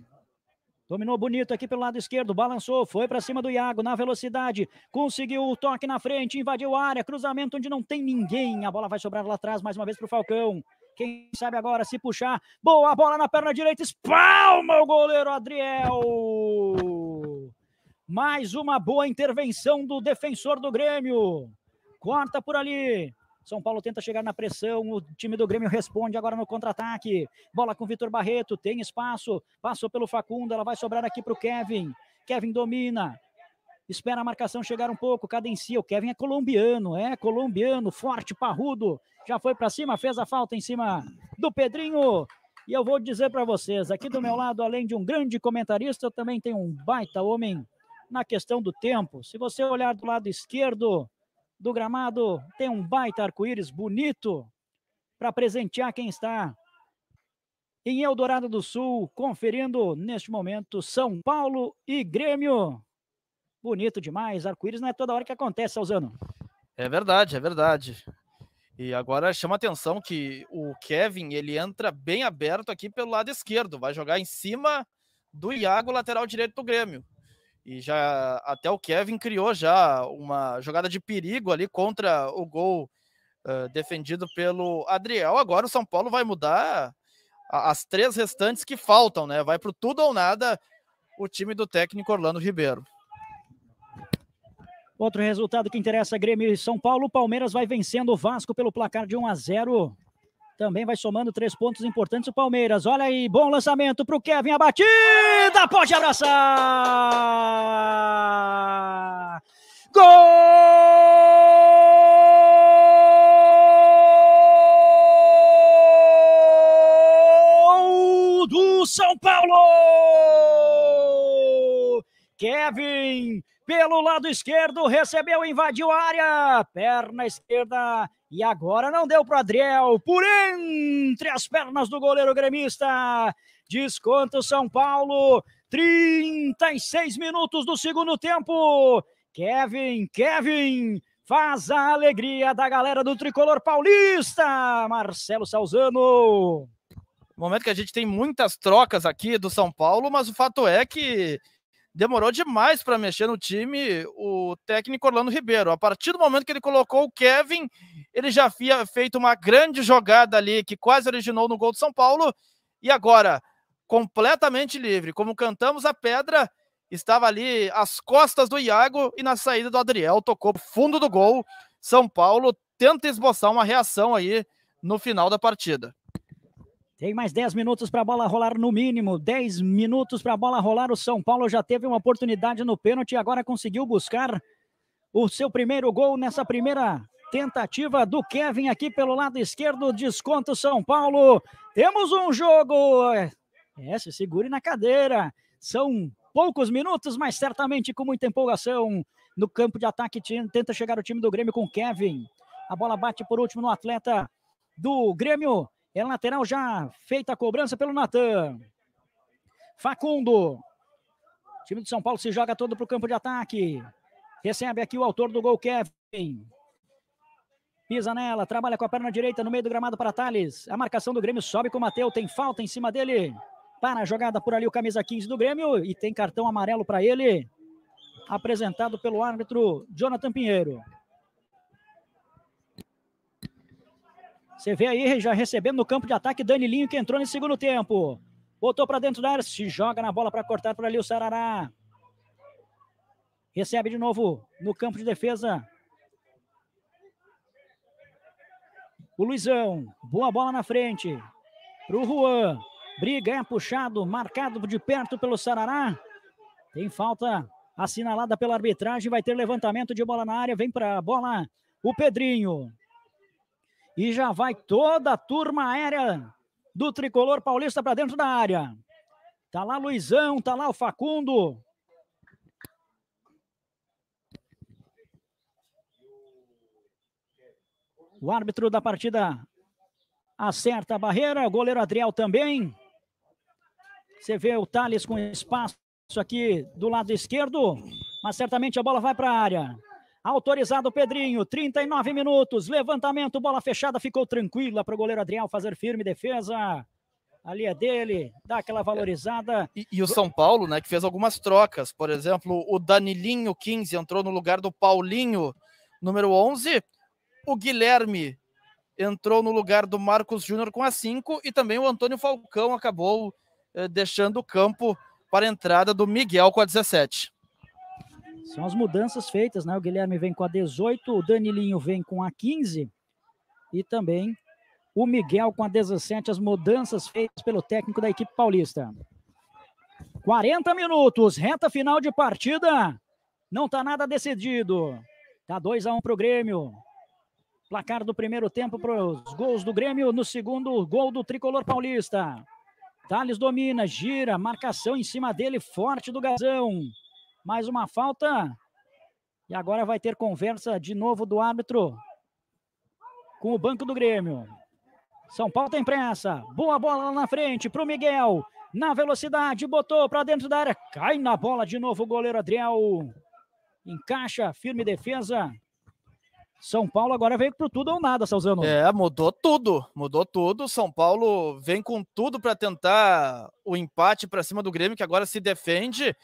Dominou bonito aqui pelo lado esquerdo, balançou, foi para cima do Iago na velocidade, conseguiu o toque na frente, invadiu a área, cruzamento onde não tem ninguém. A bola vai sobrar lá atrás mais uma vez para o Falcão. Quem sabe agora se puxar. Boa bola na perna direita, espalma o goleiro Adriel. Mais uma boa intervenção do defensor do Grêmio. Corta por ali. São Paulo tenta chegar na pressão, o time do Grêmio responde agora no contra-ataque. Bola com Vitor Barreto, tem espaço, passou pelo Facundo, ela vai sobrar aqui para o Kevin. Kevin domina, espera a marcação chegar um pouco, cadencia. O Kevin é colombiano, é colombiano, forte, parrudo. Já foi para cima, fez a falta em cima do Pedrinho. E eu vou dizer para vocês, aqui do meu lado, além de um grande comentarista, também tem um baita homem na questão do tempo. Se você olhar do lado esquerdo do gramado, tem um baita arco-íris bonito para presentear quem está em Eldorado do Sul, conferindo neste momento São Paulo e Grêmio. Bonito demais, arco-íris não é toda hora que acontece, Alzano. É verdade, é verdade. E agora chama atenção que o Kevin ele entra bem aberto aqui pelo lado esquerdo, vai jogar em cima do Iago, lateral direito do Grêmio. E já até o Kevin criou já uma jogada de perigo ali contra o gol uh, defendido pelo Adriel. Agora o São Paulo vai mudar as três restantes que faltam, né? Vai para tudo ou nada o time do técnico Orlando Ribeiro. Outro resultado que interessa Grêmio e São Paulo, o Palmeiras vai vencendo o Vasco pelo placar de 1 a 0 também vai somando três pontos importantes o Palmeiras. Olha aí, bom lançamento para o Kevin. A batida pode abraçar. Gol do São Paulo. Kevin pelo lado esquerdo, recebeu, invadiu a área, perna esquerda, e agora não deu para Adriel, por entre as pernas do goleiro gremista, desconto São Paulo, 36 minutos do segundo tempo, Kevin, Kevin, faz a alegria da galera do Tricolor Paulista, Marcelo Salzano. Momento que a gente tem muitas trocas aqui do São Paulo, mas o fato é que demorou demais para mexer no time o técnico Orlando Ribeiro. A partir do momento que ele colocou o Kevin, ele já havia feito uma grande jogada ali que quase originou no gol do São Paulo. E agora, completamente livre, como cantamos a pedra, estava ali às costas do Iago e na saída do Adriel, tocou fundo do gol. São Paulo tenta esboçar uma reação aí no final da partida. Tem mais 10 minutos para a bola rolar, no mínimo. 10 minutos para a bola rolar. O São Paulo já teve uma oportunidade no pênalti e agora conseguiu buscar o seu primeiro gol nessa primeira tentativa do Kevin aqui pelo lado esquerdo. Desconto São Paulo. Temos um jogo. É, se segure na cadeira. São poucos minutos, mas certamente com muita empolgação. No campo de ataque, tenta chegar o time do Grêmio com Kevin. A bola bate por último no atleta do Grêmio. É lateral já feita a cobrança pelo Natan. Facundo. O time de São Paulo se joga todo para o campo de ataque. Recebe aqui o autor do gol, Kevin. Pisa nela, trabalha com a perna direita no meio do gramado para Thales. A marcação do Grêmio sobe com o Mateu. Tem falta em cima dele. Para a jogada por ali o camisa 15 do Grêmio. E tem cartão amarelo para ele. Apresentado pelo árbitro Jonathan Pinheiro. Você vê aí já recebendo no campo de ataque Danilinho que entrou no segundo tempo. Botou para dentro da área, se joga na bola para cortar para ali o Sarará. Recebe de novo no campo de defesa. O Luizão, boa bola na frente. Pro Juan. Briga é puxado, marcado de perto pelo Sarará. Tem falta assinalada pela arbitragem, vai ter levantamento de bola na área, vem para a bola o Pedrinho. E já vai toda a turma aérea do tricolor paulista para dentro da área. Tá lá Luizão, tá lá o Facundo. O árbitro da partida acerta a barreira, o goleiro Adriel também. Você vê o Thales com espaço aqui do lado esquerdo, mas certamente a bola vai para a área. Autorizado Pedrinho, 39 minutos. Levantamento, bola fechada, ficou tranquila para o goleiro Adriel fazer firme defesa. Ali é dele, dá aquela é, valorizada. E, e, o São Paulo, né, que fez algumas trocas. Por exemplo, o Danilinho, 15, entrou no lugar do Paulinho, número 11. O Guilherme entrou no lugar do Marcos Júnior com a 5. E também o Antônio Falcão acabou eh, deixando o campo para a entrada do Miguel com a 17. São as mudanças feitas, né? O Guilherme vem com a 18, o Danilinho vem com a 15 e também o Miguel com a 17, as mudanças feitas pelo técnico da equipe paulista. 40 minutos, reta final de partida. Não está nada decidido. Tá 2 a 1 um pro Grêmio. Placar do primeiro tempo para os gols do Grêmio, no segundo gol do tricolor paulista. Thales domina, gira, marcação em cima dele, forte do Gazão. Mais uma falta. E agora vai ter conversa de novo do árbitro com o banco do Grêmio. São Paulo tem pressa. Boa bola lá na frente para o Miguel. Na velocidade, botou para dentro da área. Cai na bola de novo o goleiro Adriel. Encaixa, firme defesa. São Paulo agora veio para tudo ou nada, Salzano. É, mudou tudo, mudou tudo. São Paulo vem com tudo para tentar o empate para cima do Grêmio, que agora se defende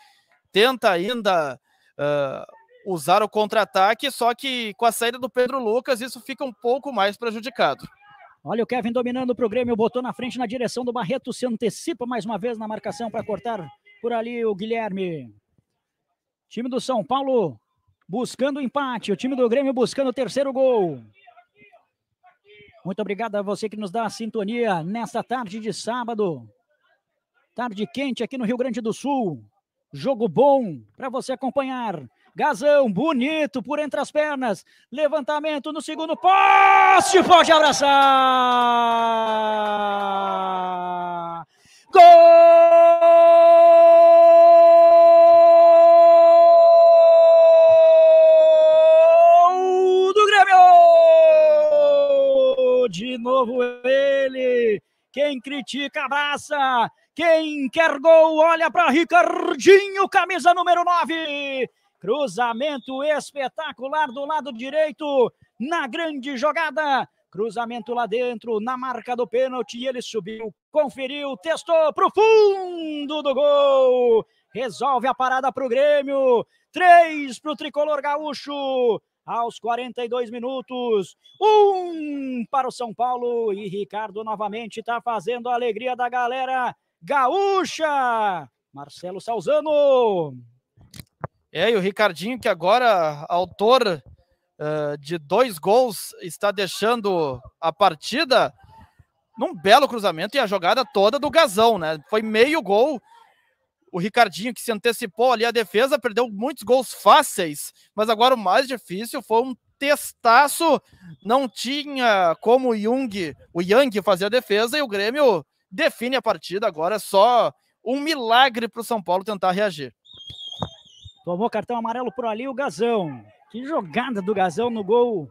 tenta ainda uh, usar o contra-ataque, só que com a saída do Pedro Lucas, isso fica um pouco mais prejudicado. Olha o Kevin dominando para o Grêmio, botou na frente na direção do Barreto, se antecipa mais uma vez na marcação para cortar por ali o Guilherme. Time do São Paulo buscando o empate, o time do Grêmio buscando o terceiro gol. Muito obrigado a você que nos dá a sintonia nesta tarde de sábado. Tarde quente aqui no Rio Grande do Sul. Jogo bom para você acompanhar. Gazão, bonito, por entre as pernas. Levantamento no segundo poste. Pode abraçar. Gol! do Grêmio. de novo ele. Quem critica, abraça. Quem quer gol, olha para Ricardinho, camisa número 9. Cruzamento espetacular do lado direito, na grande jogada. Cruzamento lá dentro, na marca do pênalti, ele subiu, conferiu, testou para o fundo do gol. Resolve a parada para o Grêmio. Três para o tricolor gaúcho aos 42 minutos. Um para o São Paulo e Ricardo novamente está fazendo a alegria da galera gaúcha. Marcelo Salzano. É, e o Ricardinho, que agora autor uh, de dois gols, está deixando a partida num belo cruzamento e a jogada toda do Gazão, né? Foi meio gol o Ricardinho que se antecipou ali à defesa, perdeu muitos gols fáceis, mas agora o mais difícil foi um testaço, não tinha como o Jung, o Yang fazer a defesa e o Grêmio define a partida agora, é só um milagre para o São Paulo tentar reagir. Tomou cartão amarelo por ali o Gazão. Que jogada do Gazão no gol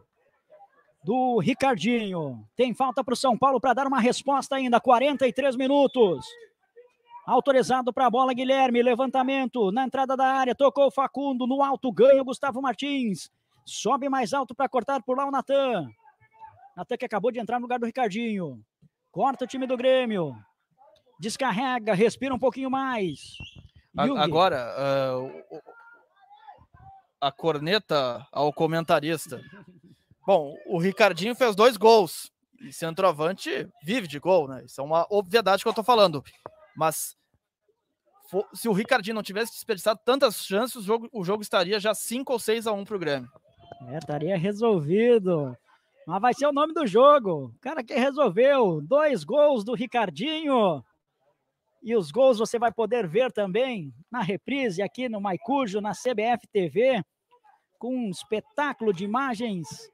do Ricardinho. Tem falta para o São Paulo para dar uma resposta ainda. 43 minutos autorizado para a bola, Guilherme, levantamento na entrada da área, tocou o Facundo, no alto ganha o Gustavo Martins, sobe mais alto para cortar por lá o Natan. Natan que acabou de entrar no lugar do Ricardinho. Corta o time do Grêmio. Descarrega, respira um pouquinho mais. Agora, uh, a corneta ao comentarista. Bom, o Ricardinho fez dois gols. E centroavante vive de gol, né? Isso é uma obviedade que eu tô falando. Mas se o Ricardinho não tivesse desperdiçado tantas chances, o jogo, o jogo estaria já 5 ou 6 a 1 pro Grêmio. É, estaria resolvido. Mas vai ser o nome do jogo. O cara que resolveu. Dois gols do Ricardinho. E os gols você vai poder ver também na reprise aqui no Maicujo, na CBF TV, com um espetáculo de imagens.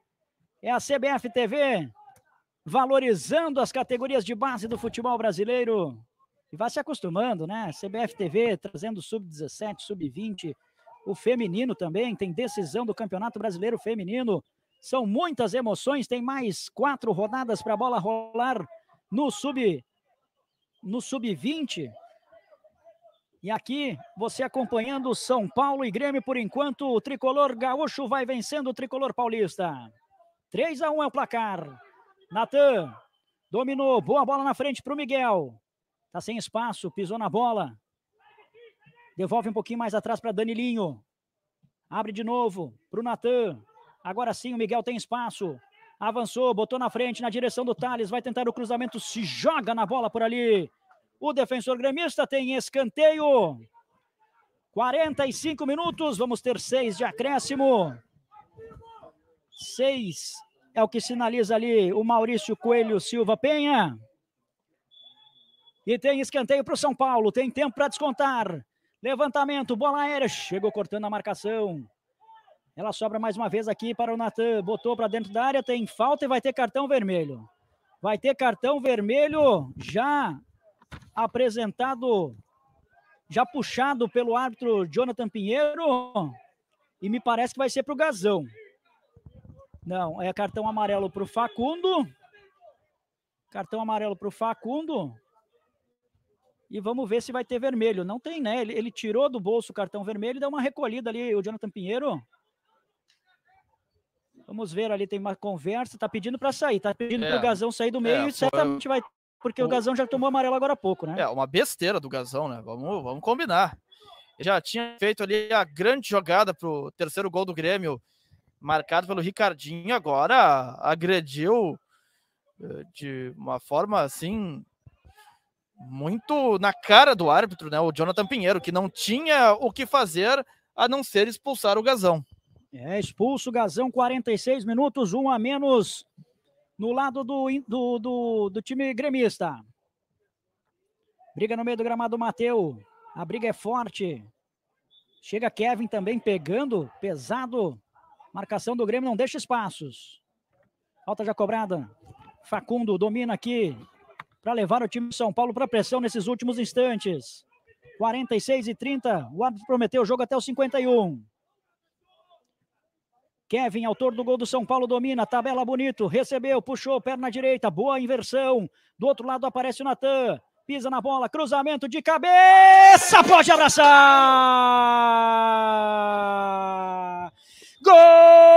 É a CBF TV valorizando as categorias de base do futebol brasileiro vá se acostumando, né? CBF TV trazendo sub-17, sub-20, o feminino também, tem decisão do Campeonato Brasileiro Feminino. São muitas emoções, tem mais quatro rodadas para a bola rolar no sub no sub-20. E aqui você acompanhando São Paulo e Grêmio por enquanto, o tricolor gaúcho vai vencendo o tricolor paulista. 3 a 1 é o placar. Natan dominou, boa bola na frente para o Miguel. Tá sem espaço, pisou na bola. Devolve um pouquinho mais atrás para Danilinho. Abre de novo para o Natan. Agora sim, o Miguel tem espaço. Avançou, botou na frente, na direção do Thales. Vai tentar o cruzamento, se joga na bola por ali. O defensor gremista tem escanteio. 45 minutos, vamos ter seis de acréscimo. Seis é o que sinaliza ali o Maurício Coelho Silva Penha. E tem escanteio para o São Paulo. Tem tempo para descontar. Levantamento, bola aérea. Chegou cortando a marcação. Ela sobra mais uma vez aqui para o Natan. Botou para dentro da área. Tem falta e vai ter cartão vermelho. Vai ter cartão vermelho já apresentado, já puxado pelo árbitro Jonathan Pinheiro. E me parece que vai ser para o Gazão. Não, é cartão amarelo para o Facundo. Cartão amarelo para o Facundo e vamos ver se vai ter vermelho. Não tem, né? Ele, ele tirou do bolso o cartão vermelho e deu uma recolhida ali, o Jonathan Pinheiro. Vamos ver ali, tem uma conversa, tá pedindo para sair, tá pedindo é, pro Gazão sair do é, meio é, e certamente vai, porque o... o Gazão já tomou amarelo agora há pouco, né? É, uma besteira do Gazão, né? Vamos, vamos combinar. Já tinha feito ali a grande jogada pro terceiro gol do Grêmio, marcado pelo Ricardinho, agora agrediu eh, de uma forma assim muito na cara do árbitro, né? O Jonathan Pinheiro, que não tinha o que fazer a não ser expulsar o Gazão. É, expulso o Gazão, 46 minutos, um a menos no lado do, do, do, do time gremista. Briga no meio do gramado Mateu. A briga é forte. Chega Kevin também pegando, pesado. Marcação do Grêmio não deixa espaços. Falta já cobrada. Facundo domina aqui para levar o time de São Paulo para pressão nesses últimos instantes. 46 e 30, o árbitro prometeu o jogo até o 51. Kevin, autor do gol do São Paulo, domina, tabela bonito, recebeu, puxou, perna direita, boa inversão. Do outro lado aparece o Natan, pisa na bola, cruzamento de cabeça, pode abraçar! Gol!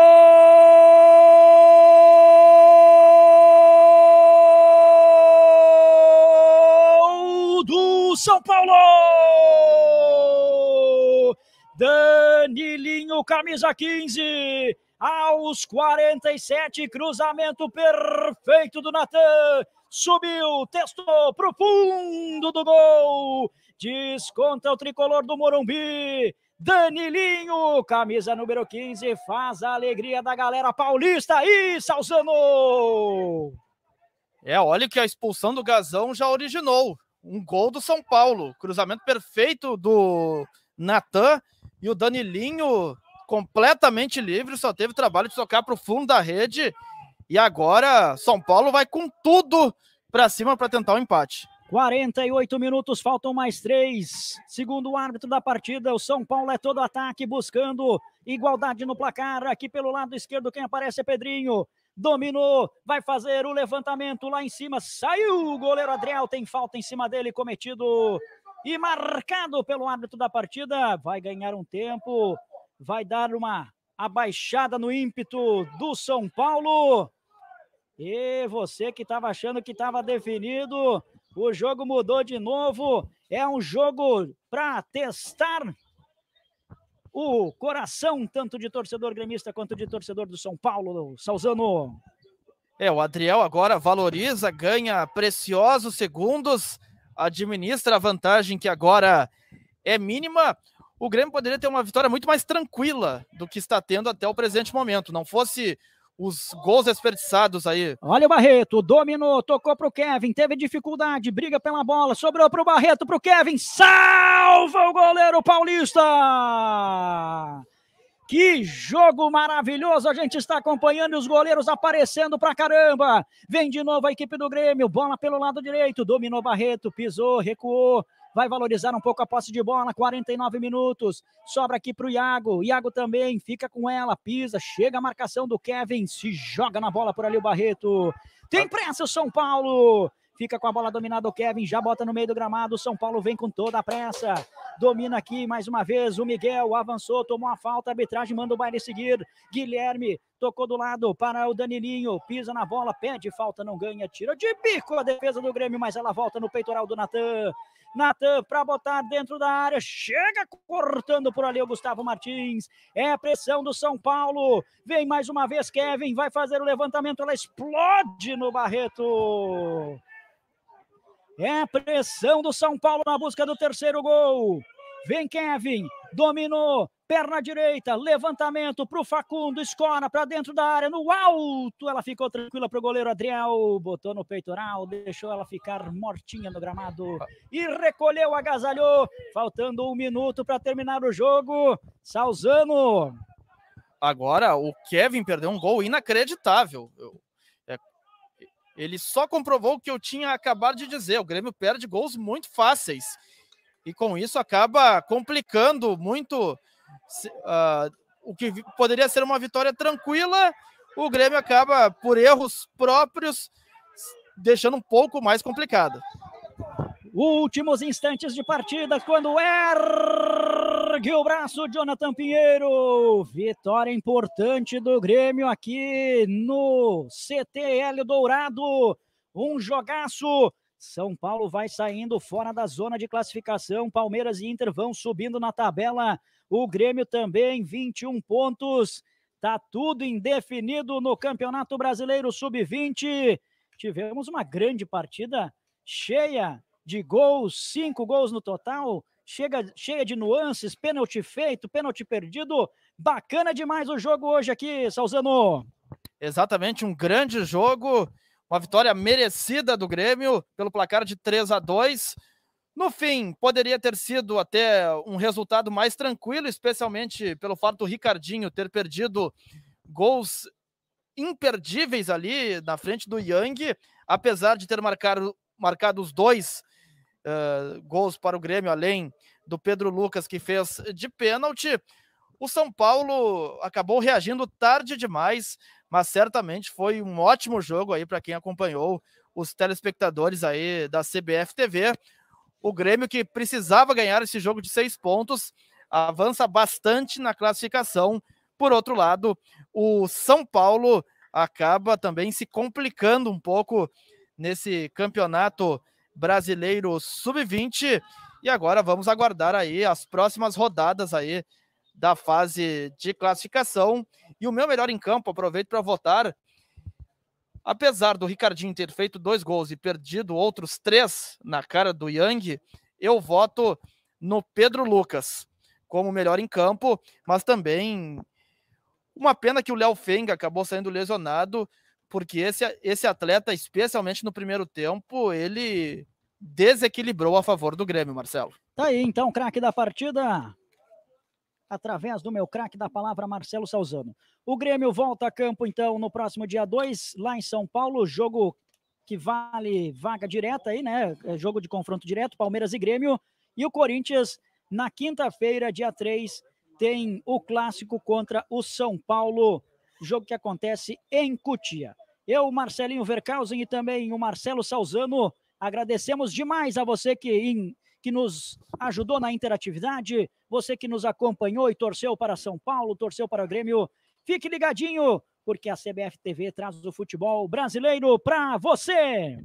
Paulo! Danilinho, camisa 15, aos 47, cruzamento perfeito do Natan. Subiu, testou pro fundo do gol. Desconta o tricolor do Morumbi. Danilinho, camisa número 15, faz a alegria da galera paulista aí, Salzano! É, olha que a expulsão do Gazão já originou. Um gol do São Paulo. Cruzamento perfeito do Natan. E o Danilinho completamente livre, só teve trabalho de tocar para o fundo da rede. E agora São Paulo vai com tudo para cima para tentar o um empate. 48 minutos, faltam mais três. Segundo o árbitro da partida, o São Paulo é todo ataque, buscando igualdade no placar. Aqui pelo lado esquerdo, quem aparece é Pedrinho dominou, vai fazer o levantamento lá em cima, saiu o goleiro Adriel, tem falta em cima dele, cometido e marcado pelo árbitro da partida, vai ganhar um tempo, vai dar uma abaixada no ímpeto do São Paulo. E você que estava achando que estava definido, o jogo mudou de novo. É um jogo para testar o coração tanto de torcedor gremista quanto de torcedor do São Paulo, Salzano. É, o Adriel agora valoriza, ganha preciosos segundos, administra a vantagem que agora é mínima. O Grêmio poderia ter uma vitória muito mais tranquila do que está tendo até o presente momento. Não fosse os gols desperdiçados aí. Olha o Barreto, dominou, tocou pro Kevin, teve dificuldade, briga pela bola, sobrou pro Barreto, pro Kevin, salva o goleiro paulista! Que jogo maravilhoso! A gente está acompanhando os goleiros aparecendo pra caramba. Vem de novo a equipe do Grêmio, bola pelo lado direito, dominou Barreto, pisou, recuou, vai valorizar um pouco a posse de bola, 49 minutos, sobra aqui para o Iago, Iago também fica com ela, pisa, chega a marcação do Kevin, se joga na bola por ali o Barreto, tem pressa o São Paulo, Fica com a bola dominada o Kevin, já bota no meio do gramado. São Paulo vem com toda a pressa. Domina aqui mais uma vez. O Miguel avançou, tomou a falta. A arbitragem manda o baile seguir. Guilherme tocou do lado para o Danilinho, pisa na bola, pede falta, não ganha, tira de bico a defesa do Grêmio, mas ela volta no peitoral do Natan. Natan para botar dentro da área, chega cortando por ali o Gustavo Martins. É a pressão do São Paulo. Vem mais uma vez Kevin, vai fazer o levantamento, ela explode no Barreto. É a pressão do São Paulo na busca do terceiro gol. Vem Kevin, dominou, perna direita, levantamento para o Facundo, escora para dentro da área, no alto. Ela ficou tranquila para o goleiro Adriel, botou no peitoral, deixou ela ficar mortinha no gramado e recolheu, agasalhou. Faltando um minuto para terminar o jogo. Salzano. Agora o Kevin perdeu um gol inacreditável. Eu ele só comprovou o que eu tinha acabado de dizer. O Grêmio perde gols muito fáceis. E com isso acaba complicando muito uh, o que poderia ser uma vitória tranquila. O Grêmio acaba, por erros próprios, deixando um pouco mais complicado. Últimos instantes de partida, quando ergue o braço, Jonathan Pinheiro. Vitória importante do Grêmio aqui no CTL Dourado. Um jogaço. São Paulo vai saindo fora da zona de classificação. Palmeiras e Inter vão subindo na tabela. O Grêmio também, 21 pontos. Tá tudo indefinido no Campeonato Brasileiro Sub-20. Tivemos uma grande partida cheia de gols, cinco gols no total, chega, cheia de nuances, pênalti feito, pênalti perdido. Bacana demais o jogo hoje aqui, Salzano. Exatamente, um grande jogo, uma vitória merecida do Grêmio pelo placar de 3 a 2. No fim, poderia ter sido até um resultado mais tranquilo, especialmente pelo fato do Ricardinho ter perdido gols imperdíveis ali na frente do Yang, apesar de ter marcado, marcado os dois uh, gols para o Grêmio, além do Pedro Lucas, que fez de pênalti. O São Paulo acabou reagindo tarde demais, mas certamente foi um ótimo jogo aí para quem acompanhou os telespectadores aí da CBF TV. O Grêmio que precisava ganhar esse jogo de seis pontos avança bastante na classificação. Por outro lado, o São Paulo acaba também se complicando um pouco nesse campeonato Brasileiro Sub-20. E agora vamos aguardar aí as próximas rodadas aí da fase de classificação. E o meu melhor em campo, aproveito para votar. Apesar do Ricardinho ter feito dois gols e perdido outros três na cara do Yang, eu voto no Pedro Lucas como melhor em campo, mas também uma pena que o Léo Feng acabou saindo lesionado porque esse, esse atleta, especialmente no primeiro tempo, ele desequilibrou a favor do Grêmio, Marcelo. Tá aí então, craque da partida. Através do meu craque da palavra, Marcelo Salzano. O Grêmio volta a campo, então, no próximo dia 2, lá em São Paulo. Jogo que vale vaga direta aí, né? É jogo de confronto direto, Palmeiras e Grêmio. E o Corinthians, na quinta-feira, dia 3, tem o clássico contra o São Paulo jogo que acontece em Cutia. Eu, Marcelinho Vercausen e também o Marcelo Salzano, agradecemos demais a você que, in, que nos ajudou na interatividade, você que nos acompanhou e torceu para São Paulo, torceu para o Grêmio. Fique ligadinho, porque a CBF TV traz o futebol brasileiro para você.